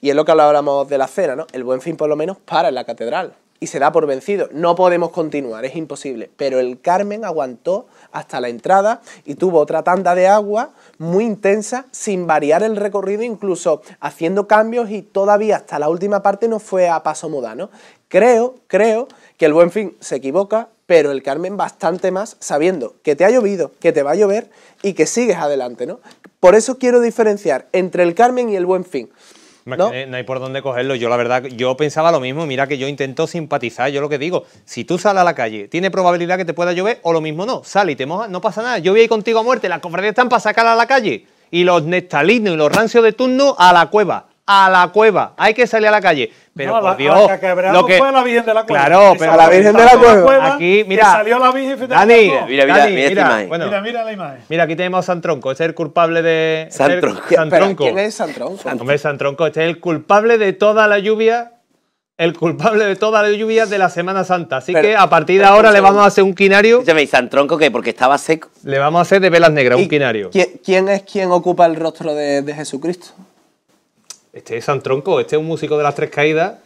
y es lo que hablábamos de la cena, ¿no? El buen fin, por lo menos, para en la catedral y se da por vencido. No podemos continuar, es imposible. Pero el Carmen aguantó hasta la entrada y tuvo otra tanda de agua muy intensa, sin variar el recorrido, incluso haciendo cambios y todavía hasta la última parte no fue a paso modano. Creo, creo que el buen fin se equivoca, pero el Carmen bastante más sabiendo que te ha llovido, que te va a llover y que sigues adelante, ¿no? Por eso quiero diferenciar entre el Carmen y el buen fin. ¿no? hay por dónde cogerlo. Yo la verdad, yo pensaba lo mismo. Mira que yo intento simpatizar. Yo lo que digo, si tú sales a la calle, tiene probabilidad que te pueda llover o lo mismo no. Sale y te no pasa nada. Yo voy contigo a muerte. Las cofradías están para sacar a la calle. Y los nestalinos y los rancios de turno a la cueva a la cueva, hay que salir a la calle. Pero por Dios, que lo fue la Virgen de la Cueva. Claro, pero a la Virgen de la Cueva. Aquí, mira, salió la Virgen de Dani, la Mira, mira, Dani, mira, mira, mira, la imagen. Mira, aquí tenemos a San Tronco, este es el culpable de este San, este Tronco. San Tronco. ¿Quién es San Tronco? Hombre, San Tronco, este es el culpable de toda la lluvia el culpable de toda la lluvia de la Semana Santa. Así que a partir de ahora le vamos a hacer un quinario. Escúchame, San Tronco que porque estaba seco. Le vamos a hacer de velas negras, un quinario. ¿quién, ¿Quién es quien ocupa el rostro de, de Jesucristo? Este es San Tronco, este es un músico de las tres caídas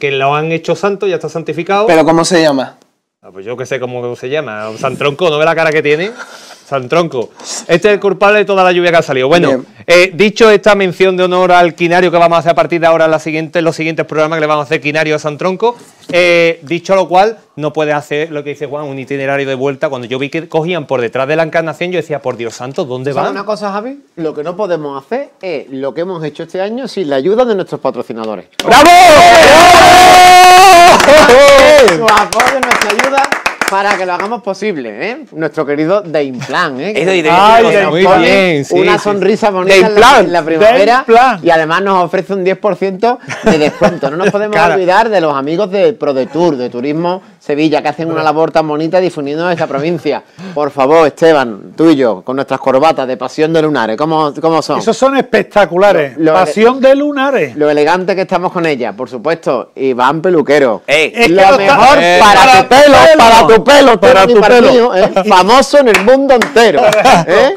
que lo han hecho santo, ya está santificado. ¿Pero cómo se llama? Ah, pues yo qué sé cómo se llama. San Tronco, ¿no ve la cara que tiene? San Tronco. Este es el culpable de toda la lluvia que ha salido. Bueno, eh, dicho esta mención de honor al quinario que vamos a hacer a partir de ahora en, la siguiente, los siguientes programas que le vamos a hacer quinario a San Tronco, eh, dicho lo cual, no puede hacer lo que dice Juan, un itinerario de vuelta. Cuando yo vi que cogían por detrás de la encarnación, yo decía, por Dios santo, ¿dónde van? Una cosa, Javi, lo que no podemos hacer es lo que hemos hecho este año sin la ayuda de nuestros patrocinadores. ¡Bravo! ¡Bravo! ¡Bravo! Su apoyo, nuestra ayuda para que lo hagamos posible, ¿eh? Nuestro querido Plan, ¿eh? Es de Ay, muy una sonrisa bonita en la, en primavera y además nos ofrece un 10% de descuento. No nos podemos olvidar de los amigos de ProDetour, de Turismo Sevilla, que hacen una labor tan bonita difundiendo esta provincia. Por favor, Esteban, tú y yo, con nuestras corbatas de Pasión de Lunares, ¿cómo, son? Esos son espectaculares. pasión de Lunares. Lo elegante que estamos con ella, por supuesto. Iván Peluquero. es lo, mejor para, tu pelo, para tu pelo, para tu pelo. ¿eh? Famoso en el mundo entero. ¿eh?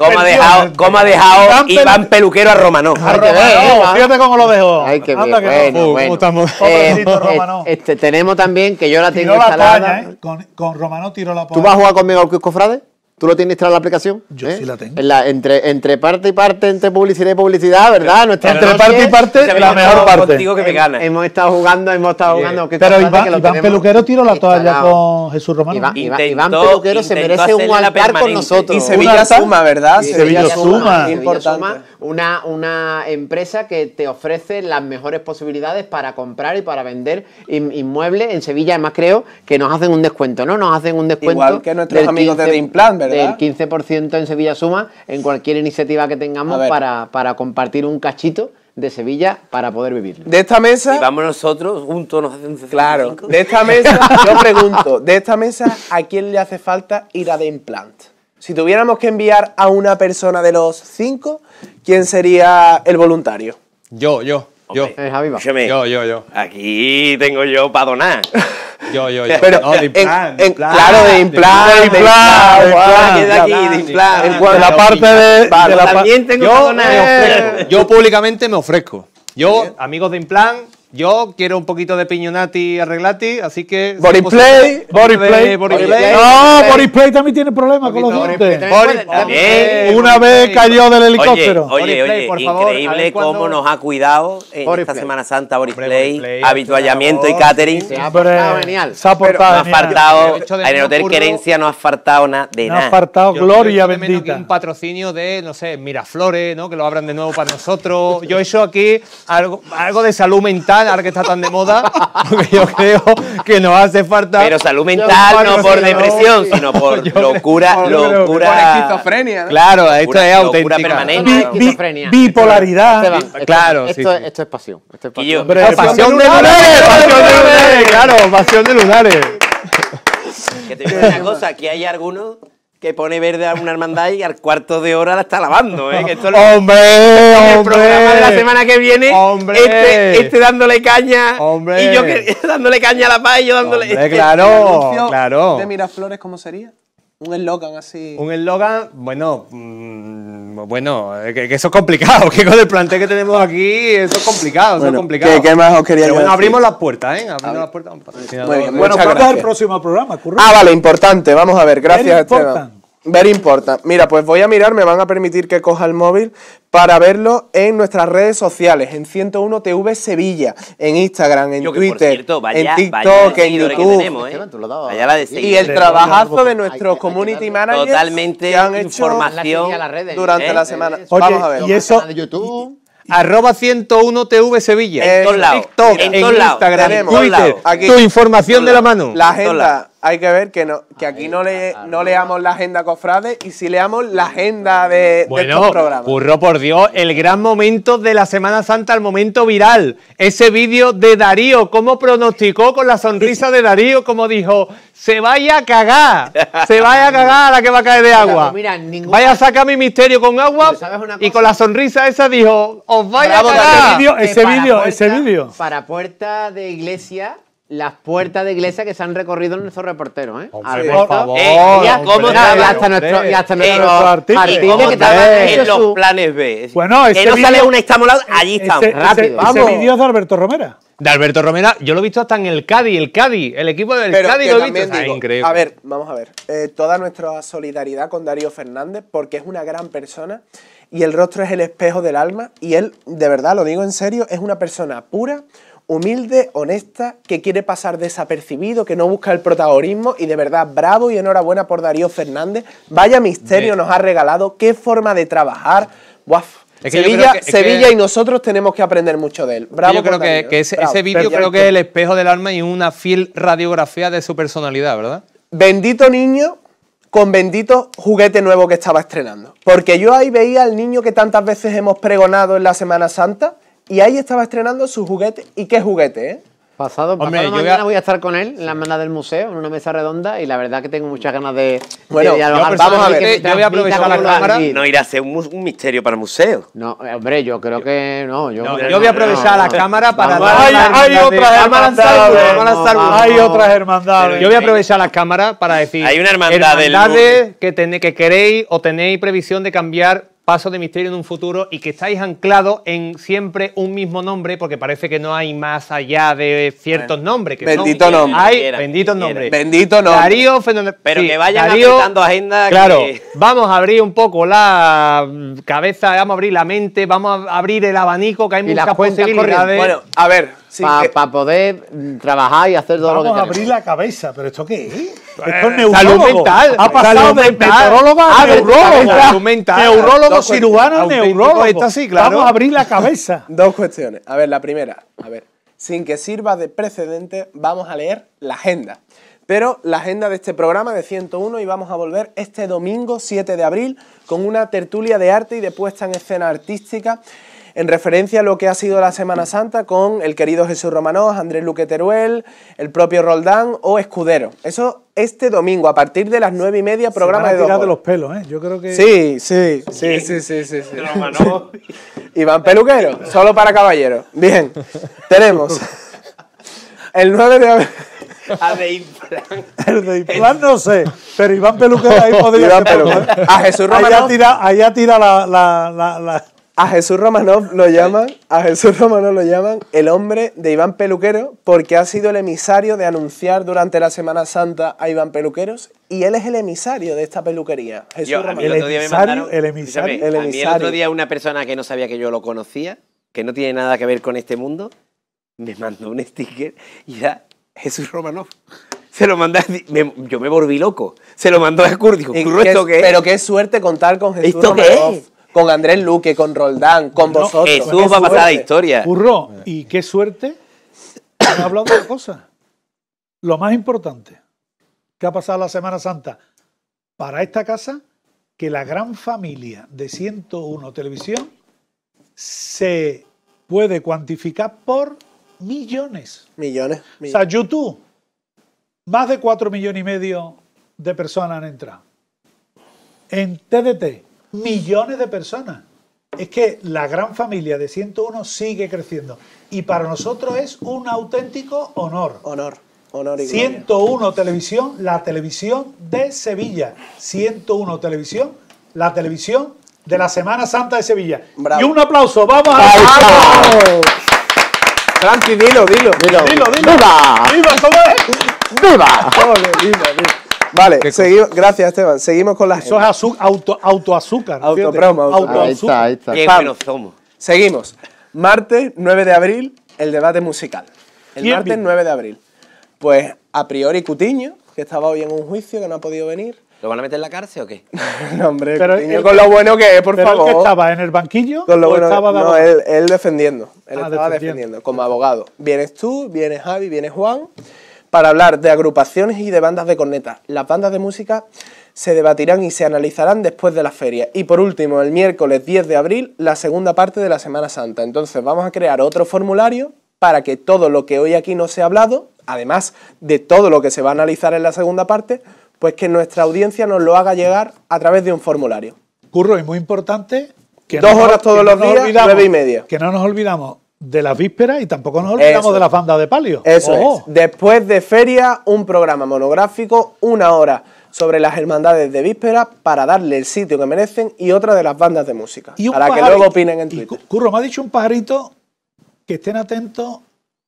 ¿Cómo ha dejado, Iván Peluquero a Romano? Fíjate cómo lo dejó. Ay, qué bien. Bueno, eh, este, tenemos también, que yo la tengo instalada ¿eh? ¿eh? Con, con Romano tiró la puerta. ¿Tú vas a jugar conmigo al Cofrade? ¿Tú lo tienes instalada la aplicación? Yo ¿Eh? sí la tengo. entre, parte y parte, entre publicidad y publicidad, ¿verdad? entre parte y parte, la mejor parte. que me em, gana. Hemos estado jugando, hemos estado jugando. Pero Iván, Peluquero tiro la toalla con Jesús Romano. Iván, Peluquero se merece un altar con nosotros. Y Sevilla suma, ¿verdad? Sevilla, suma. suma. Importante. Suma, una, una empresa que te ofrece las mejores posibilidades para comprar y para vender inmuebles en Sevilla. Además, creo que nos hacen un descuento, ¿no? Nos hacen un descuento. Igual que nuestros amigos de Implant, ¿verdad? El 15% en Sevilla Suma en cualquier iniciativa que tengamos para, compartir un cachito de Sevilla para poder vivir. De esta mesa. Y vamos nosotros juntos, nos hacen Claro, de esta mesa, yo pregunto, de esta mesa, ¿a quién le hace falta ir a The Implant? Si tuviéramos que enviar a una persona de los cinco, ¿quién sería el voluntario? Yo, yo yo. Eh, yo, yo, yo. Aquí tengo yo para donar. Yo, yo, yo. No, de implant, claro, de implant, de implant, de implant, de aquí, de En la parte de, de también tengo para donar. yo públicamente me ofrezco. Yo, eh, amigos de Implan, yo quiero un poquito de piñonati arreglati, así que... Body play, body play, No, body play también tiene problemas con los dientes. Una vez cayó del helicóptero. Oye, oye, increíble cómo nos ha cuidado en eh, esta Semana Santa Boris play, habituallamiento y catering. genial. Se ha portado. faltado, en el Hotel Querencia no ha faltado nada de nada. No ha faltado gloria bendita. un patrocinio de, no sé, Miraflores, ¿no? Que lo abran de nuevo para nosotros. Yo he hecho aquí algo de salud mental ahora que está tan de moda, porque yo creo que no hace falta. Pero salud mental no por depresión, sino por locura, locura. Por esquizofrenia. Claro, esto es auténtica. permanente. Bipolaridad. Claro, Esto es pasión. Esto es pasión. de lunares, pasión de lunares, claro, pasión de lunares. Que te digo una cosa, que hay algunos que pone verde a una hermandad y al cuarto de hora la está lavando. ¿eh? ¡Hombre! el programa de la semana que viene, este, este, dándole caña. y yo dándole caña a la paz y yo dándole. claro, claro. ¿De Miraflores cómo sería? Un eslogan así. Un eslogan, bueno, mm, bueno, que, eso es complicado, que con el plantel que tenemos aquí, eso es complicado, eso es complicado. ¿Qué, qué más os quería bueno, abrimos las puertas, ¿eh? Abrimos las puertas. Bueno, ¿cuál es el próximo programa? Ah, vale, importante, vamos a ver, gracias. Esteban. Very importa Mira, pues voy a mirar, me van a permitir que coja el móvil para verlo en nuestras redes sociales, en 101 TV Sevilla, en Instagram, en Twitter, en TikTok, en YouTube. ¿eh? Este y el trabajazo de nuestros community managers que han hecho información durante la semana. Vamos a ver. Y eso Arroba 101 TV Sevilla. En TikTok, en, Instagram, Twitter. Tu información de la mano. La agenda hay que ver que, no, que ah, aquí no, le, no leamos la agenda cofrade y si leamos la agenda de, bueno, estos programas. por Dios, el gran momento de la Semana Santa, el momento viral. Ese vídeo de Darío, cómo pronosticó con la sonrisa de Darío, cómo dijo, se vaya a cagar, se vaya a cagar a la que va a caer de agua. Pues vaya a sacar mi misterio con agua y con la sonrisa esa dijo, os vaya a cagar. Ese vídeo, ese vídeo. Para puerta de iglesia las puertas de iglesia que se han recorrido nuestros reporteros, ¿eh? por favor. Eh, está, hasta nuestro, hasta artículo. ¿Y que está en los planes B? Bueno, que no sale una estamos allí estamos. rápido. Ese, ese vídeo es de Alberto Romera. De Alberto Romera, yo lo he visto hasta en el Cádiz, el Cádiz, el equipo del Cadi Cádiz lo he visto. Ah, digo, increíble. A ver, vamos a ver. Eh, toda nuestra solidaridad con Darío Fernández, porque es una gran persona y el rostro es el espejo del alma. Y él, de verdad, lo digo en serio, es una persona pura, humilde, honesta, que quiere pasar desapercibido, que no busca el protagonismo y de verdad bravo y enhorabuena por Darío Fernández. Vaya misterio nos ha regalado, qué forma de trabajar. Sevilla, y nosotros tenemos que aprender mucho de él. Bravo yo creo que, ese, ese vídeo creo que es el espejo del alma y una fiel radiografía de su personalidad, ¿verdad? Bendito niño con bendito juguete nuevo que estaba estrenando. Porque yo ahí veía al niño que tantas veces hemos pregonado en la Semana Santa, y ahí estaba estrenando su juguete. ¿Y qué juguete, eh? Pasado, Hombre, mañana voy a... estar con él en la hermandad del museo, en una mesa redonda, y la verdad que tengo muchas ganas de, bueno, Vamos a ver, eh, yo voy a aprovechar la cámara. No ir a ser un, misterio para el museo. No, hombre, yo creo que no. Yo, voy a aprovechar la cámara para... hay, hay, otras hermandades. Hay otras hermandades. Yo voy a aprovechar la cámara para decir... Hay una hermandad del que, que queréis o tenéis previsión de cambiar Paso de Misterio en un futuro y que estáis anclados en siempre un mismo nombre, porque parece que no hay más allá de ciertos nombres. Que bendito nombre. Hay benditos nombres. Bendito nombre. Darío Pero que vayan Darío, agenda. Claro. Vamos a abrir un poco la cabeza, vamos a abrir la mente, vamos a abrir el abanico, que hay muchas posibilidades. Bueno, a ver para eh, poder mm, trabajar y hacer todo lo que Vamos a abrir la cabeza, pero ¿esto qué es? Esto es eh, ah, neurólogo. Salud mental. Ha pasado de meteorólogo a neurólogo. mental. Neurólogo, cirujano, neurólogo. sí, claro. Vamos a abrir la cabeza. Dos cuestiones. A ver, la primera. A ver, sin que sirva de precedente, vamos a leer la agenda. Pero la agenda de este programa de 101 y vamos a volver este domingo 7 de abril con una tertulia de arte y de puesta en escena artística en referencia a lo que ha sido la Semana Santa con el querido Jesús Romanos, Andrés Luque Teruel, el propio Roldán o Escudero. Eso este domingo, a partir de las nueve y media, programa de tirar de los pelos, ¿eh? Yo creo que... Sí, sí, sí, sí, sí, sí. sí. Iván Peluquero, solo para caballeros. Bien, tenemos el 9 de abril... A de Plan El de no sé, pero Iván Peluquero ahí podría... Iván Peluquero. A Jesús Romano Allá tira, la a Jesús Romanov lo llaman, a Jesús Romanov lo llaman el hombre de Iván Peluquero porque ha sido el emisario de anunciar durante la Semana Santa a Iván Peluqueros y él es el emisario de esta peluquería. Jesús Romanov. El, emisario, el emisario, el emisario. el otro día una persona que no sabía que yo lo conocía, que no tiene nada que ver con este mundo, me mandó un sticker y ya Jesús Romanov. Se lo mandó, yo me volví loco. Se lo mandó a Kurt, dijo, ¿esto qué es? Pero qué suerte contar con Jesús ¿Esto Qué es? con Andrés Luque, con Roldán, con vosotros. Jesús va a pasar la historia. Eh. y qué suerte han hablado de cosas. Lo más importante que ha pasado la Semana Santa para esta casa, que la gran familia de 101 Televisión se puede cuantificar por millones. Millones. O sea, YouTube, más de 4 millones y medio de personas han entrado. En TDT, millones de personas. Es que la gran familia de 101 sigue creciendo. Y para nosotros es un auténtico honor. Honor. Honor y 101 Televisión, la televisión de Sevilla. 101 Televisión, la televisión de la Semana Santa de Sevilla. Y un aplauso, vamos a... dilo, dilo. Dilo, dilo. viva viva viva viva viva Vale, seguimos, gracias Esteban. Seguimos con las. Eso es auto, autoazúcar. Autopromo. Auto ahí está, ahí está. somos. Seguimos. Martes 9 de abril, el debate musical. El martes 9 de abril. Pues a priori Cutiño, que estaba hoy en un juicio, que no ha podido venir. ¿Lo van a meter en la cárcel o qué? no, hombre, Cutiño, con lo bueno que es, por favor. ¿Pero que estaba en el banquillo? Con lo estaba no, él, defendiendo. Él ah, estaba defendiendo. como abogado. Vienes tú, vienes Javi, vienes Juan para hablar de agrupaciones y de bandas de cornetas. Las bandas de música se debatirán y se analizarán después de la feria. Y por último, el miércoles 10 de abril, la segunda parte de la Semana Santa. Entonces vamos a crear otro formulario para que todo lo que hoy aquí no se ha hablado, además de todo lo que se va a analizar en la segunda parte, pues que nuestra audiencia nos lo haga llegar a través de un formulario. Curro, es muy importante. Que Dos horas todos los días, y media. Que no nos olvidamos de las vísperas y tampoco nos olvidamos de las bandas de palio. Eso es. Después de feria, un programa monográfico, una hora sobre las hermandades de vísperas para darle el sitio que merecen y otra de las bandas de música. Y para que luego opinen en Twitter. Curro, me ha dicho un pajarito que estén atentos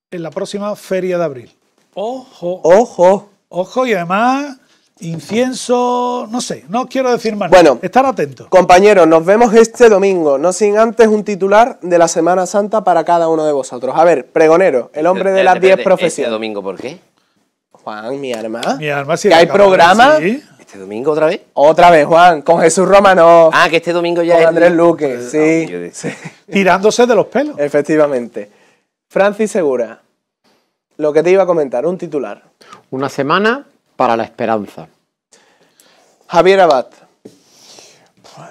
en la próxima feria de abril. Ojo. Ojo. Ojo y además Incienso, no sé, no quiero decir más. Bueno, estar atento, Compañeros, nos vemos este domingo, no sin antes un titular de la Semana Santa para cada uno de vosotros. A ver, pregonero, el hombre de las 10 profecías. ¿Este domingo por qué? Juan, mi arma. Mi arma, sí. hay programa? ¿Este domingo otra vez? Otra vez, Juan, con Jesús Romano. Ah, que este domingo ya con es. Andrés Luque, ah, sí. Ah, Tirándose de los pelos. Efectivamente. Francis Segura, lo que te iba a comentar, un titular. Una semana para la esperanza. Javier Abad.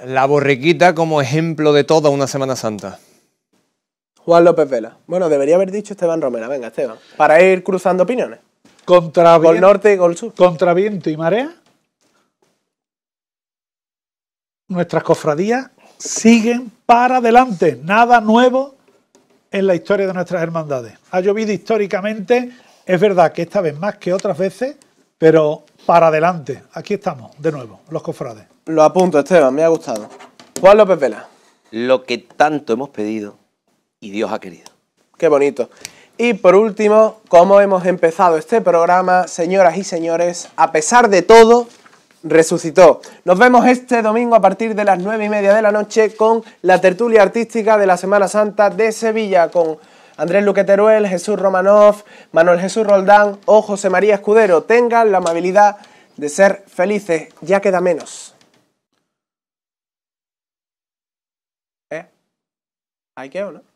La borriquita como ejemplo de toda una Semana Santa. Juan López Vela. Bueno, debería haber dicho Esteban Romero... Venga, Esteban. Para ir cruzando opiniones. Contra el norte y gol sur. Contra viento y marea. Nuestras cofradías siguen para adelante. Nada nuevo en la historia de nuestras hermandades. Ha llovido históricamente. Es verdad que esta vez más que otras veces pero para adelante, aquí estamos, de nuevo, los cofrades. Lo apunto, Esteban, me ha gustado. Juan López Vela. Lo que tanto hemos pedido y Dios ha querido. Qué bonito. Y por último, como hemos empezado este programa, señoras y señores, a pesar de todo, resucitó. Nos vemos este domingo a partir de las nueve y media de la noche con la tertulia artística de la Semana Santa de Sevilla, con Andrés Teruel, Jesús Romanov, Manuel Jesús Roldán o José María Escudero. Tengan la amabilidad de ser felices, ya queda menos. ¿Eh? ¿Hay que o no?